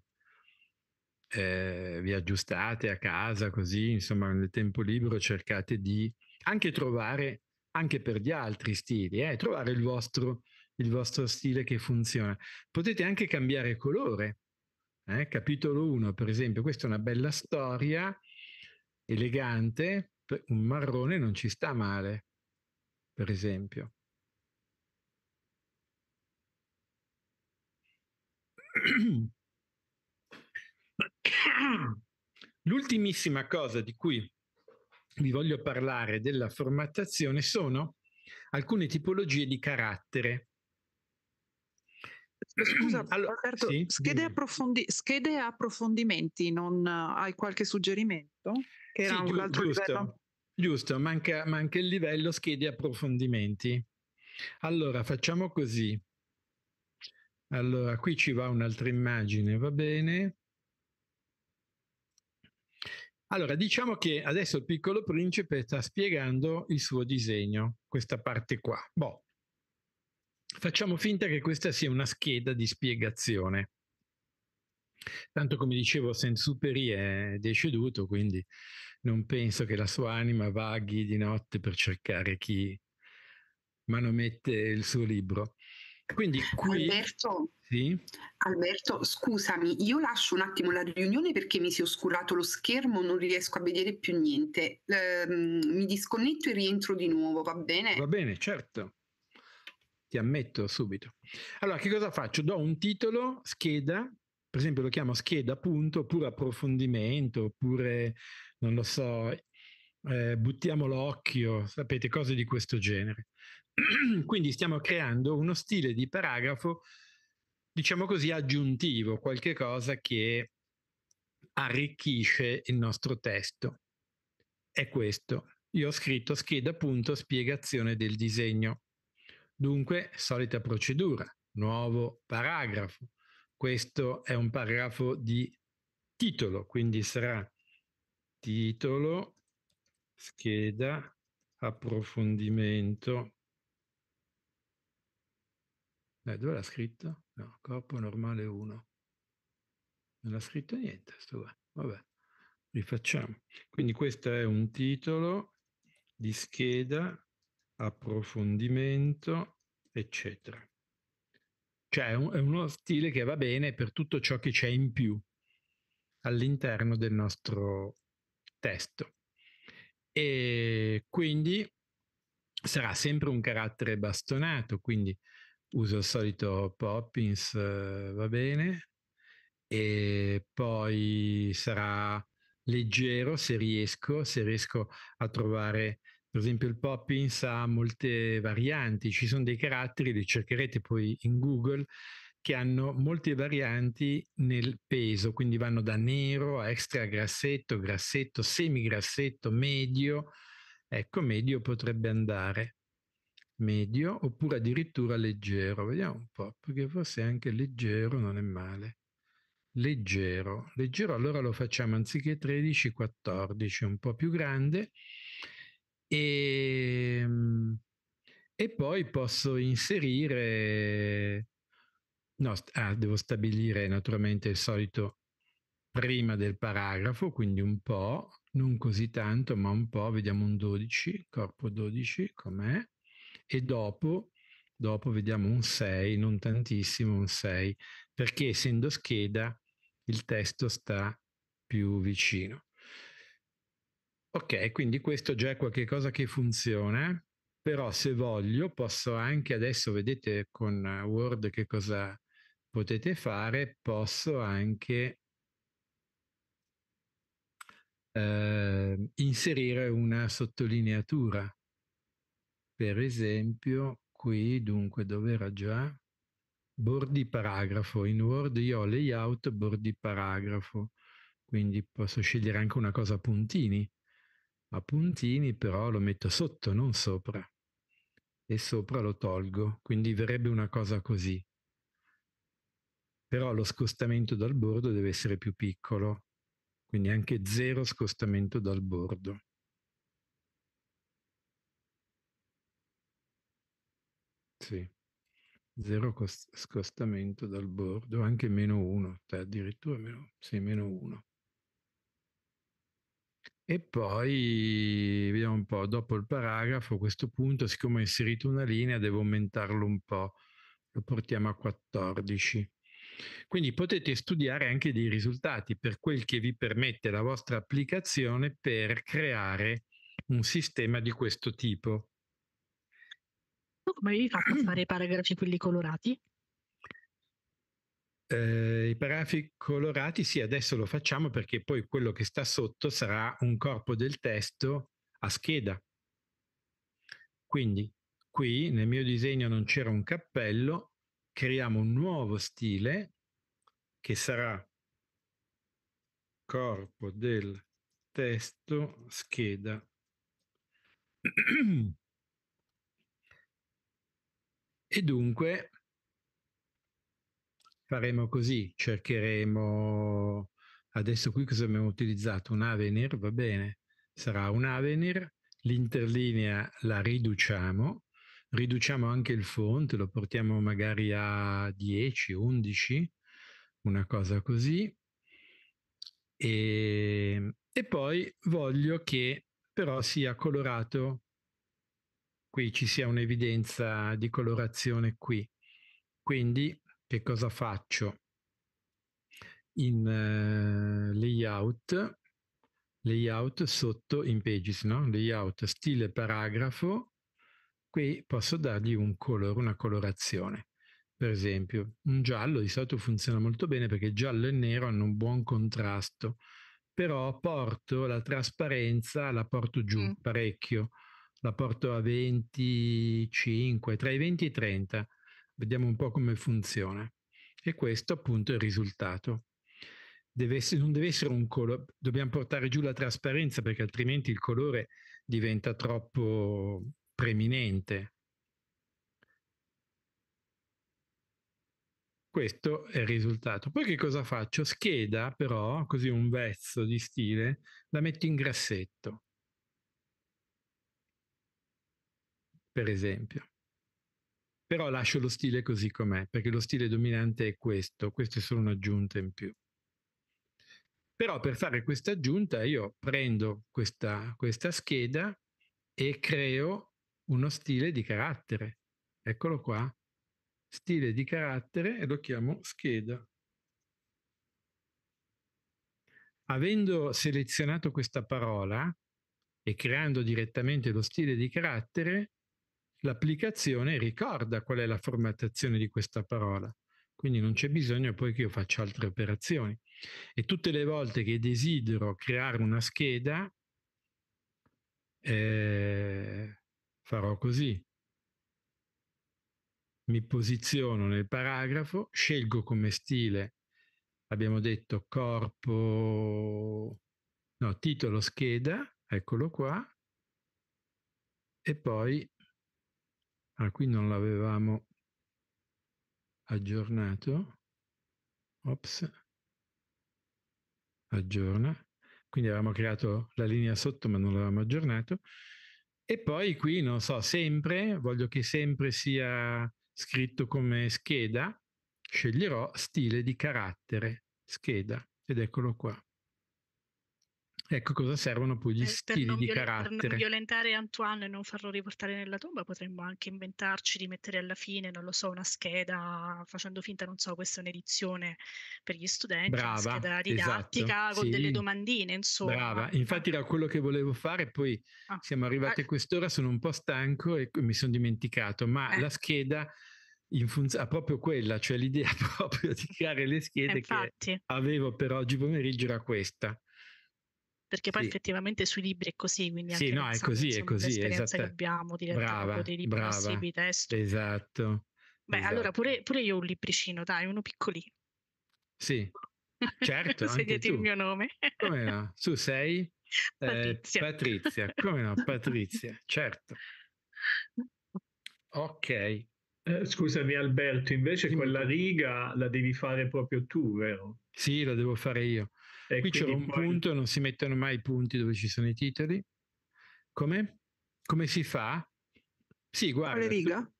A: eh, vi aggiustate a casa così, insomma nel tempo libero cercate di anche trovare, anche per gli altri stili, eh, trovare il vostro, il vostro stile che funziona. Potete anche cambiare colore, eh? Capitolo 1, per esempio, questa è una bella storia, elegante, un marrone non ci sta male, per esempio. L'ultimissima cosa di cui vi voglio parlare della formattazione sono alcune tipologie di carattere Scusa, (clears throat) allora, Alberto, sì, schede,
F: approfondi- schede, approfondimenti, non, eh, hai qualche suggerimento? Che era sì, un altro giusto, livello?
A: giusto manca, manca il livello schede approfondimenti. Allora, facciamo così. Allora, qui ci va un'altra immagine, va bene? Allora, diciamo che adesso il piccolo principe sta spiegando il suo disegno, questa parte qua. Boh, facciamo finta che questa sia una scheda di spiegazione. Tanto come dicevo, Saint-Superi è deceduto, quindi non penso che la sua anima vaghi di notte per cercare chi manomette il suo libro. Quindi qui...
F: Alberto, sì? Alberto, scusami, io lascio un attimo la riunione perché mi si è oscurato lo schermo, non riesco a vedere più niente. Eh, mi disconnetto e rientro di nuovo, va bene? Va
A: bene, certo ti ammetto subito. Allora, che cosa faccio? Do un titolo, scheda, per esempio lo chiamo scheda punto, oppure approfondimento, oppure, non lo so, eh, buttiamo l'occhio, sapete, cose di questo genere. (clears throat) Quindi stiamo creando uno stile di paragrafo, diciamo così, aggiuntivo, qualche cosa che arricchisce il nostro testo. È questo. Io ho scritto scheda punto spiegazione del disegno Dunque, solita procedura, nuovo paragrafo. Questo è un paragrafo di titolo, quindi sarà titolo, scheda, approfondimento. Eh, dove l'ha scritto? No, corpo normale 1. Non ha scritto niente, sto qua. Vabbè, rifacciamo. Quindi questo è un titolo di scheda approfondimento, eccetera. Cioè è, un, è uno stile che va bene per tutto ciò che c'è in più all'interno del nostro testo. E quindi sarà sempre un carattere bastonato, quindi uso il solito Poppins, eh, va bene, e poi sarà leggero se riesco, se riesco a trovare per esempio il Poppins ha molte varianti, ci sono dei caratteri, li cercherete poi in Google, che hanno molte varianti nel peso, quindi vanno da nero a extra grassetto, grassetto, semigrassetto, medio. Ecco, medio potrebbe andare medio oppure addirittura leggero. Vediamo un po', perché forse anche leggero non è male. Leggero, leggero allora lo facciamo anziché 13, 14, un po' più grande e, ehm, e poi posso inserire no, ah, devo stabilire naturalmente il solito prima del paragrafo quindi un po' non così tanto ma un po' vediamo un 12 corpo 12 com'è e dopo dopo vediamo un 6 non tantissimo un 6 perché essendo scheda il testo sta più vicino Ok, quindi questo già è qualcosa che funziona, però se voglio posso anche adesso, vedete con eh, Word che cosa potete fare, posso anche eh, inserire una sottolineatura. Per esempio, qui dunque dove era già? Bordi paragrafo. In Word io ho layout bordi paragrafo, quindi posso scegliere anche una cosa a puntini a puntini, però lo metto sotto, non sopra. E sopra lo tolgo, quindi verrebbe una cosa così. Però lo scostamento dal bordo deve essere più piccolo, quindi anche zero scostamento dal bordo. Sì, zero scostamento dal bordo, anche meno uno, addirittura meno, sì, meno 1. E poi, vediamo un po', dopo il paragrafo, a questo punto, siccome ho inserito una linea, devo aumentarlo un po', lo portiamo a 14. Quindi potete studiare anche dei risultati per quel che vi permette la vostra applicazione per creare un sistema di questo tipo.
D: Tu come avevi fatto a fare i paragrafi quelli colorati?
A: Eh, I paragrafi colorati, sì, adesso lo facciamo perché poi quello che sta sotto sarà un corpo del testo a scheda. Quindi qui nel mio disegno non c'era un cappello, creiamo un nuovo stile che sarà corpo del testo scheda. (clears throat) e dunque faremo così, cercheremo adesso qui cosa abbiamo utilizzato? Un Avenir, va bene, sarà un Avenir, l'interlinea la riduciamo, riduciamo anche il font, lo portiamo magari a 10, 11, una cosa così. E, ehm, e poi voglio che però sia colorato, qui ci sia un'evidenza di colorazione qui. Quindi che cosa faccio? In eh, layout, layout sotto in pages, no? layout stile paragrafo, qui posso dargli un colore, una colorazione. Per esempio, un giallo di solito funziona molto bene perché giallo e nero hanno un buon contrasto, però porto la trasparenza, la porto giù mm. parecchio, la porto a 25, tra i 20 e i 30 Vediamo un po' come funziona. E questo appunto è il risultato. Deve essere, non deve essere un colore, dobbiamo portare giù la trasparenza perché altrimenti il colore diventa troppo preminente. Questo è il risultato. Poi che cosa faccio? Scheda però, così un vezzo di stile, la metto in grassetto, per esempio però lascio lo stile così com'è, perché lo stile dominante è questo, queste sono un'aggiunta in più. Però per fare questa aggiunta io prendo questa, questa scheda e creo uno stile di carattere. Eccolo qua, stile di carattere e lo chiamo scheda. Avendo selezionato questa parola e creando direttamente lo stile di carattere, l'applicazione ricorda qual è la formattazione di questa parola. Quindi non c'è bisogno poi che io faccia altre operazioni. E tutte le volte che desidero creare una scheda, eh, farò così. Mi posiziono nel paragrafo, scelgo come stile, abbiamo detto corpo, no, titolo scheda, eccolo qua, e poi Ah, qui non l'avevamo aggiornato. Ops. Aggiorna. Quindi avevamo creato la linea sotto, ma non l'avevamo aggiornato. E poi qui, non so, sempre, voglio che sempre sia scritto come scheda, sceglierò stile di carattere, scheda, ed eccolo qua. Ecco cosa servono poi gli eh, per stili di violen- carattere. Per non
D: violentare Antoine e non farlo riportare nella tomba, potremmo anche inventarci di mettere alla fine, non lo so, una scheda facendo finta, non so, questa è un'edizione per gli studenti, Brava, una scheda esatto, didattica esatto, con sì. delle domandine, insomma. Brava,
A: infatti era quello che volevo fare, poi ah, siamo ah. arrivati ah, a quest'ora, sono un po' stanco e mi sono dimenticato, ma eh. la scheda in funzione a ah, proprio quella, cioè l'idea (laughs) proprio di creare le eh, schede Infatti. che avevo per oggi pomeriggio era questa
D: perché poi sì. effettivamente sui libri è così, quindi sì, no, è così, insomma, è così, l'esperienza esatto. che abbiamo di leggere dei libri passivi, testo.
A: Esatto. Beh, esatto. allora
D: pure, pure, io ho un libricino, dai, uno piccolino.
A: Sì, certo, Segnati (laughs) il mio nome. Come no? Tu sei? Eh, Patrizia. Eh, Patrizia, come no? Patrizia, certo.
E: Ok. Eh, scusami Alberto, invece sì. quella riga la devi fare proprio tu, vero? Sì, la devo fare io. E Qui c'è un
A: poi... punto, non si mettono mai i punti dove ci sono i titoli. Come? Come si fa? Sì, guarda. Quale riga?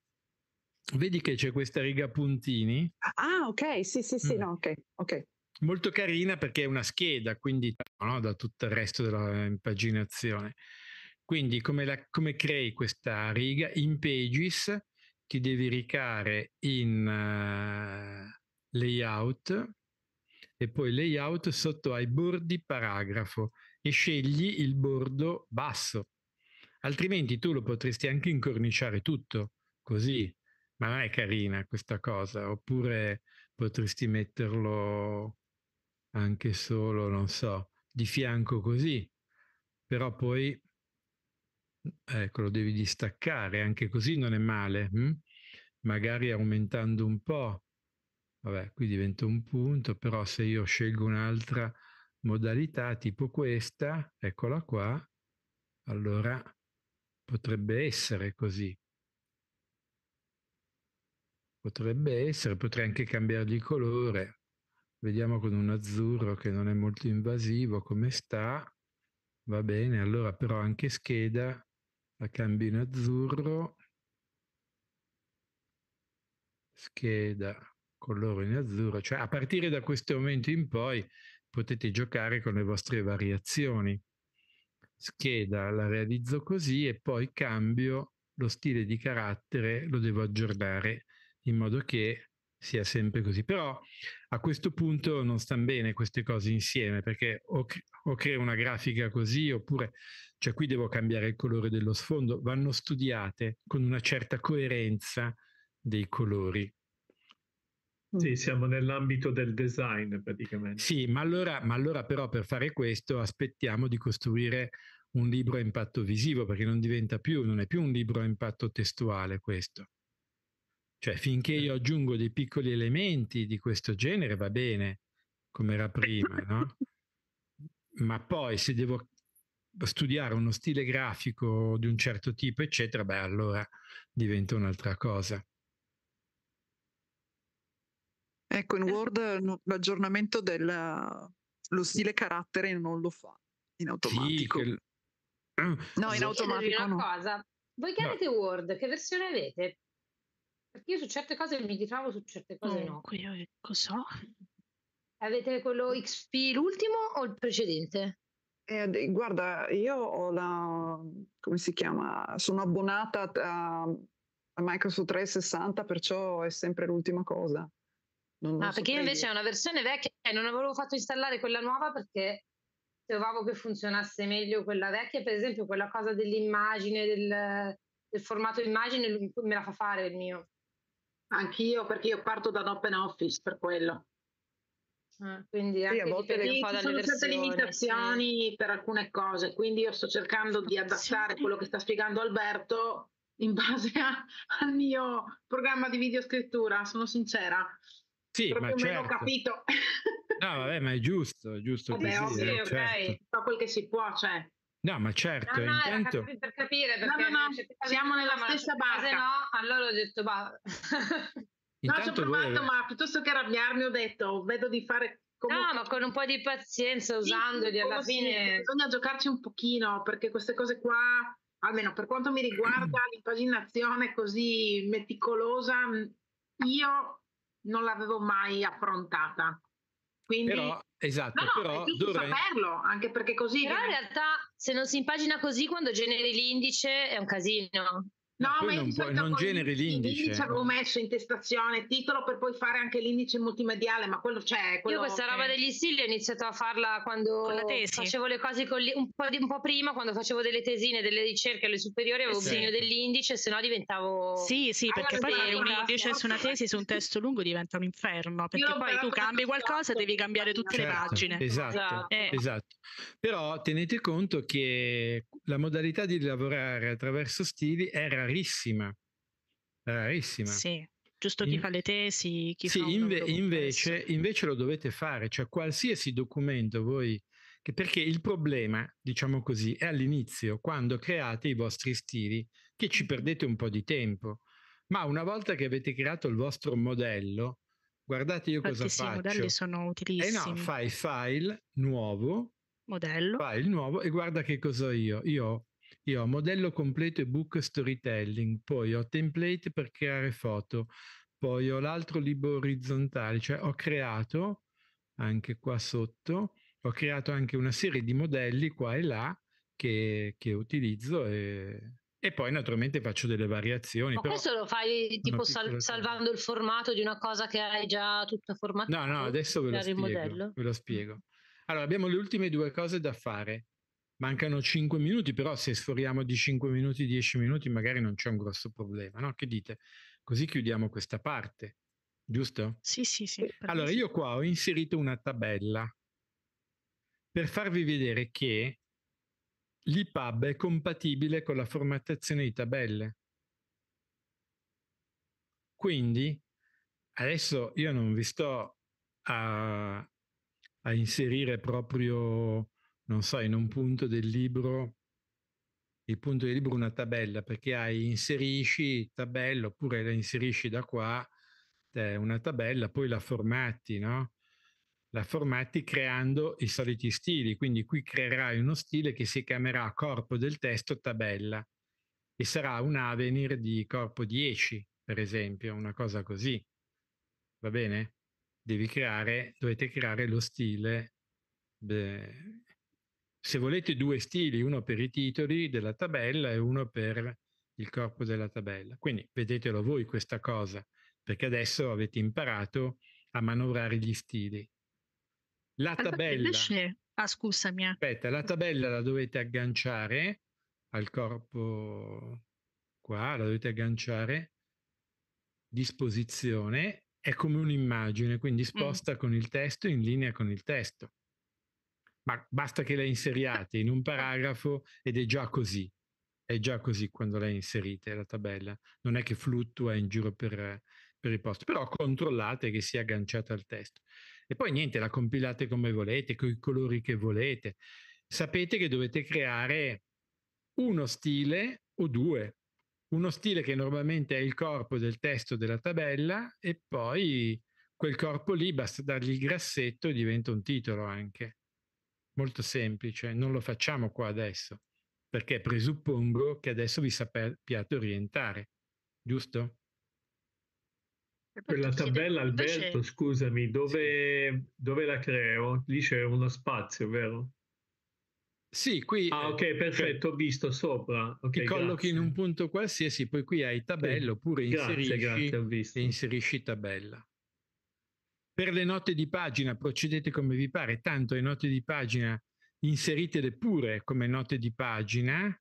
A: Vedi che c'è questa riga puntini.
F: Ah, ok, sì, sì, sì, mm. no, ok, ok.
A: Molto carina perché è una scheda, quindi no, da tutto il resto della impaginazione. Quindi come, la, come crei questa riga? In Pages ti devi ricare in uh, layout e poi layout sotto ai bordi paragrafo e scegli il bordo basso. Altrimenti tu lo potresti anche incorniciare tutto così, ma non è carina questa cosa. Oppure potresti metterlo anche solo, non so, di fianco così, però poi ecco, lo devi distaccare, anche così non è male, hm? magari aumentando un po' vabbè, qui diventa un punto, però se io scelgo un'altra modalità tipo questa, eccola qua, allora potrebbe essere così. Potrebbe essere, potrei anche cambiargli il colore. Vediamo con un azzurro che non è molto invasivo come sta. Va bene, allora però anche scheda la cambio in azzurro. Scheda, con loro in azzurro. Cioè, a partire da questo momento in poi potete giocare con le vostre variazioni. Scheda la realizzo così e poi cambio lo stile di carattere, lo devo aggiornare in modo che sia sempre così. Però a questo punto non stanno bene queste cose insieme perché o, cre- o creo una grafica così oppure cioè qui devo cambiare il colore dello sfondo, vanno studiate con una certa coerenza dei colori.
E: Mm. Sì, siamo nell'ambito del design praticamente.
A: Sì, ma allora, ma allora però per fare questo aspettiamo di costruire un libro a impatto visivo, perché non diventa più, non è più un libro a impatto testuale questo. Cioè, finché eh. io aggiungo dei piccoli elementi di questo genere va bene, come era prima, no? Ma poi se devo studiare uno stile grafico di un certo tipo, eccetera, beh, allora diventa un'altra cosa.
F: Ecco, in eh. Word l'aggiornamento dello stile carattere non lo fa in
A: automatico. Sì, che...
F: (clears throat) No, in automatico. Una no. cosa.
G: Voi che no. avete Word, che versione avete? Perché io su certe cose mi ritrovo, su certe cose no. no. Cosa?
F: Avete quello XP l'ultimo o il precedente? Eh, guarda, io ho la. come si chiama? Sono abbonata a, a Microsoft 360, perciò è sempre l'ultima cosa. Non
G: ah, perché io invece ho una versione vecchia e cioè non avevo fatto installare quella nuova perché trovavo che funzionasse meglio quella vecchia, per esempio quella cosa dell'immagine, del, del formato immagine me la fa fare il mio.
B: Anch'io perché io parto da open office per quello.
G: Ah, quindi anche sì, a volte le ci sono state limitazioni
B: sì. per alcune cose, quindi io sto cercando di adattare sì. quello che sta spiegando Alberto in base a, al mio programma di videoscrittura, sono sincera.
A: Sì, ma certo. ho capito. No, vabbè, ma è giusto, è giusto vabbè, così. Sì, eh, ok, certo.
B: fa quel che si può, cioè.
A: No, ma certo, no, no, intanto...
G: per capire, perché no, no, no. siamo nella stessa base, no? Allora ho detto, bah. (laughs)
A: no, ci ho provato, voi...
G: ma piuttosto che arrabbiarmi ho detto, vedo di fare Comunque, no, ma con un po' di pazienza usandoli sì, alla fine. Sì, bisogna
B: giocarci un pochino perché queste cose qua, almeno per quanto mi riguarda, (clears throat) l'impaginazione così meticolosa, io non l'avevo mai approntata. Quindi, però, esatto,
A: no, no, però è dovrei... saperlo,
G: anche perché così... Però viene... in realtà se non si impagina così, quando generi l'indice è un casino.
B: No, ma non, puoi, non generi l'indice. L'indice avevo messo in testazione titolo per poi fare anche l'indice multimediale, ma quello c'è. Cioè, quello Io questa che... roba degli stili ho iniziato a farla
G: quando facevo le cose con li... un, po di... un, po prima, quando facevo delle tesine, delle ricerche alle superiori, avevo esatto. bisogno dell'indice, se no diventavo. Sì, sì, allora, perché poi un indice su una
D: tesi, su un testo lungo diventa un inferno, perché poi tu cambi qualcosa, devi cambiare tutte certo, le pagine.
A: Esatto, esatto, eh. esatto. Però tenete conto che la modalità di lavorare attraverso stili è rarissima. Rarissima. Sì,
D: giusto chi In... fa le tesi, chi sì, fa inve-
A: invece, invece, lo dovete fare, cioè qualsiasi documento voi... Perché il problema, diciamo così, è all'inizio, quando create i vostri stili, che ci perdete un po' di tempo. Ma una volta che avete creato il vostro modello, guardate io Infatti cosa sì, faccio. I modelli
D: sono utilissimi. Eh no, fai
A: file nuovo, modello. Vai il nuovo e guarda che cosa ho io. Io, io ho modello completo e book storytelling, poi ho template per creare foto, poi ho l'altro libro orizzontale, cioè ho creato anche qua sotto, ho creato anche una serie di modelli qua e là che, che utilizzo e, e poi naturalmente faccio delle variazioni. Ma questo
G: lo fai tipo sal- salvando il formato di una cosa che hai già tutta formata? No, no, adesso ve lo, spiego, ve
A: lo spiego. Allora, abbiamo le ultime due cose da fare. Mancano 5 minuti, però se sforiamo di 5 minuti, 10 minuti, magari non c'è un grosso problema, no? Che dite? Così chiudiamo questa parte, giusto?
H: Sì, sì, sì. Allora, io
A: qua ho inserito una tabella per farvi vedere che l'IPAB è compatibile con la formattazione di tabelle. Quindi, adesso io non vi sto a, a inserire proprio, non so, in un punto del libro, il punto del libro una tabella, perché hai inserisci tabella oppure la inserisci da qua, una tabella, poi la formatti, no? La formatti creando i soliti stili, quindi qui creerai uno stile che si chiamerà corpo del testo tabella e sarà un avenir di corpo 10, per esempio, una cosa così. Va bene? devi creare, dovete creare lo stile. Beh, se volete due stili, uno per i titoli della tabella e uno per il corpo della tabella. Quindi vedetelo voi questa cosa, perché adesso avete imparato a manovrare gli stili. La tabella...
D: Ah, scusami.
A: Eh. Aspetta, la tabella la dovete agganciare al corpo qua, la dovete agganciare, disposizione, è come un'immagine, quindi sposta mm. con il testo in linea con il testo. Ma basta che la inseriate in un paragrafo ed è già così. È già così quando la inserite la tabella. Non è che fluttua in giro per, per i post, però controllate che sia agganciata al testo. E poi niente, la compilate come volete, con i colori che volete. Sapete che dovete creare uno stile o due uno stile che normalmente è il corpo del testo della tabella e poi quel corpo lì basta dargli il grassetto e diventa un titolo anche. Molto semplice, non lo facciamo qua adesso, perché presuppongo che adesso vi sappiate
E: orientare, giusto?
A: Quella tabella, Alberto,
E: scusami, dove, dove la creo? Lì c'è uno spazio, vero? Sì, qui... Ah, ok, cioè perfetto, ho visto sopra. Okay, ti collochi grazie. in
A: un punto qualsiasi, poi qui hai tabella oppure inserisci, grazie, grazie, inserisci tabella. Per le note di pagina procedete come vi pare, tanto le note di pagina inseritele pure come note di pagina.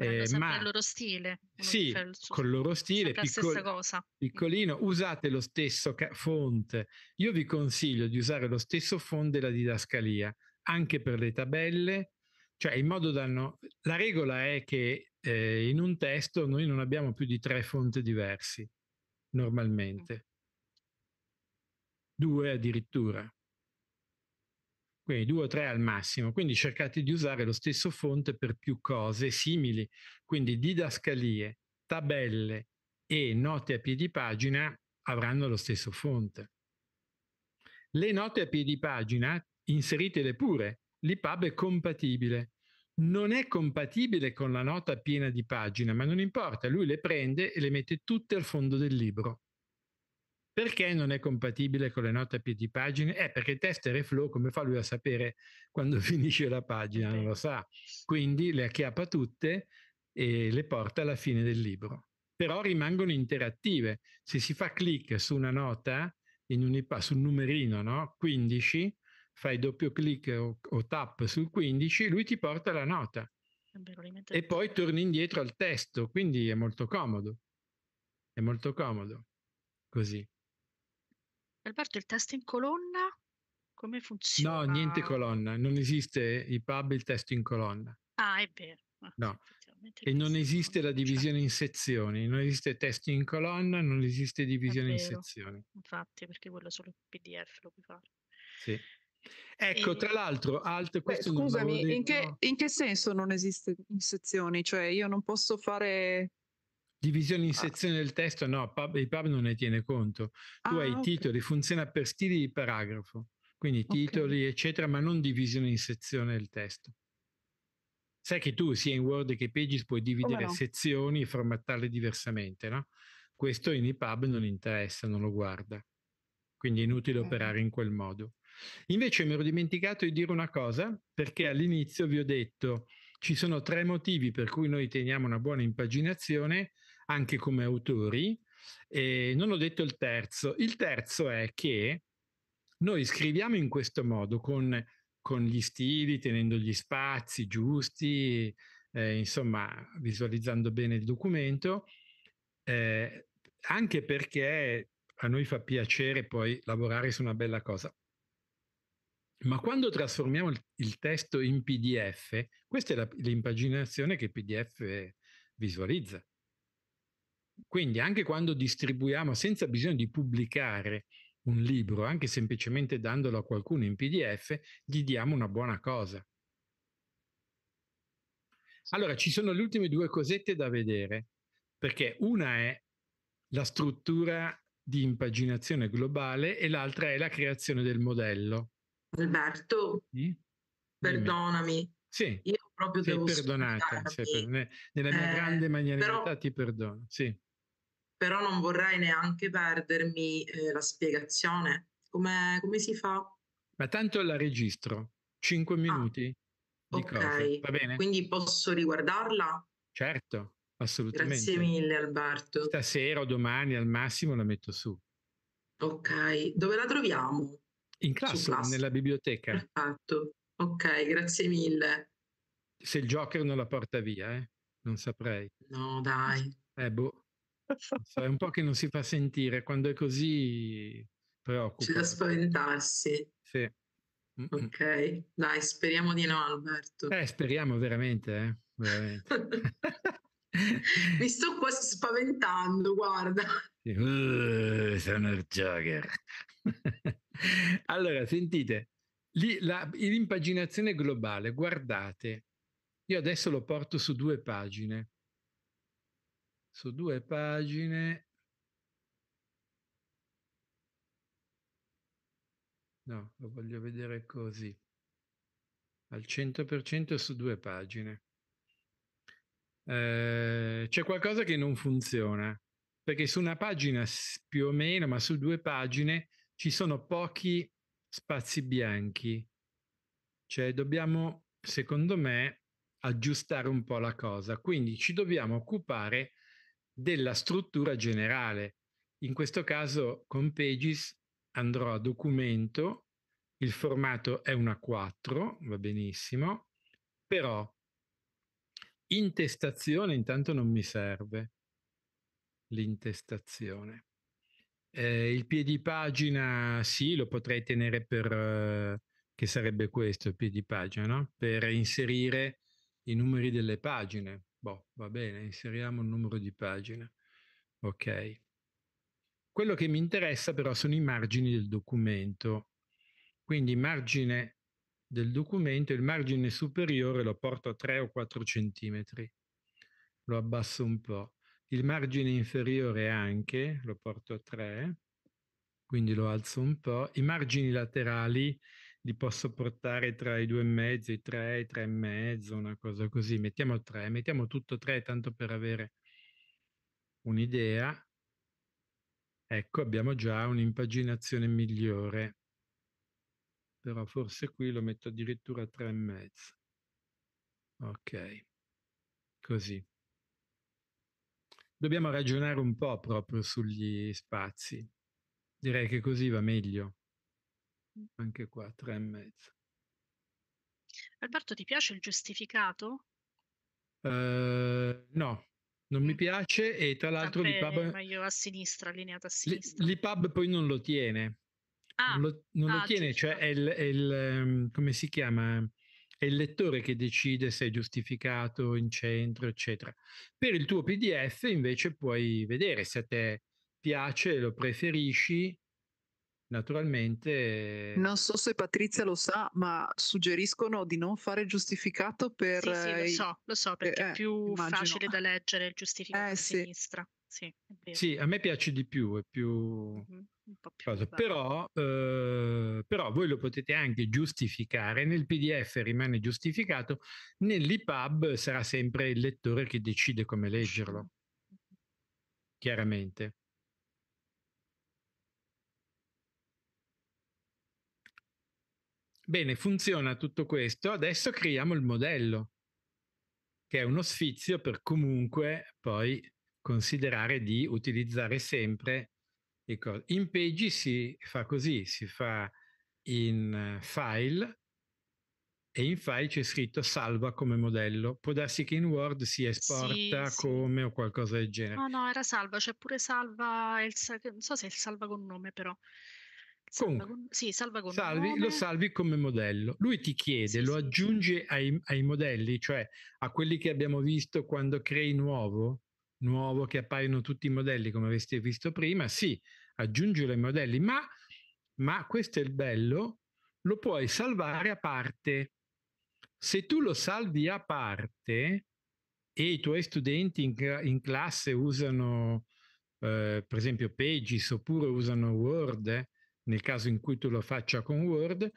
A: Eh, ma il
D: loro stile.
E: Sì, il
A: con il loro stile. Piccol... Piccolino, usate lo stesso ca- font. Io vi consiglio di usare lo stesso font della didascalia, anche per le tabelle, cioè, in modo da no... La regola è che eh, in un testo noi non abbiamo più di tre fonti diversi, normalmente. Mm. Due addirittura. Quindi due o tre al massimo. Quindi cercate di usare lo stesso fonte per più cose simili. Quindi didascalie, tabelle e note a piedi pagina avranno lo stesso fonte. Le note a piedi pagina inseritele pure l'IPUB è compatibile. Non è compatibile con la nota piena di pagina, ma non importa, lui le prende e le mette tutte al fondo del libro. Perché non è compatibile con le note a piedi pagina? Eh, perché tester e flow, come fa lui a sapere quando (laughs) finisce la pagina? Non lo sa. Quindi le acchiappa tutte e le porta alla fine del libro. Però rimangono interattive. Se si fa clic su una nota, in un, su un numerino no? 15, fai doppio clic o, o tap sul 15, lui ti porta la nota
E: e poi torni
A: indietro al testo, quindi è molto comodo. È molto comodo così.
D: Alberto, il testo in colonna come funziona? No, niente
A: colonna, non esiste i pub il testo in colonna.
D: Ah, è vero. Ah,
A: no. E non esiste la divisione in sezioni, non esiste testo in colonna, non esiste divisione in sezioni.
D: Infatti, perché quello è solo il PDF lo puoi fare. Sì.
A: Ecco, tra l'altro, Alt, questo Beh, scusami, detto... in, che,
F: in, che, senso non esiste in sezioni? Cioè, io non posso fare...
A: Divisione in ah. del testo? No, pub, il pub non ne tiene conto. Tu ah, hai okay. titoli, funziona per stili di paragrafo, quindi titoli, okay. eccetera, ma non divisione in sezione del testo. Sai che tu sia in Word che Pages puoi dividere no? sezioni e formattarle diversamente, no? Questo in EPUB non interessa, non lo guarda. Quindi è inutile okay. operare in quel modo. Invece mi ero dimenticato di dire una cosa perché all'inizio vi ho detto ci sono tre motivi per cui noi teniamo una buona impaginazione anche come autori e non ho detto il terzo. Il terzo è che noi scriviamo in questo modo con, con gli stili, tenendo gli spazi giusti, eh, insomma visualizzando bene il documento, eh, anche perché a noi fa piacere poi lavorare su una bella cosa. Ma quando trasformiamo il, il testo in PDF, questa è la, l'impaginazione che PDF visualizza. Quindi anche quando distribuiamo senza bisogno di pubblicare un libro, anche semplicemente dandolo a qualcuno in PDF, gli diamo una buona cosa. Allora, ci sono le ultime due cosette da vedere, perché una è la struttura di impaginazione globale e l'altra è la creazione del modello. Alberto, sì? perdonami. Sì, io proprio sei devo perdonata, sei per... nella mia eh, grande magnanimità però, ti perdono, sì.
B: Però non vorrei neanche perdermi eh, la spiegazione. Come, come si fa?
A: Ma tanto la registro, 5 ah, minuti
E: ah, di
B: okay. va bene? Quindi posso riguardarla?
A: Certo, assolutamente. Grazie
B: mille Alberto.
A: Stasera o domani al massimo la metto su.
B: Ok, dove la troviamo?
A: In classe, nella biblioteca.
B: Esatto. Ok, grazie mille.
A: Se il Joker non la porta via, eh? non saprei. No, dai. Eh, boh. È un po' che non si fa sentire, quando è così preoccupa. C'è da
B: spaventarsi. Sì. Ok, dai, speriamo di no, Alberto.
A: Eh, speriamo veramente, eh? veramente. (laughs)
B: Mi sto quasi spaventando, guarda.
A: Uh, sono il Joker allora, sentite, lì, la, l'impaginazione globale, guardate, io adesso lo porto su due pagine. Su due pagine. No, lo voglio vedere così. Al 100% su due pagine. Eh, c'è qualcosa che non funziona perché su una pagina più o meno, ma su due pagine ci sono pochi spazi bianchi, cioè dobbiamo, secondo me, aggiustare un po' la cosa, quindi ci dobbiamo occupare della struttura generale. In questo caso con Pages andrò a documento, il formato è una 4, va benissimo, però intestazione intanto non mi serve l'intestazione. Eh, il piedi pagina sì, lo potrei tenere per, eh, che sarebbe questo, il piedi pagina, no? per inserire i numeri delle pagine. Boh, va bene, inseriamo un numero di pagina. Ok. Quello che mi interessa però sono i margini del documento. Quindi margine del documento, il margine superiore lo porto a 3 o 4 centimetri. Lo abbasso un po'. Il margine inferiore anche, lo porto a 3, quindi lo alzo un po'. I margini laterali li posso portare tra i 2,5, i 3, i 3,5, una cosa così. Mettiamo 3, mettiamo tutto 3 tanto per avere un'idea. Ecco, abbiamo già un'impaginazione migliore. Però forse qui lo metto addirittura a 3,5. Ok, così dobbiamo ragionare un po' proprio sugli spazi. Direi che così va meglio. Anche qua, tre e mezzo.
D: Alberto, ti piace il giustificato?
A: Uh, no, non mi mm. piace e tra l'altro Vabbè, l'IPAB...
D: Meglio a sinistra, allineato a sinistra.
A: L'IPAB poi non lo tiene. Ah, non lo, non ah, lo ah, tiene, cioè giusto. cioè è il, è il, ehm, come si chiama? è il lettore che decide se è giustificato in centro, eccetera. Per il tuo PDF invece puoi vedere se a te piace, lo preferisci, naturalmente. Eh,
F: non so se Patrizia lo sa, ma suggeriscono di non fare il giustificato per. Sì, sì lo eh, so, lo so perché eh, è più immagino.
D: facile da leggere il
A: giustificato eh, a
D: sì. sinistra. Sì,
A: sì, a me piace di più, è più... Mm-hmm, più esatto. però, eh, però voi lo potete anche giustificare, nel PDF rimane giustificato, nell'EPUB sarà sempre il lettore che decide come leggerlo, chiaramente. Bene, funziona tutto questo, adesso creiamo il modello, che è uno sfizio per comunque poi considerare di utilizzare sempre le cose. In Pagey si fa così, si fa in eh, file e in file c'è scritto salva come modello. Può darsi che in Word si esporta sì, come sì. o qualcosa del genere. No,
D: no, era salva, c'è pure salva, il, non so se è il salva con nome però. Salva Comunque, con, sì, salva con salvi, nome. lo
A: salvi come modello. Lui ti chiede, sì, lo aggiunge ai, ai, modelli, cioè a quelli che abbiamo visto quando crei nuovo, nuovo che appaiono tutti i modelli come avete visto prima, sì, aggiungere i modelli, ma, ma questo è il bello, lo puoi salvare a parte. Se tu lo salvi a parte e i tuoi studenti in, in classe usano eh, per esempio Pages oppure usano Word, eh, nel caso in cui tu lo faccia con Word,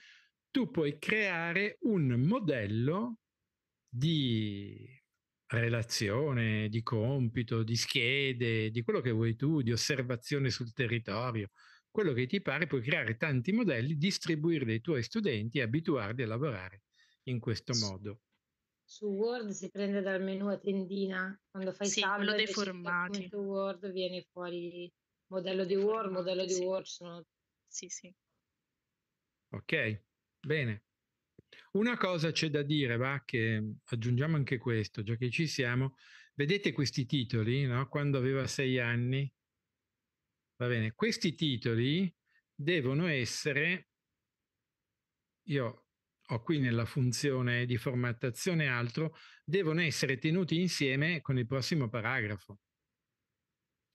A: tu puoi creare un modello di relazione, di compito, di schede, di quello che vuoi tu, di osservazione sul territorio, quello che ti pare, puoi creare tanti modelli, distribuirli ai tuoi studenti e abituarli a lavorare in questo modo.
G: Su Word si prende dal menu a tendina, quando fai sì, quello dei formati. Su Word viene fuori modello di Word, modello di sì. Word sono... Sì,
D: sì.
A: Ok, bene. Una cosa c'è da dire, va, che mhmm, aggiungiamo anche questo, già che ci siamo, vedete questi titoli, no? quando aveva sei anni, va bene, questi titoli devono essere, io ho qui nella funzione di formattazione altro, devono essere tenuti insieme con il prossimo paragrafo.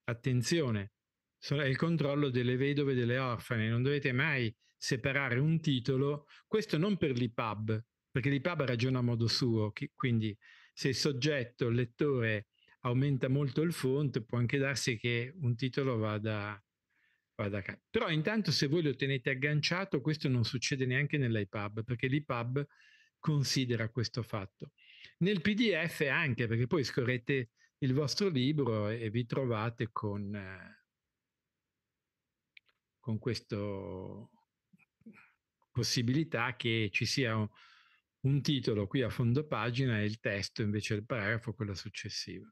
A: Attenzione, è il controllo delle vedove e delle orfane, non dovete mai separare un titolo, questo non per l'IPAB, perché l'IPAB ragiona a modo suo, quindi se il soggetto, il lettore aumenta molto il font, può anche darsi che un titolo vada, vada a Però intanto se voi lo tenete agganciato, questo non succede neanche nell'IPAB, perché l'IPAB considera questo fatto. Nel PDF anche, perché poi scorrete il vostro libro e vi trovate con, eh, con questo possibilità che ci sia un, un titolo qui a fondo pagina e il testo invece del paragrafo, quello successivo.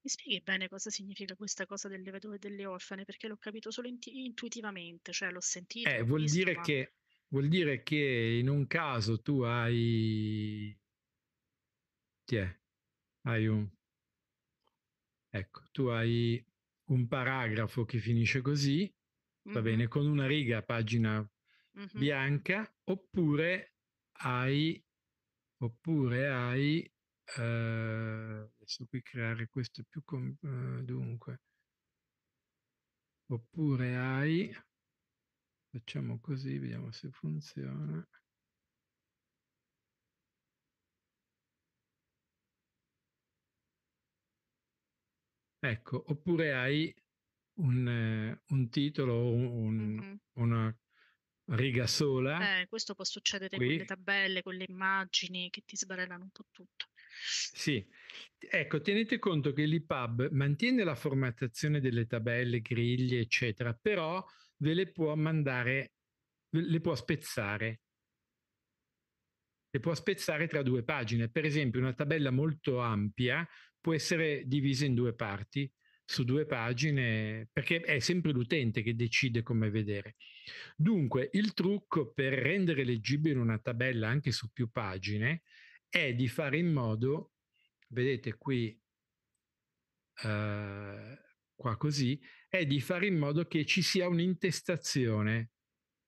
D: Mi spieghi bene cosa significa questa cosa delle vedove e delle orfane? Perché l'ho capito solo int- intuitivamente, cioè l'ho sentito. Eh, vuol, visto, dire ma... che,
A: vuol dire che in un caso tu hai. Ti è? hai un. Ecco, tu hai un paragrafo che finisce così, mm-hmm. va bene, con una riga, pagina mm-hmm. bianca oppure hai, oppure hai eh, adesso qui creare questo più com- eh, dunque oppure hai facciamo così vediamo se funziona ecco oppure hai un, eh, un titolo un, mm-hmm. una riga sola.
D: Eh, questo può succedere qui. con le tabelle, con le immagini che ti sbarellano un po' tutto.
A: Sì, ecco, tenete conto che l'IPUB mantiene la formattazione delle tabelle, griglie, eccetera, però ve le può mandare, le può spezzare. Le può spezzare tra due pagine. Per esempio, una tabella molto ampia può essere divisa in due parti su due pagine, perché è sempre l'utente che decide come vedere. Dunque, il trucco per rendere leggibile una tabella anche su più pagine è di fare in modo, vedete qui, eh, qua così, è di fare in modo che ci sia un'intestazione,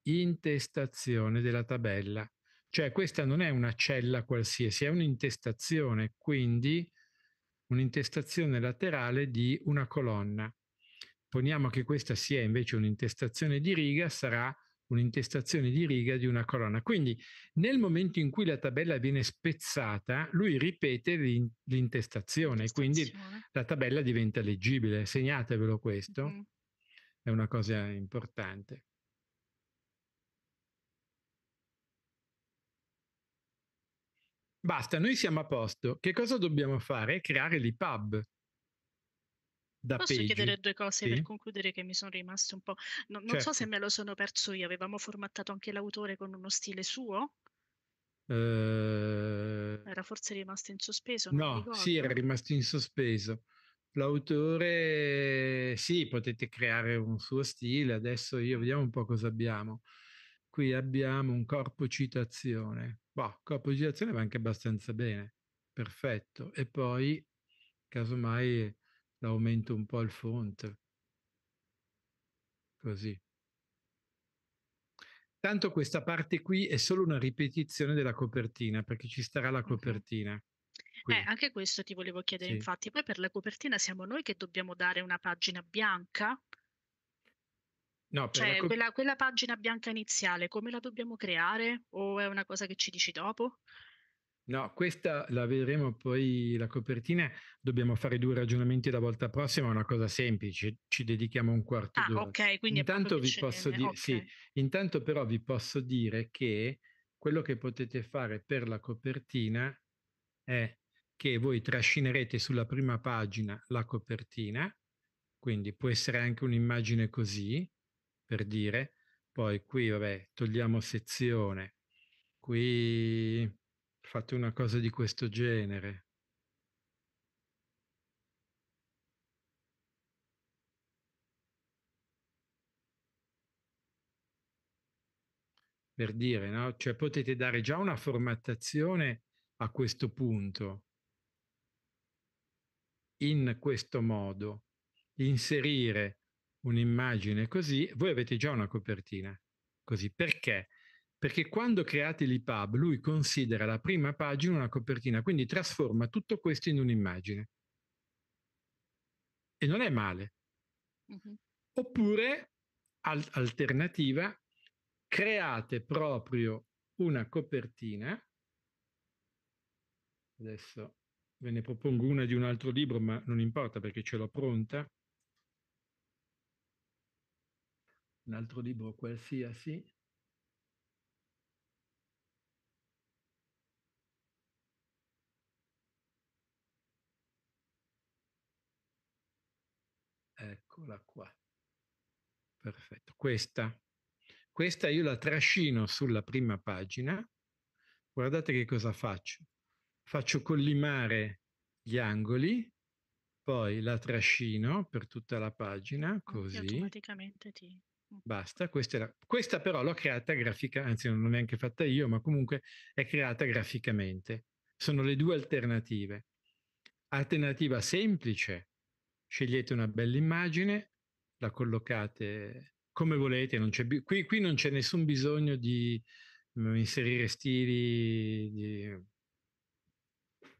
A: intestazione della tabella. Cioè questa non è una cella qualsiasi, è un'intestazione, quindi un'intestazione laterale di una colonna. Poniamo che questa sia invece un'intestazione di riga, sarà un'intestazione di riga di una colonna. Quindi nel momento in cui la tabella viene spezzata, lui ripete l'intestazione, l'intestazione, quindi la tabella diventa leggibile. Segnatevelo questo, mm-hmm. è una cosa importante. Basta, noi siamo a posto. Che cosa dobbiamo fare? Creare l'IPUB. Da Posso page. chiedere due cose sì. per
D: concludere che mi sono rimaste un po'. No, non certo. so se certo. me lo sono perso io, avevamo formattato anche l'autore con uno stile suo? Uh... Era forse rimasto in sospeso? No, sì, era rimasto
A: in sospeso. L'autore, sì, potete creare un suo stile. Adesso io vediamo un po' cosa abbiamo qui abbiamo un corpo citazione. Boh, corpo citazione va anche abbastanza bene, perfetto. E poi, casomai, l'aumento un po' il font. Così. Tanto questa parte qui è solo una ripetizione della copertina, perché ci starà la copertina.
D: Eh, anche questo ti volevo chiedere, sì. infatti, poi per la copertina siamo noi che dobbiamo dare una pagina bianca
A: No, cioè, raccom- quella,
D: quella, pagina bianca iniziale, come la dobbiamo creare? O è una cosa che ci dici dopo?
A: No, questa la vedremo poi la copertina. Dobbiamo fare due ragionamenti la volta prossima, è una cosa semplice, ci dedichiamo un quarto ah, d'ora. Ok, quindi intanto vi posso eh, dire okay. sì, intanto però vi posso dire che quello che potete fare per la copertina è che voi trascinerete sulla prima pagina la copertina, quindi può essere anche un'immagine così, per dire, poi qui vabbè, togliamo sezione, qui fate una cosa di questo genere. per dire, no? Cioè potete dare già una formattazione a questo punto, in questo modo, inserire un'immagine così, voi avete già una copertina così. Perché? Perché quando create l'IPAB lui considera la prima pagina una copertina, quindi trasforma tutto questo in un'immagine. E non è male. Mm-hmm. Oppure, al- alternativa, create proprio una copertina. Adesso ve ne propongo una di un altro libro, ma non importa perché ce l'ho pronta. un altro libro qualsiasi, Eccola qua. Perfetto. Questa. Questa io la trascino sulla prima pagina. Guardate che cosa faccio. Faccio collimare gli angoli, poi la trascino per tutta la pagina, così. E
D: automaticamente ti...
A: Basta, questa, la, questa però l'ho creata grafica, anzi non l'ho neanche fatta io, ma comunque è creata graficamente. Sono le due alternative. Alternativa semplice, scegliete una bella immagine, la collocate come volete, non qui, qui, non c'è nessun bisogno di mm, inserire stili di,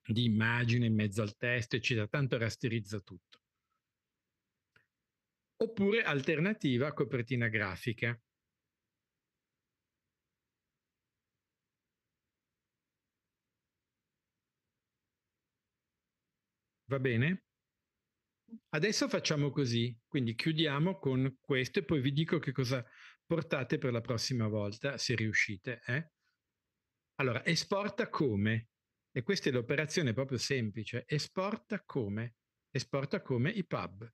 A: di immagine in mezzo al testo, eccetera, tanto rasterizza tutto oppure alternativa copertina grafica. Va bene? Adesso facciamo così, quindi chiudiamo con questo e poi vi dico che cosa portate per la prossima volta, se riuscite. Eh? Allora, esporta come? E questa è l'operazione proprio semplice. Esporta come? Esporta come i pub.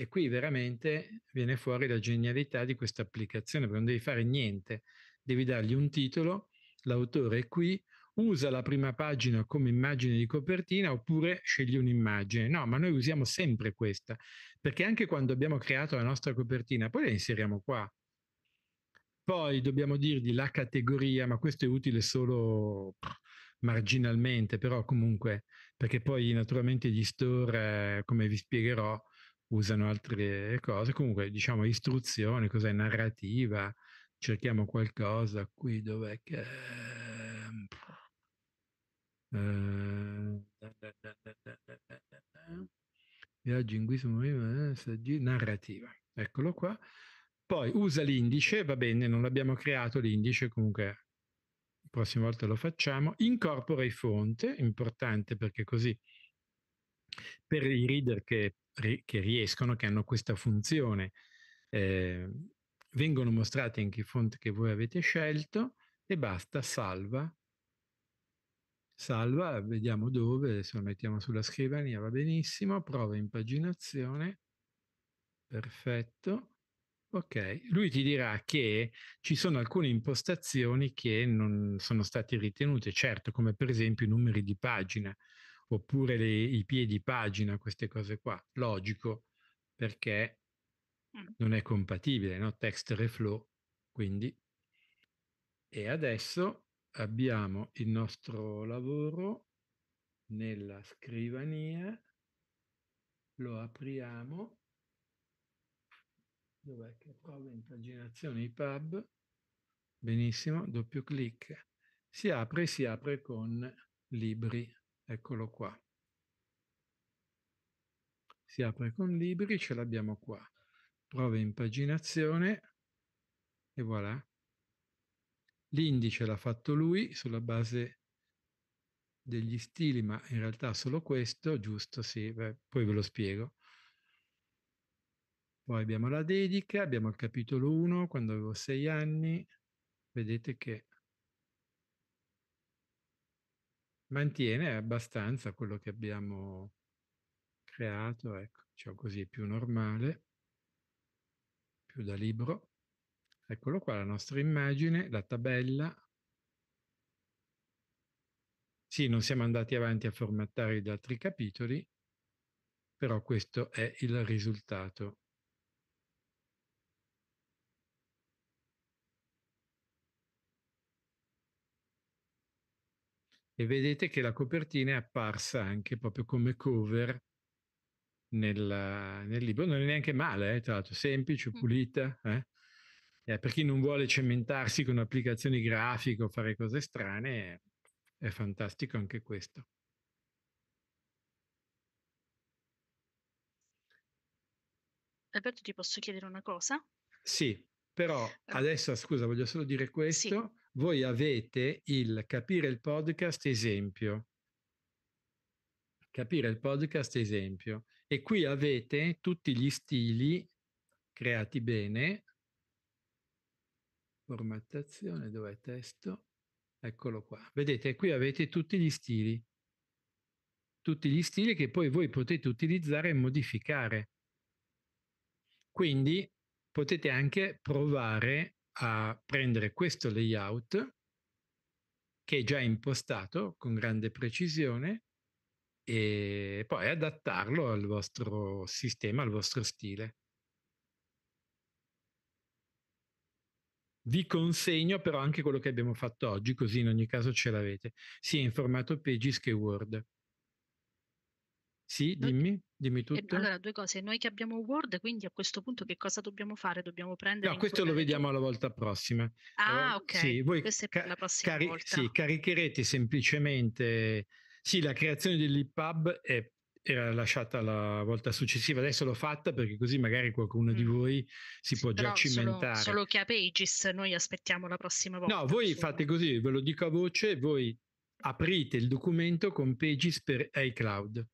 A: E qui veramente viene fuori la genialità di questa applicazione, perché non devi fare niente, devi dargli un titolo, l'autore è qui, usa la prima pagina come immagine di copertina oppure scegli un'immagine. No, ma noi usiamo sempre questa, perché anche quando abbiamo creato la nostra copertina, poi la inseriamo qua. Poi dobbiamo dirgli la categoria, ma questo è utile solo marginalmente, però comunque, perché poi naturalmente gli store, eh, come vi spiegherò, usano altre cose. Comunque, diciamo, istruzione, cos'è narrativa, cerchiamo qualcosa qui dov'è che... viaggio in guisa narrativa eccolo qua poi usa l'indice va bene non l'abbiamo creato l'indice comunque la prossima volta lo facciamo incorpora i fonte importante perché così per i reader che che riescono, che hanno questa funzione. Eh, vengono mostrate anche i fonti che voi avete scelto e basta, salva. Salva, vediamo dove, adesso lo mettiamo sulla scrivania, va benissimo, prova impaginazione, perfetto. Ok, lui ti dirà che ci sono alcune impostazioni che non sono state ritenute, certo, come per esempio i numeri di pagina oppure le, i piedi pagina, queste cose qua. Logico, perché non è compatibile, no? Text reflow, quindi. E adesso abbiamo il nostro lavoro nella scrivania, lo apriamo, dov'è che trovo impaginazione IPAB? Benissimo, doppio clic, si apre, si apre con libri. Eccolo qua. Si apre con libri, ce l'abbiamo qua. Prove impaginazione e voilà. L'indice l'ha fatto lui sulla base degli stili, ma in realtà solo questo, giusto? Sì, beh, poi ve lo spiego. Poi abbiamo la dedica, abbiamo il capitolo 1, quando avevo 6 anni. Vedete che mantiene abbastanza quello che abbiamo creato, ecco, diciamo così, più normale, più da libro. Eccolo qua, la nostra immagine, la tabella. Sì, non siamo andati avanti a formattare gli altri capitoli, però questo è il risultato e vedete che la copertina è apparsa anche proprio come cover nel, nel libro, non è neanche male, eh, tra l'altro, semplice, mm. pulita, eh? Eh, per chi non vuole cementarsi con applicazioni grafiche o fare cose strane, è fantastico anche questo.
D: Alberto, ti posso chiedere una cosa?
A: Sì, però eh. adesso, scusa, voglio solo dire questo. Sì voi avete il capire il podcast esempio. Capire il podcast esempio. E qui avete tutti gli stili creati bene. Formattazione, dov'è testo? Eccolo qua. Vedete, qui avete tutti gli stili. Tutti gli stili che poi voi potete utilizzare e modificare. Quindi potete anche provare a prendere questo layout che è già impostato con grande precisione e poi adattarlo al vostro sistema, al vostro stile. Vi consegno però anche quello che abbiamo fatto oggi, così in ogni caso ce l'avete, sia in formato Pages che Word. Sì, dimmi, dimmi tutto. Allora,
D: due cose. Noi che abbiamo Word, quindi a questo punto che cosa dobbiamo fare? Dobbiamo prendere... No, questo lo
A: vediamo alla volta prossima. Ah, eh, ok. Sì, voi Questa è la prossima cari- volta. Sì, caricherete semplicemente... Sì, la creazione dell'EPUB è era lasciata la volta successiva, adesso l'ho fatta perché così magari qualcuno mm. di voi si sì, può già cimentare. Solo, solo
D: che a Pages noi aspettiamo la prossima volta. No, voi
A: insomma. fate così, ve lo dico a voce, voi aprite il documento con Pages per iCloud.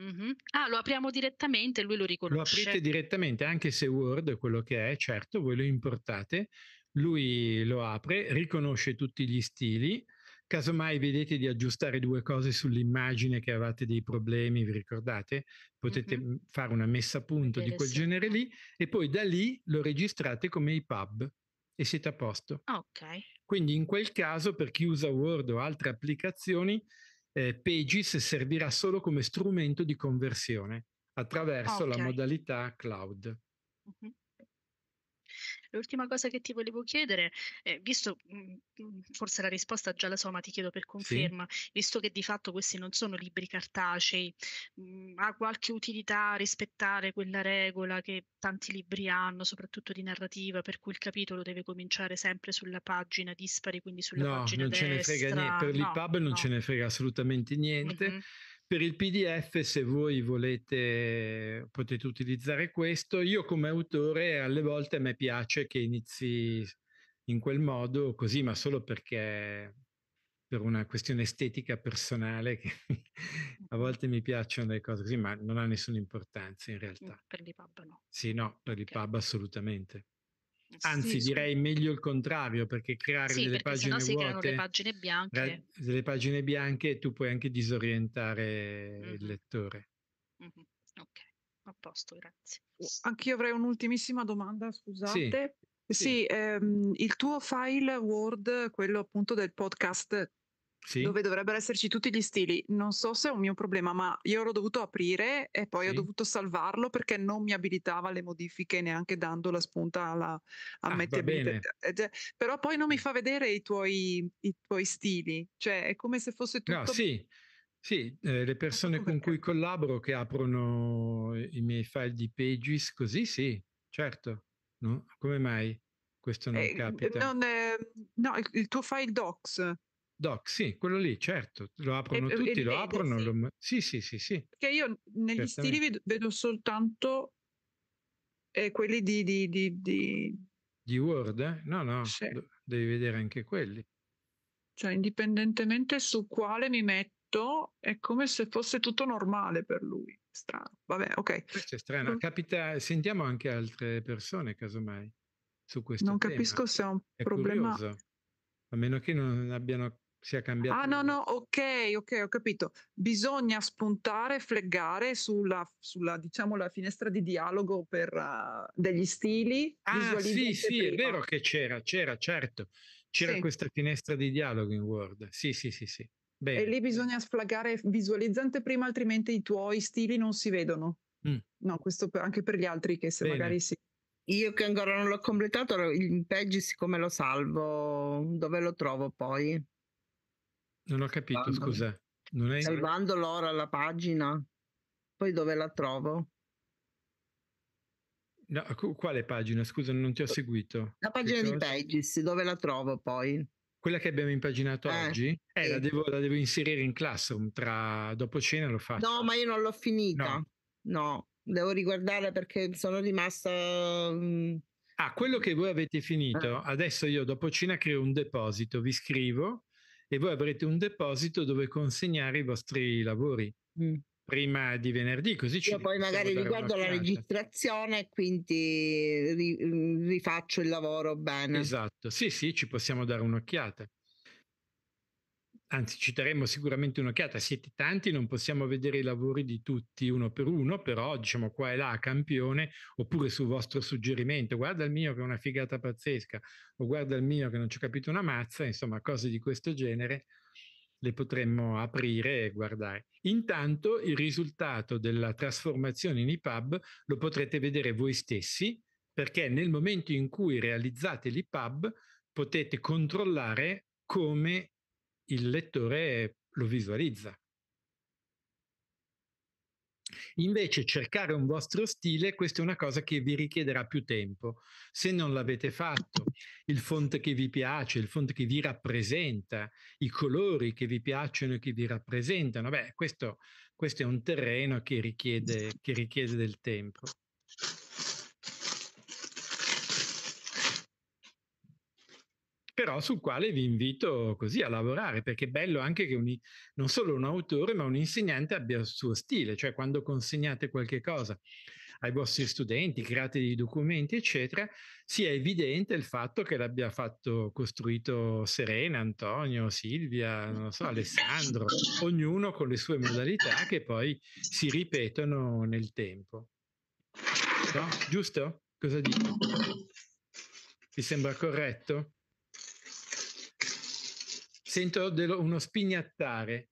D: Mm-hmm. Ah, lo apriamo direttamente, lui lo riconosce. Lo aprite
A: direttamente, anche se Word è quello che è, certo, voi lo importate, lui lo apre, riconosce tutti gli stili, casomai vedete di aggiustare due cose sull'immagine che avete dei problemi, vi ricordate? Potete mm-hmm. fare una messa a punto di quel genere lì e poi da lì lo registrate come IPUB e siete a posto. Ok. Quindi in quel caso, per chi usa Word o altre applicazioni, eh, Pages servirà solo come strumento di conversione attraverso okay. la modalità cloud.
H: Uh-huh.
D: L'ultima cosa che ti volevo chiedere, eh, visto mm, mm, forse la risposta già la so, ma ti chiedo per conferma, sì. visto che di fatto questi non sono libri cartacei, mh, mm, ha qualche utilità rispettare quella regola che tanti libri hanno, soprattutto di narrativa, per cui il capitolo deve cominciare sempre sulla pagina dispari, quindi sulla no, pagina destra? No, non ce ne frega niente, per no, l'IPAB
A: non no. ce ne frega assolutamente niente. Mm-hmm. Per il PDF, se voi volete, potete utilizzare questo. Io come autore alle volte a me piace che inizi in quel modo, così, ma solo perché per una questione estetica personale che (laughs) a mm. volte mi piacciono le cose così, ma non ha nessuna importanza in realtà. Mm,
D: per l'IPAB no.
A: Sì, no, per l'IPAB okay. assolutamente. Anzi, sì, direi meglio il contrario, perché creare sì, delle perché pagine sennò vuote, si le
D: pagine bianche.
A: Delle pagine bianche tu puoi anche disorientare mm-hmm. il lettore.
F: Mm-hmm. Ok, a posto, grazie. Anch'io avrei un'ultimissima domanda, scusate. Sì. Sì, sì. Ehm, il tuo file Word, quello appunto del podcast sì. dove dovrebbero esserci tutti gli stili. Non so se è un mio problema, ma io l'ho dovuto aprire e poi sì. ho dovuto salvarlo perché non mi abilitava le modifiche neanche dando la spunta alla ammettibilità. Ah, eh, Però poi non mi fa vedere i tuoi, i tuoi stili, cioè è come se fosse tutto... No, sì.
A: Sì, eh, le ah, persone con cui collaboro che aprono i miei file di Pages, così sì, certo. No? Come mai questo non eh, capita? Non è... No, il, il tuo file docs Doc, sì, quello lì, certo, lo eh, aprono e, tutti, e lo vede, aprono. Sì. Lo... sì, sì, sì, sì. Perché io negli stili
F: vedo, soltanto
A: eh, quelli di... Di, di, di... di Word? Eh? No, no, sì. devi vedere anche quelli.
F: Cioè, indipendentemente su quale mi metto, è come se fosse tutto normale per lui.
A: Strano, vabbè, ok. Questo è strano, capita, sentiamo anche altre persone, casomai, su questo Non tema. capisco se è un è problema... Curioso a meno che non abbiano si è cambiato. Ah,
F: no, no, ok, ok, ho capito. Bisogna spuntare, fleggare sulla, sulla diciamo, la finestra di dialogo per uh, degli stili. Ah, sì, sì, è vero
A: che c'era, c'era, certo. C'era sì. questa finestra di dialogo in Word. Sì, sì, sì, sì. Bene. E
F: lì bisogna sflaggare visualizzante prima, altrimenti i tuoi stili non si vedono. Mm. No, questo anche per gli altri che se Bene. magari
B: si io che ancora non l'ho completato, il page siccome lo salvo, dove lo trovo poi?
A: Non ho capito, Bando. scusa. Non hai... Stai
B: l'ora alla pagina? Poi dove la trovo?
A: No, quale pagina? Scusa, non ti ho seguito. La pagina di Pages, dove la trovo poi? Quella che abbiamo impaginato eh, oggi? Eh, sì. la, devo, la, devo, inserire in Classroom, tra... dopo cena lo faccio. No, ma io non l'ho finita.
B: No. no, devo riguardare perché sono rimasta... Mm.
A: Ah, quello che voi avete finito, eh. adesso io dopo cena creo un deposito, vi scrivo e voi avrete un deposito dove consegnare i vostri lavori. Mm. Prima di venerdì, così ci Io poi magari riguardo la
B: registrazione, quindi rifaccio
A: il lavoro bene. Esatto, sì, sì, ci possiamo dare un'occhiata anzi ci daremo sicuramente un'occhiata, siete tanti, non possiamo vedere i lavori di tutti uno per uno, però diciamo qua e là a campione, oppure sul vostro suggerimento, guarda il mio che è una figata pazzesca, o guarda il mio che non ci ho capito una mazza, insomma cose di questo genere le potremmo aprire e guardare. Intanto il risultato della trasformazione in IPUB lo potrete vedere voi stessi, perché nel momento in cui realizzate l'IPUB potete controllare come il lettore lo visualizza. Invece cercare un vostro stile, questa è una cosa che vi richiederà più tempo. Se non l'avete fatto, il font che vi piace, il font che vi rappresenta, i colori che vi piacciono e che vi rappresentano, beh, questo, questo è un terreno che richiede, che richiede del tempo. però sul quale vi invito così a lavorare, perché è bello anche che un, non solo un autore, ma un insegnante abbia il suo stile, cioè quando consegnate qualche cosa ai vostri studenti, create dei documenti, eccetera, sia evidente il fatto che l'abbia fatto costruito Serena, Antonio, Silvia, non so, Alessandro, ognuno con le sue modalità che poi si ripetono nel tempo. No? Giusto? Cosa dici? Ti sembra corretto? sento dello, uno spignattare.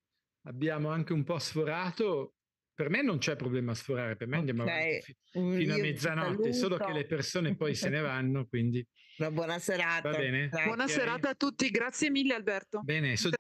A: Abbiamo anche un po' sforato. Per me non c'è problema a sforare, per me okay. andiamo avanti f- fino a mezzanotte, solo che le persone poi se ne vanno, quindi... Una (laughs) buona serata. Va bene? Dai, buona serata a tutti, grazie mille Alberto. Bene, so-